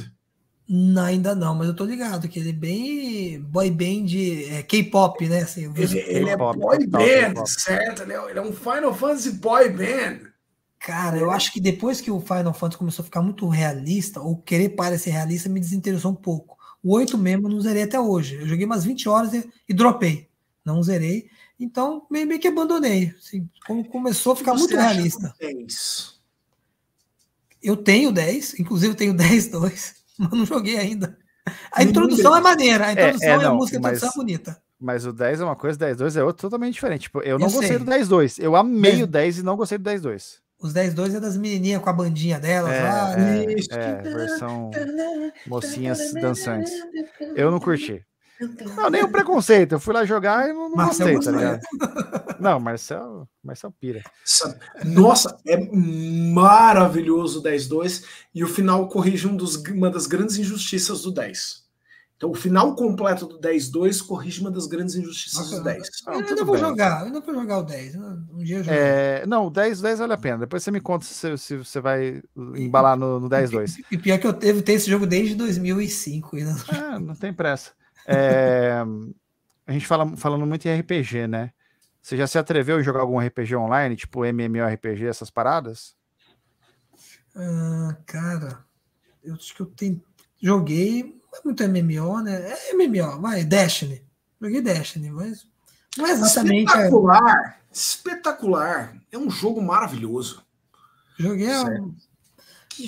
Não, ainda não, mas eu tô ligado que ele é bem boy band é, K-pop, né? Assim, ele, é ele é boy band, certo? Ele é, ele é, um Final Fantasy boy band. Cara, é. eu acho que depois que o Final Fantasy começou a ficar muito realista, ou querer parecer realista, me desinteressou um pouco. O 8 mesmo eu não zerei até hoje. Eu joguei umas 20 horas e, e dropei. Não zerei. Então, meio, meio que abandonei. Assim, como começou a ficar muito realista. Eu tenho 10, inclusive eu tenho 10, 2, mas não joguei ainda. A introdução é maneira, a é, introdução é, é, não, é a música, mas... é bonita. Mas o 10 é uma coisa, 10 2 é outra totalmente diferente. Tipo, eu não eu gostei sei. do 10 2. Eu amei é. o 10 e não gostei do 10 2. Os 10 2 é das menininhas com a bandinha delas é, lá. É, é, versão mocinhas dançantes. Eu não curti. Não, nem o preconceito. Eu fui lá jogar e não, não gostei, tá ligado? Não, Marcel, Marcel pira. Nossa, é maravilhoso o 10-2 e o final corrige um dos, uma das grandes injustiças do 10. Então, o final completo do 10-2 corrige uma das grandes injustiças Nossa, do 10. Ah, eu ainda vou bem. jogar, eu ainda vou jogar o 10. Né? Um dia eu jogo. É, não, o 10, 10 vale a pena. Depois você me conta se, se você vai embalar no, no 10-2. E pior que eu teve, tenho esse jogo desde 2005. Ainda... É, não tem pressa. É, a gente fala falando muito em RPG, né? Você já se atreveu a jogar algum RPG online, tipo MMORPG, essas paradas? Ah, cara, eu acho que eu tenho joguei muito MMO, né? É MMO, vai, Destiny. Joguei Destiny, mas não é exatamente. Espetacular! É... Espetacular! É um jogo maravilhoso. Joguei. É um...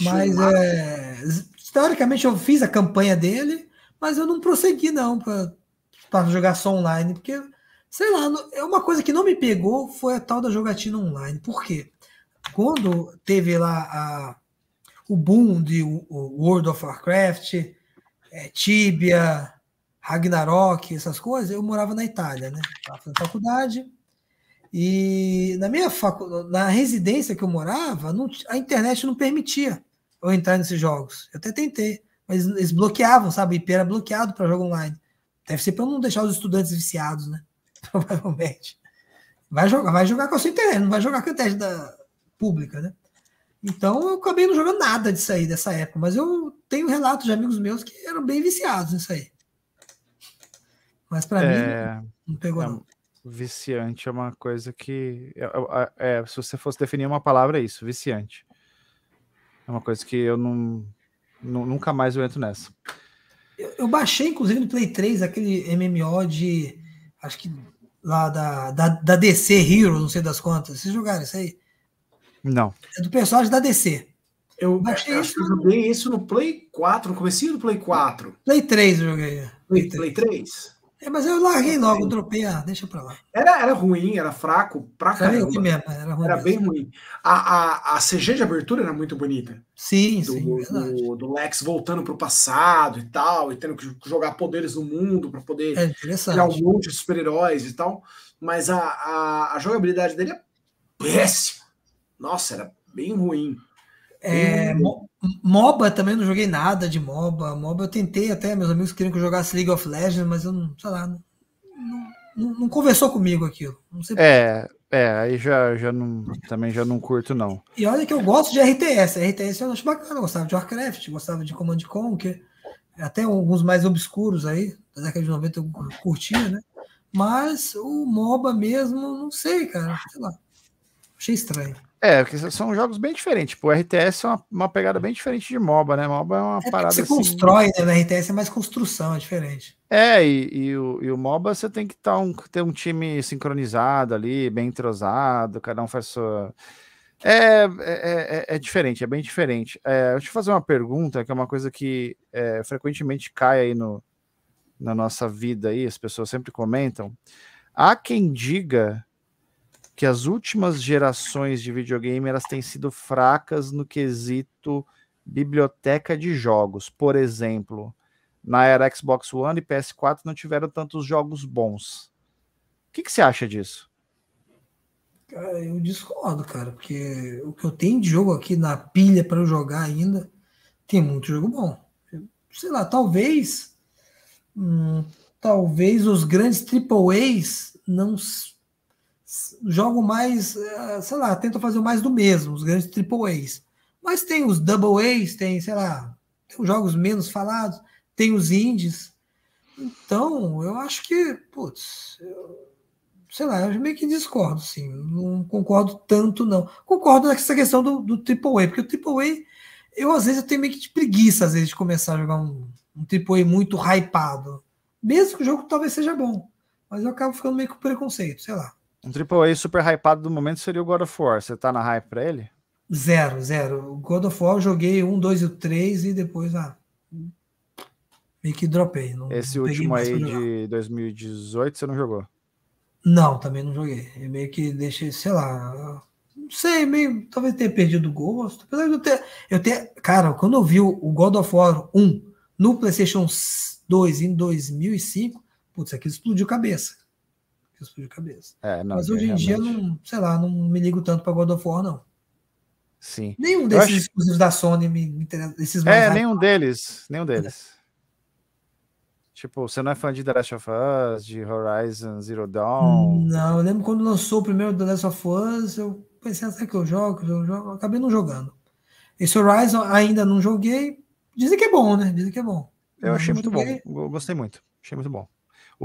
Mas é... teoricamente eu fiz a campanha dele mas eu não prossegui não para jogar só online, porque, sei lá, é uma coisa que não me pegou foi a tal da jogatina online. Por quê? Quando teve lá a, o boom de o World of Warcraft, é, Tibia, Ragnarok, essas coisas, eu morava na Itália, né? Estava na faculdade. E na minha facu... na residência que eu morava, não... a internet não permitia eu entrar nesses jogos. Eu até tentei. Mas eles bloqueavam, sabe? IP era bloqueado para jogo online. Deve ser para não deixar os estudantes viciados, né? Provavelmente. Vai jogar, vai jogar com a sua internet, não vai jogar com a internet da pública, né? Então eu acabei não jogando nada disso aí dessa época, mas eu tenho relatos de amigos meus que eram bem viciados nisso aí. Mas para é... mim não pegou é... não viciante é uma coisa que. É é, é, é, se você fosse definir uma palavra, é isso, viciante. É uma coisa que eu não. Nunca mais eu entro nessa. Eu, eu, baixei, inclusive, no Play 3 aquele MMO de. Acho que lá da, da, da DC Hero, não sei das quantas. Vocês jogaram isso aí? Não. É do personagem da DC. Eu baixei isso. eu joguei isso no Play 4, no comecinho do Play 4. Play 3 eu joguei. Play, Play 3. 3. É, mas eu larguei logo, dropei, a. deixa pra lá. Era, era ruim, era fraco, pra caramba. Era, mesmo, era, ruim era bem ruim. A, a, a CG de abertura era muito bonita. Sim, do, sim. Do, do, Lex voltando pro passado e tal, e tendo que jogar poderes no mundo para poder é criar um monte de super-heróis e tal. Mas a, a, a jogabilidade dele é péssima. Nossa, era bem ruim. É, MOBA também não joguei nada de MOBA. MOBA eu tentei até, meus amigos queriam que eu jogasse League of Legends, mas eu não, sei lá, não, não, não conversou comigo aquilo. é, é, aí já, já não, também já não curto, não. E olha que eu gosto de RTS. RTS eu acho bacana, eu gostava de Warcraft, gostava de Command Conquer, até alguns mais obscuros aí, da década de 90 eu curtia, né? Mas o MOBA mesmo, não sei, cara, sei lá. Achei estranho. É, porque são jogos bem diferentes. Tipo, o RTS é uma, uma, pegada bem diferente de MOBA, né? MOBA é uma é parada. Você assim... constrói, né? Na RTS é mais construção, é diferente. É, e, e, o, e o, MOBA você tem que tá um, ter um time sincronizado ali, bem entrosado, cada um faz sua. É, é, é, é, é diferente, é bem diferente. É, deixa eu fazer uma pergunta, que é uma coisa que é, frequentemente cai aí no, na nossa vida aí, as pessoas sempre comentam. Há quem diga que as últimas gerações de videogame elas têm sido fracas no quesito biblioteca de jogos. Por exemplo, na era Xbox One e PS4 não tiveram tantos jogos bons. O que, que você acha disso? Cara, eu discordo, cara, porque o que eu tenho de jogo aqui na pilha para eu jogar ainda tem muito jogo bom. Sei lá, talvez. Hum, talvez os grandes AAAs não jogo mais, eh, sei lá, tento fazer mais do mesmo, os grandes triple A's. Mas tem os double A's, tem, sei lá, tem os jogos menos falados, tem os indies. Então, eu acho que, putz, eu, sei lá, eu meio que discordo, sim. Não concordo tanto, não. Concordo nessa questão do, do triple A, porque o triple A, eu às vezes eu tenho meio que de preguiça, às vezes, de começar a jogar um, um triple A muito hypado. Mesmo que o jogo talvez seja bom, mas eu acabo ficando meio com preconceito, sei lá. Um AAA super hypado do momento seria o God of War. Você tá na hype pra ele? Zero, zero. O God of War eu joguei um, dois e três e depois ah, meio que dropei. Não, Esse não último aí de 2018 você não jogou? Não, também não joguei. Eu meio que deixei, sei lá. Não sei, meio. Talvez tenha perdido o gosto. Apesar de eu ter. Eu ter cara, quando eu vi o God of War 1 no PlayStation 2 em 2005, putz, aquilo explodiu cabeça a cabeça. É, não, Mas é hoje em dia, não, sei lá, não me ligo tanto para God of War, não. Sim. Nenhum desses acho... exclusivos da Sony me interessa. é, nenhum deles. Nenhum deles. É. Tipo, você não é fã de The Last of Us, de Horizon Zero Dawn? Não, eu lembro quando lançou o primeiro The Last of Us, eu pensei, ah, será que eu jogo? Eu jogo? Eu acabei não jogando. Esse Horizon ainda não joguei. Dizem que é bom, né? Dizem que é bom. Eu, achei muito bom. Eu gostei muito. Achei muito bom.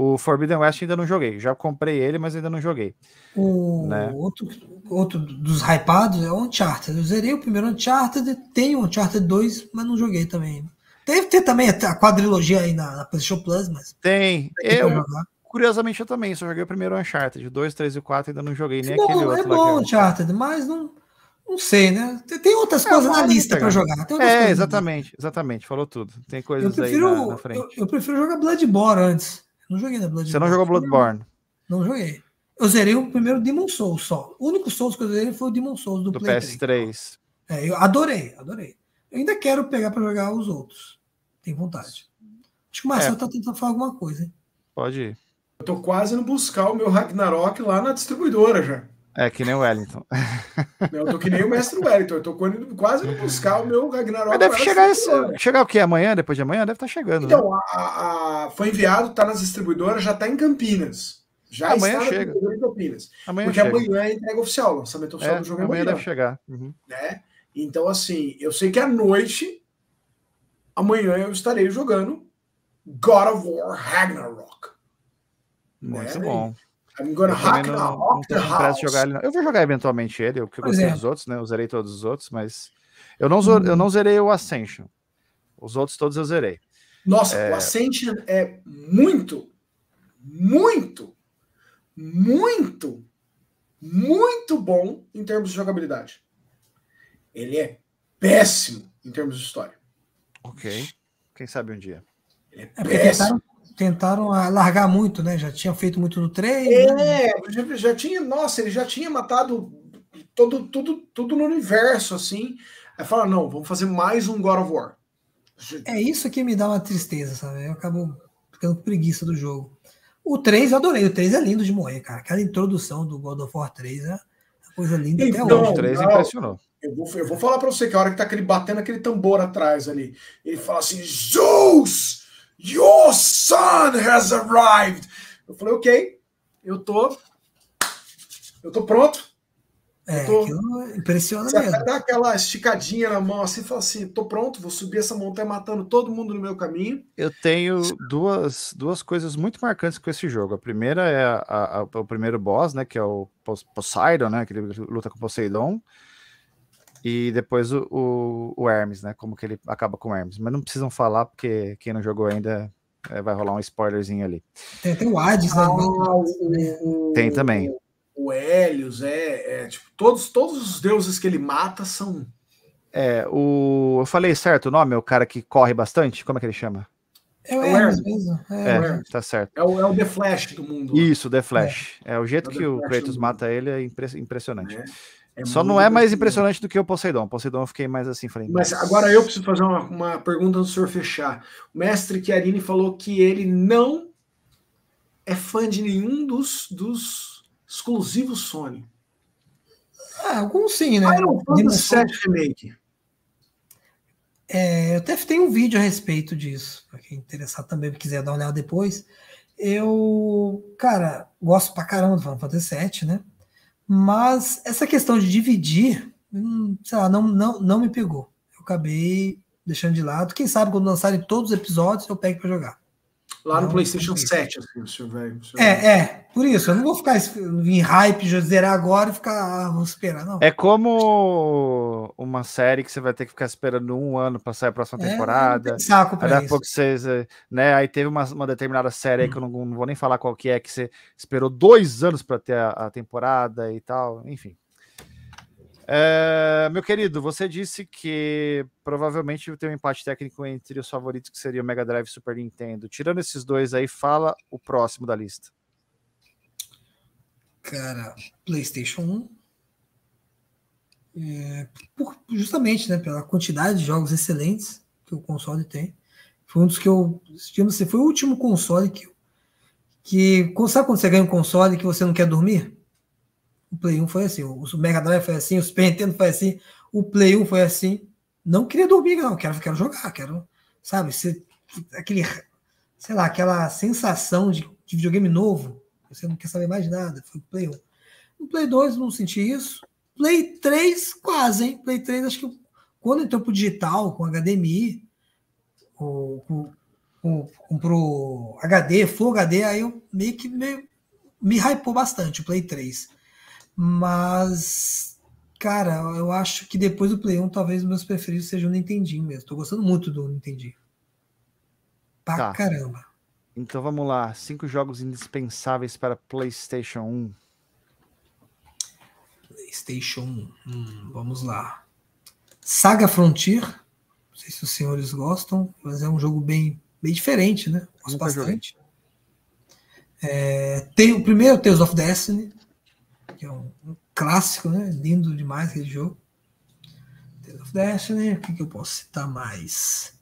O Forbidden West ainda não joguei. Já comprei ele, mas ainda não joguei. O né? outro, outro dos hypados é o Uncharted. Eu zerei o primeiro Uncharted, tem o Uncharted 2, mas não joguei também. Deve ter também a quadrilogia aí na, na PlayStation Plus, mas. Tem. Eu, curiosamente, eu também só joguei o primeiro Uncharted. 2, 3 e 4 ainda não joguei nem bom, aquele outro. É bom é o Uncharted, mas não. Não sei, né? Tem é, outras é, coisas na lista para jogar. é, exatamente, exatamente. Falou tudo. Tem coisas prefiro, aí na, na frente. Eu, eu prefiro jogar Bloodborne antes. Não joguei na Bloodborne. Você não jogou Bloodborne? Não, joguei. Eu zerei o primeiro Demon Souls só. O único Souls que eu zerei foi o Demon Souls do, do Play PS3. 3. É, eu adorei, adorei. Eu ainda quero pegar para jogar os outros. Tem vontade. Acho que o Marcelo é. tá tentando falar alguma coisa, hein? Pode ir. Eu tô quase indo buscar o meu Ragnarok lá na distribuidora já. É que nem o Wellington. Não, eu tô que nem o mestre Wellington. Eu tô quase indo buscar o meu Ragnarok. Mas deve chegar, esse, chegar o que? Amanhã, depois de amanhã? Deve estar tá chegando. Então, né? a, a, foi enviado, tá nas distribuidoras, já tá em Campinas. Já amanhã está chega. em Campinas. Amanhã porque chega. amanhã é entrega oficial, lançamento oficial é, do jogo é amanhã. Amanhã deve chegar. Uhum. Né? Então, assim, eu sei que à noite, amanhã eu estarei jogando God of War Ragnarok. Muito né? bom. E, eu hack não, the não tenho jogar ele, não. Eu vou jogar eventualmente ele, eu gostei dos é. outros, né? Eu zerei todos os outros, mas. Eu não, hum. eu não uhum. zerei o Ascension. Os outros todos eu zerei. Nossa, é... o Ascension é muito, muito, muito, muito bom em termos de jogabilidade. Ele é péssimo em termos de história. Ok. Quem sabe um dia. Ele é, péssimo tentaram largar muito, né? Já tinha feito muito no treino. É, né? já tinha, nossa, ele já tinha matado todo, tudo, tudo no universo, assim. Aí fala, não, vamos fazer mais um God of War. É isso que me dá uma tristeza, sabe? Eu acabo ficando com preguiça do jogo. O 3 eu adorei, o 3 é lindo de morrer, cara. Aquela introdução do God of War 3 é coisa linda então, até hoje. O 3 impressionou. Eu vou, eu vou falar para você que a hora que tá aquele batendo aquele tambor atrás ali, ele fala assim: Zeus! Your son has arrived. Eu falei, ok, eu tô, eu tô pronto. É, tô, impressiona você mesmo. Dá aquela esticadinha na mão assim, fala assim, tô pronto, vou subir essa montanha matando todo mundo no meu caminho. Eu tenho duas, duas coisas muito marcantes com esse jogo. A primeira é a, a, o primeiro boss, né, que é o Poseidon, né, que ele luta com Poseidon. E depois o, o, o, Hermes, né? Como que ele acaba com o Hermes. Mas não precisam falar, porque quem não jogou ainda é, vai rolar um spoilerzinho ali. Tem, tem o Hades, né? Ah, tem também. O Helios, é, é, tipo, todos, todos os deuses que ele mata são. É, o. Eu falei certo o nome, é o cara que corre bastante? Como é que ele chama? É o é Hermes mesmo. É, é, é tá certo. É o, é o The Flash do mundo. Isso, The Flash. É, é o jeito é o que o Kratos mata ele é impressionante. É. É Só não é mais impressionante do que o Poseidon. O Poseidon eu fiquei mais assim, falei. Mas agora eu preciso fazer uma, uma pergunta do senhor fechar. O mestre Chiarini falou que ele não é fã de nenhum dos, dos exclusivos Sony. Ah, alguns sim, né? Iron Fantasy 7 Remake. É, eu até tenho um vídeo a respeito disso, para quem interessar também, quiser dar uma olhada depois. Eu, cara, gosto pra caramba do Final Fantasy VII, né? Mas essa questão de dividir, hum, sei lá, não, não, não me pegou. Eu acabei deixando de lado. Quem sabe quando lançarem todos os episódios eu pego para jogar. Lá no não, PlayStation 7, assim, o seu velho. É, é, por isso. Eu não vou ficar em hype, já zerar agora e ficar. Ah, esperar, não. É como uma série que você vai ter que ficar esperando um ano para sair a próxima é, temporada. É, saco pra pouco vocês. Né, aí teve uma, uma determinada série hum. que eu não, não, vou nem falar qual que é, que você esperou dois anos para ter a, a temporada e tal, enfim. É, meu querido, você disse que provavelmente tem um empate técnico entre os favoritos que seria o Mega Drive e Super Nintendo. Tirando esses dois aí, fala o próximo da lista. Cara, PlayStation 1. É, eh, por, justamente né, pela quantidade de jogos excelentes que o console tem. Foi um dos que eu. Digamos assim, foi o último console que. que sabe quando você ganha um console que você não quer dormir? O Play 1 foi assim, o Mega Drive é, foi assim, o Super Nintendo foi assim, o Play 1 foi assim. Não queria dormir, não, quero, quero jogar, quero, sabe, se, aquele, sei lá, aquela sensação de, de, videogame novo, você não quer saber mais nada, foi o Play 1. No Play 2 não senti isso, Play 3 quase, hein, Play 3 acho que quando entrou pro digital, com HDMI, com, com, com, pro HD, Full HD, aí eu meio que meio, me hypou bastante o Play 3. Mas, cara, eu acho que depois do Play 1, talvez meus preferidos sejam o Nintendinho mesmo. Tô gostando muito do Nintendinho. Pra tá. caramba. Então vamos lá. Cinco jogos indispensáveis para PlayStation 1. PlayStation 1. Hum, vamos lá. Saga Frontier. Não sei se os senhores gostam, mas é um jogo bem, bem diferente, né? Gosto bastante. É, tem o primeiro Tales of Destiny que é um, um clássico, né? Lindo demais aquele jogo. Tales of Destiny, né? o que, que eu posso citar mais?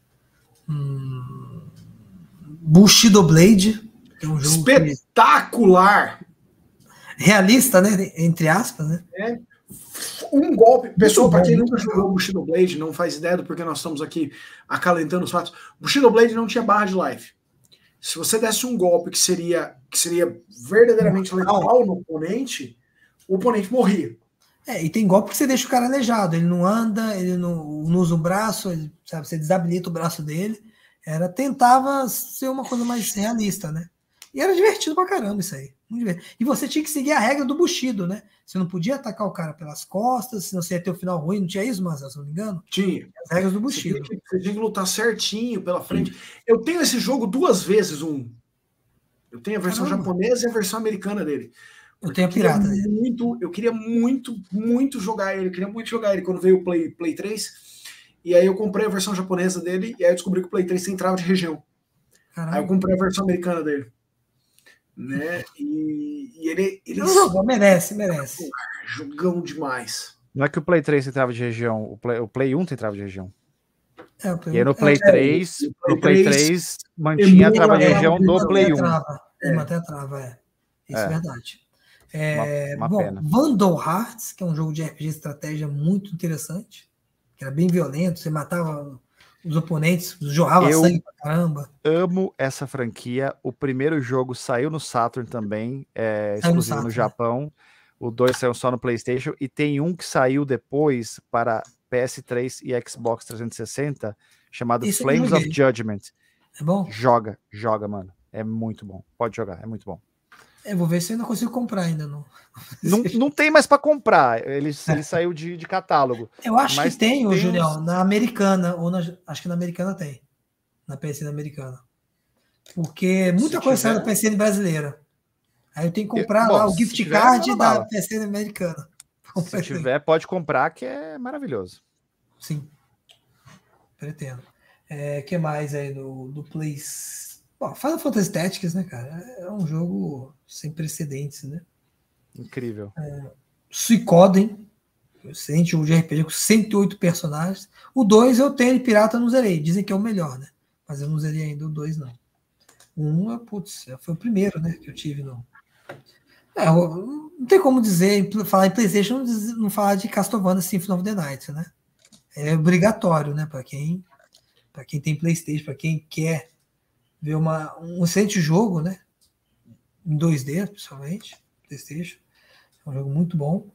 Hum, Bushido Blade, que é um jogo espetacular. Que... Realista, né? Entre aspas, né? É. Um golpe, pessoal, para quem nunca jogou Bushido Blade, não faz ideia do porquê nós estamos aqui acalentando os fatos. Bushido Blade não tinha barra de life. Se você desse um golpe que seria que seria verdadeiramente letal no oponente, o oponente morria. É, e tem golpe que você deixa o cara aleijado, ele não anda, ele não, não usa o braço, ele, sabe, você desabilita o braço dele. Era tentava ser uma coisa mais realista, né? E era divertido pra caramba isso aí. E você tinha que seguir a regra do Bushido, né? Você não podia atacar o cara pelas costas, senão você ia ter o um final ruim. Não tinha isso, mas se não me engano? Tinha. As regras do Bushido. Você tinha, que, você tinha que lutar certinho pela frente. Eu tenho esse jogo duas vezes, um. Eu tenho a versão Caramba. japonesa e a versão americana dele. Eu tenho pirata eu dele. Muito, eu queria muito, muito jogar ele. Eu queria muito jogar ele quando veio o Play, Play 3. E aí eu comprei a versão japonesa dele. E aí eu descobri que o Play 3 tem trava de região. Caramba. Aí eu comprei a versão americana dele. Né? E, e ele, ele. Não jogou, merece, merece. Ah, jogão demais. Não é que o Play 3 tem trava de região, o Play, o Play 1 tem trava de região. É, Play, e aí no Play é, 3, é, Play é, no Play 3, 3 mantinha a trava de região do Play 1. Trava, é. Até a trava, é. Isso é, é. verdade. É, uma, uma bom, pena. Vandal Hearts, que é um jogo de RPG estratégia muito interessante, que era bem violento, você matava os oponentes, jorrava Eu sangue pra caramba. Amo essa franquia. O primeiro jogo saiu no Saturn também, é, exclusivo no, Saturn, no né? Japão. O 2 saiu só no PlayStation e tem um que saiu depois para PS3 e Xbox 360 chamado Flames of Judgment. É bom? Joga, joga, mano. É muito bom. Pode jogar, é muito bom. Eu é, vou ver se eu não consigo comprar ainda. Não, não, não tem mais para comprar. Ele, ele saiu de, de catálogo. Eu acho Mas que tem, tem Julião, uns... na americana. ou na, Acho que na americana tem. Na PSN americana. Porque muita coisa tiver... saiu da PSN brasileira. Aí eu tenho que comprar eu, bom, lá o gift tiver, card da PSN americana. Se tiver, pode comprar, que é maravilhoso. Sim. Pretendo. O é, que mais aí do, do Play Bom, Final Fantasy Tactics, né, cara? É um jogo sem precedentes, né? Incrível. É, Suicoden, excelente jogo de RPG com 108 personagens. O 2 eu tenho ele pirata, não zerei. Dizem que é o melhor, né? Mas eu não zerei ainda o 2, não. O 1, um, putz, é, foi o primeiro, né, que eu tive não É, não tem como dizer, falar em PlayStation, não falar de Castlevania Symphony of the Night, né? É obrigatório, né, para quem para quem tem PlayStation, para quem quer ver uma, um recente jogo, né? Em 2D, principalmente, PlayStation. É um jogo muito bom. O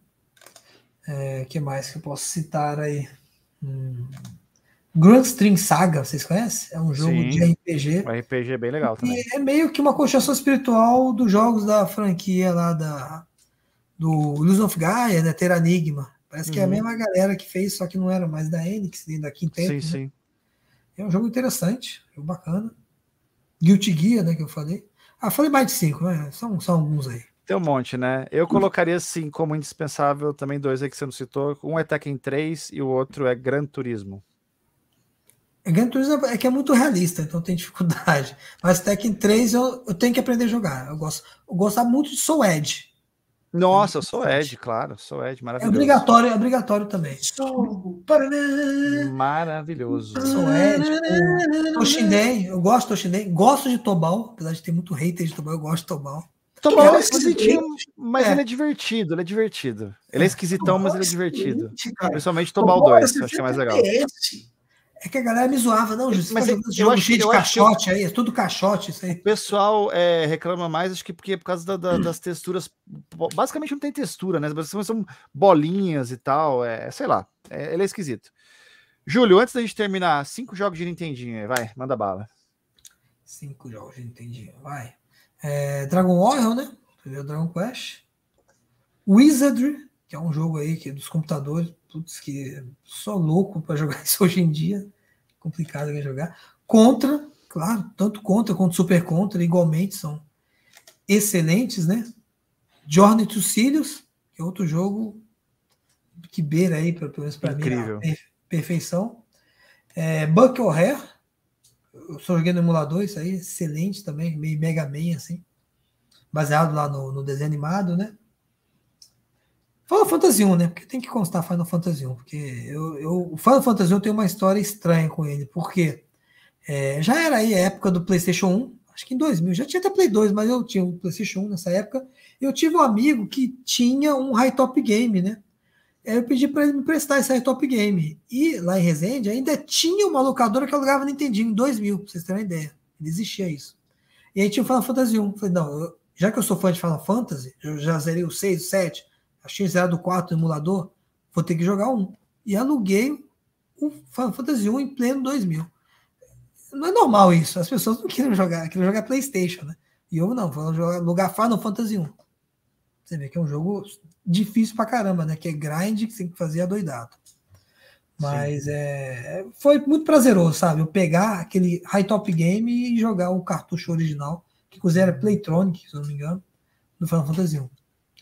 é, que mais que eu posso citar aí? Hum. Grand String Saga, vocês conhecem? É um jogo Sim, de RPG. Um RPG é bem legal também. é meio que uma continuação espiritual dos jogos da franquia lá da do Illusion of Gaia, né? Terranigma. Parece uhum. que é a uhum. mesma galera que fez, só que não era mais da Enix, nem da Quintet. Sim, né? sim. É um jogo interessante, um jogo bacana. Guilty Gear, né, que eu falei. Ah, falei mais de cinco, né? São, são alguns aí. Tem um monte, né? Eu colocaria, sim, como indispensável também dois aí que você não citou. Um é Tekken 3 e o outro é Gran Turismo. É, Gran Turismo é que é muito realista, então tem dificuldade. Mas Tekken 3 eu, eu tenho que aprender a jogar. Eu gosto eu gosto muito de Soul Edge. Então, Nossa, eu sou Ed, claro, sou Ed, é maravilhoso. É obrigatório, é obrigatório também. Sou maravilhoso. Sou Ed. Tipo, eu gosto de Toshiden, gosto de Tobal, apesar de ter muito hater de Tobal, eu gosto de Tobal. Tobal é esquisitinho, mas é. ele é divertido, ele é divertido. Ele é esquisitão, mas ele é divertido. Principalmente Tobal 2, eu acho que é mais legal. É que a galera me zoava, não, Júlio, mas tá é, eu achei, cheio de caixote eu... aí, é tudo caixote isso aí. O pessoal é, reclama mais, acho que porque é por causa da, da, hum. das texturas. Basicamente não tem textura, né? Basicamente são bolinhas e tal, é, sei lá, é, ele é esquisito. Júlio, antes da gente terminar, cinco jogos de Nintendinho, vai, manda bala. Cinco jogos de Nintendinho, vai. É, Dragon Warrior, né? Primeiro Dragon Quest. Wizardry, que é um jogo aí que é dos computadores, putz, que só louco para jogar isso hoje em dia complicado de jogar. Contra, claro, tanto contra quanto super contra, igualmente são excelentes, né? Jordan to Cílios, que é outro jogo que beira aí, pelo menos para mim, perfeição. É, Buck Hair, eu só joguei no emulador, isso aí, é excelente também, meio Mega Man, assim, baseado lá no, no desenho animado, né? Final Fantasy 1, né? Porque tem que constar Final Fantasy 1, porque eu, eu, o Final Fantasy 1 tem uma história estranha com ele, porque é, já era aí a época do PlayStation 1, acho que em 2000, já tinha até Play 2, mas eu tinha um PlayStation 1 nessa época. e Eu tive um amigo que tinha um High Top Game, né? Eu pedi para ele me prestar esse High Top Game. E lá em Resende ainda tinha uma locadora que alugava Nintendinho em 2000, pra vocês terem uma ideia. ele existia isso. E aí tinha o Final Fantasy 1. Falei, não, eu, já que eu sou fã de Final Fantasy, eu já zerei o 6, o 7 achei 0 do 4 no emulador, vou ter que jogar um. E aluguei o Final Fantasy 1 em pleno 2000. Não é normal isso, as pessoas não querem jogar, querem jogar PlayStation, né? E eu não, vou alugar Final Fantasy 1. Você vê que é um jogo difícil pra caramba, né? Que é grind, que tem que fazer a doidada. Mas é, foi muito prazeroso, sabe? Eu pegar aquele high top game e jogar o cartucho original, que inclusive era uhum. Playtronic, se eu não me engano, do Final Fantasy 1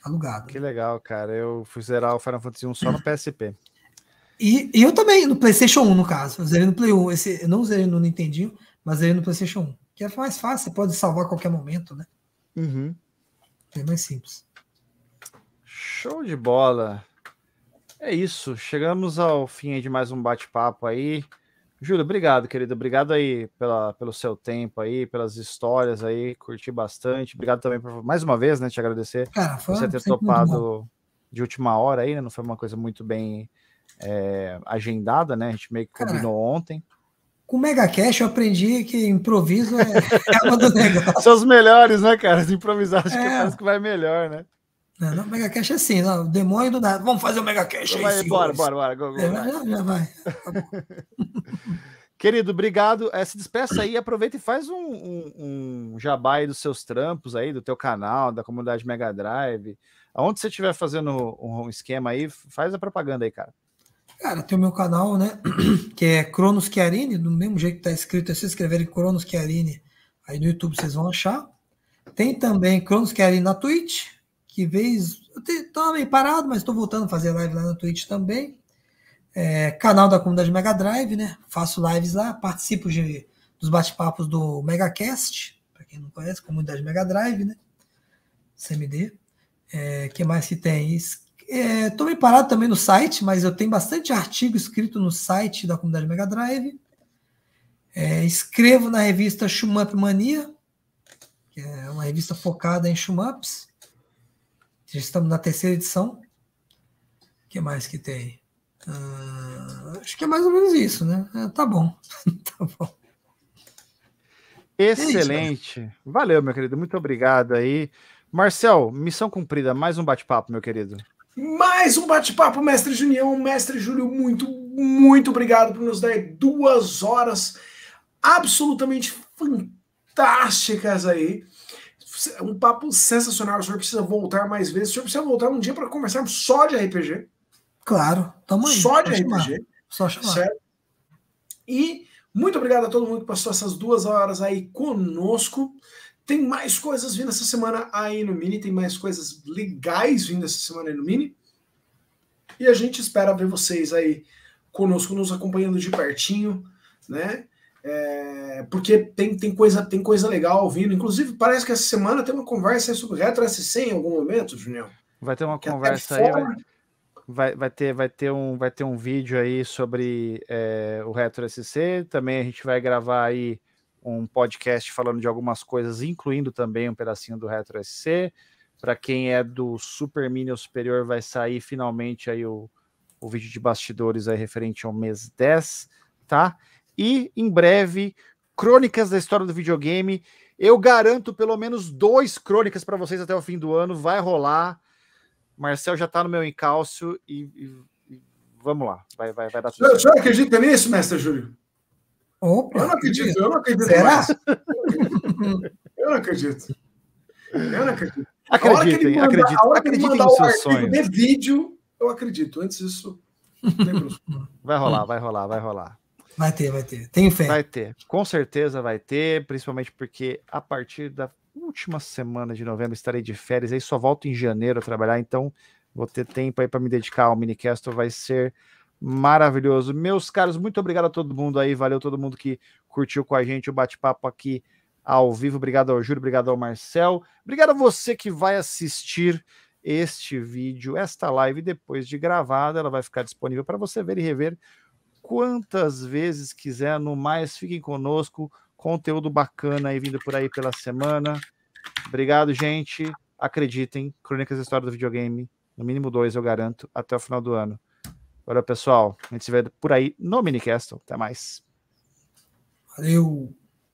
alugado. Que né? legal, cara. Eu fui zerar o Final Fantasy 1 só no PSP. E, e, eu também, no PlayStation 1, no caso. Eu zerei no Play 1. Esse, eu não zerei no Nintendinho, mas zerei no PlayStation 1. Que é mais fácil, você pode salvar a qualquer momento, né? Uhum. É mais simples. Show de bola. É isso. Chegamos ao fim de mais um bate-papo aí. Júlio, obrigado, querido. Obrigado aí pela, pelo seu tempo aí, pelas histórias aí, curti bastante. Obrigado também por mais uma vez, né, te agradecer Cara, por você ter topado de última hora aí, né? Não foi uma coisa muito bem é, agendada, né? A gente meio que combinou Cara, ontem. Com o Cash, eu aprendi que improviso é, é uma do negócio. São os melhores, né, cara? Improvisar acho é. que parece que vai melhor, né? Né? Não, o Mega Cash é assim, não, o demônio do nada. Vamos fazer o Mega Cash aí, vai, bora, bora, bora, go, go, é, vai. Já, já, vai. Querido, obrigado. É, se despeça aí, aproveita e faz um, um, um jabá aí dos seus trampos aí, do teu canal, da comunidade Mega Drive. Aonde você estiver fazendo um esquema aí, faz a propaganda aí, cara. Cara, tem o meu canal, né? Que é Cronos Chiarini, do mesmo jeito que tá escrito, é se escreverem Cronos Chiarini aí no YouTube vocês vão achar. Tem também Cronos Chiarini na Twitch, que vez. Eu meio parado, mas estou voltando a fazer live lá no Twitch também. É, canal da comunidade Mega Drive, né? Faço lives lá, participo de, dos bate-papos do MegaCast, para quem não conhece, comunidade Mega Drive, né? CMD. É, que mais que tem? Estou é, meio parado também no site, mas eu tenho bastante artigo escrito no site da comunidade Mega Drive. É, escrevo na revista Shumup Mania, que é uma revista focada em Shumups. Já estamos na terceira edição. O que mais que tem? Uh, acho que é mais ou menos isso, né? É, tá bom. tá bom. Excelente. É isso, né? Valeu, meu querido. Muito obrigado aí. Marcel, missão cumprida. Mais um bate-papo, meu querido. Mais um bate-papo, mestre Junião. Mestre Júlio, muito, muito obrigado por nos dar duas horas absolutamente fantásticas aí. É um papo sensacional. O senhor precisa voltar mais vezes. O senhor precisa voltar um dia para conversarmos só de RPG. Claro, tamo aí. Só de RPG. Só chamar. Certo? E muito obrigado a todo mundo que passou essas duas horas aí conosco. Tem mais coisas vindo essa semana aí no Mini, tem mais coisas legais vindo essa semana aí no Mini. E a gente espera ver vocês aí conosco, nos acompanhando de pertinho, né? É, porque tem, tem, coisa, tem coisa legal vindo. Inclusive, parece que essa semana tem uma conversa sobre Retro s em algum momento, Junião. Vai ter uma que é conversa aí. Vai, vai, vai, ter, vai, ter um, vai ter um vídeo aí sobre é, o Retro SC. Também a gente vai gravar aí um podcast falando de algumas coisas, incluindo também um pedacinho do Retro SC. Para quem é do Super Minion Superior, vai sair finalmente aí o, o vídeo de bastidores aí referente ao mês 10, tá? E em breve, crônicas da história do videogame. Eu garanto pelo menos dois crônicas para vocês até o fim do ano. Vai rolar. Marcel já está no meu encalço e, e, e, vamos lá. Vai, vai, vai dar tudo. O senhor acredita nisso, mestre Júlio? Opa, eu não acredito, eu não acredito. Será? eu não acredito. Eu não acredito. Acreditem, manda, acredito, acreditem em seus sonhos. De vídeo, eu acredito. Antes disso, vai rolar, vai rolar, vai rolar. Vai ter, vai ter. Tenho fé. Vai ter. Com certeza vai ter, principalmente porque a partir da última semana de novembro estarei de férias, aí só volto em janeiro a trabalhar, então vou ter tempo aí para me dedicar ao minicast, vai ser maravilhoso. Meus caros, muito obrigado a todo mundo aí, valeu todo mundo que curtiu com a gente o bate-papo aqui ao vivo. Obrigado ao Júlio, obrigado ao Marcel. Obrigado a você que vai assistir este vídeo, esta live, depois de gravada, ela vai ficar disponível para você ver e rever quantas vezes quiser. No mais, fiquem conosco. Conteúdo bacana aí vindo por aí pela semana. Obrigado, gente. Acreditem, Crônicas da História do Videogame, no mínimo dois, eu garanto, até o final do ano. Valeu, pessoal. A gente se vê por aí no Minicastle. Até mais. Valeu.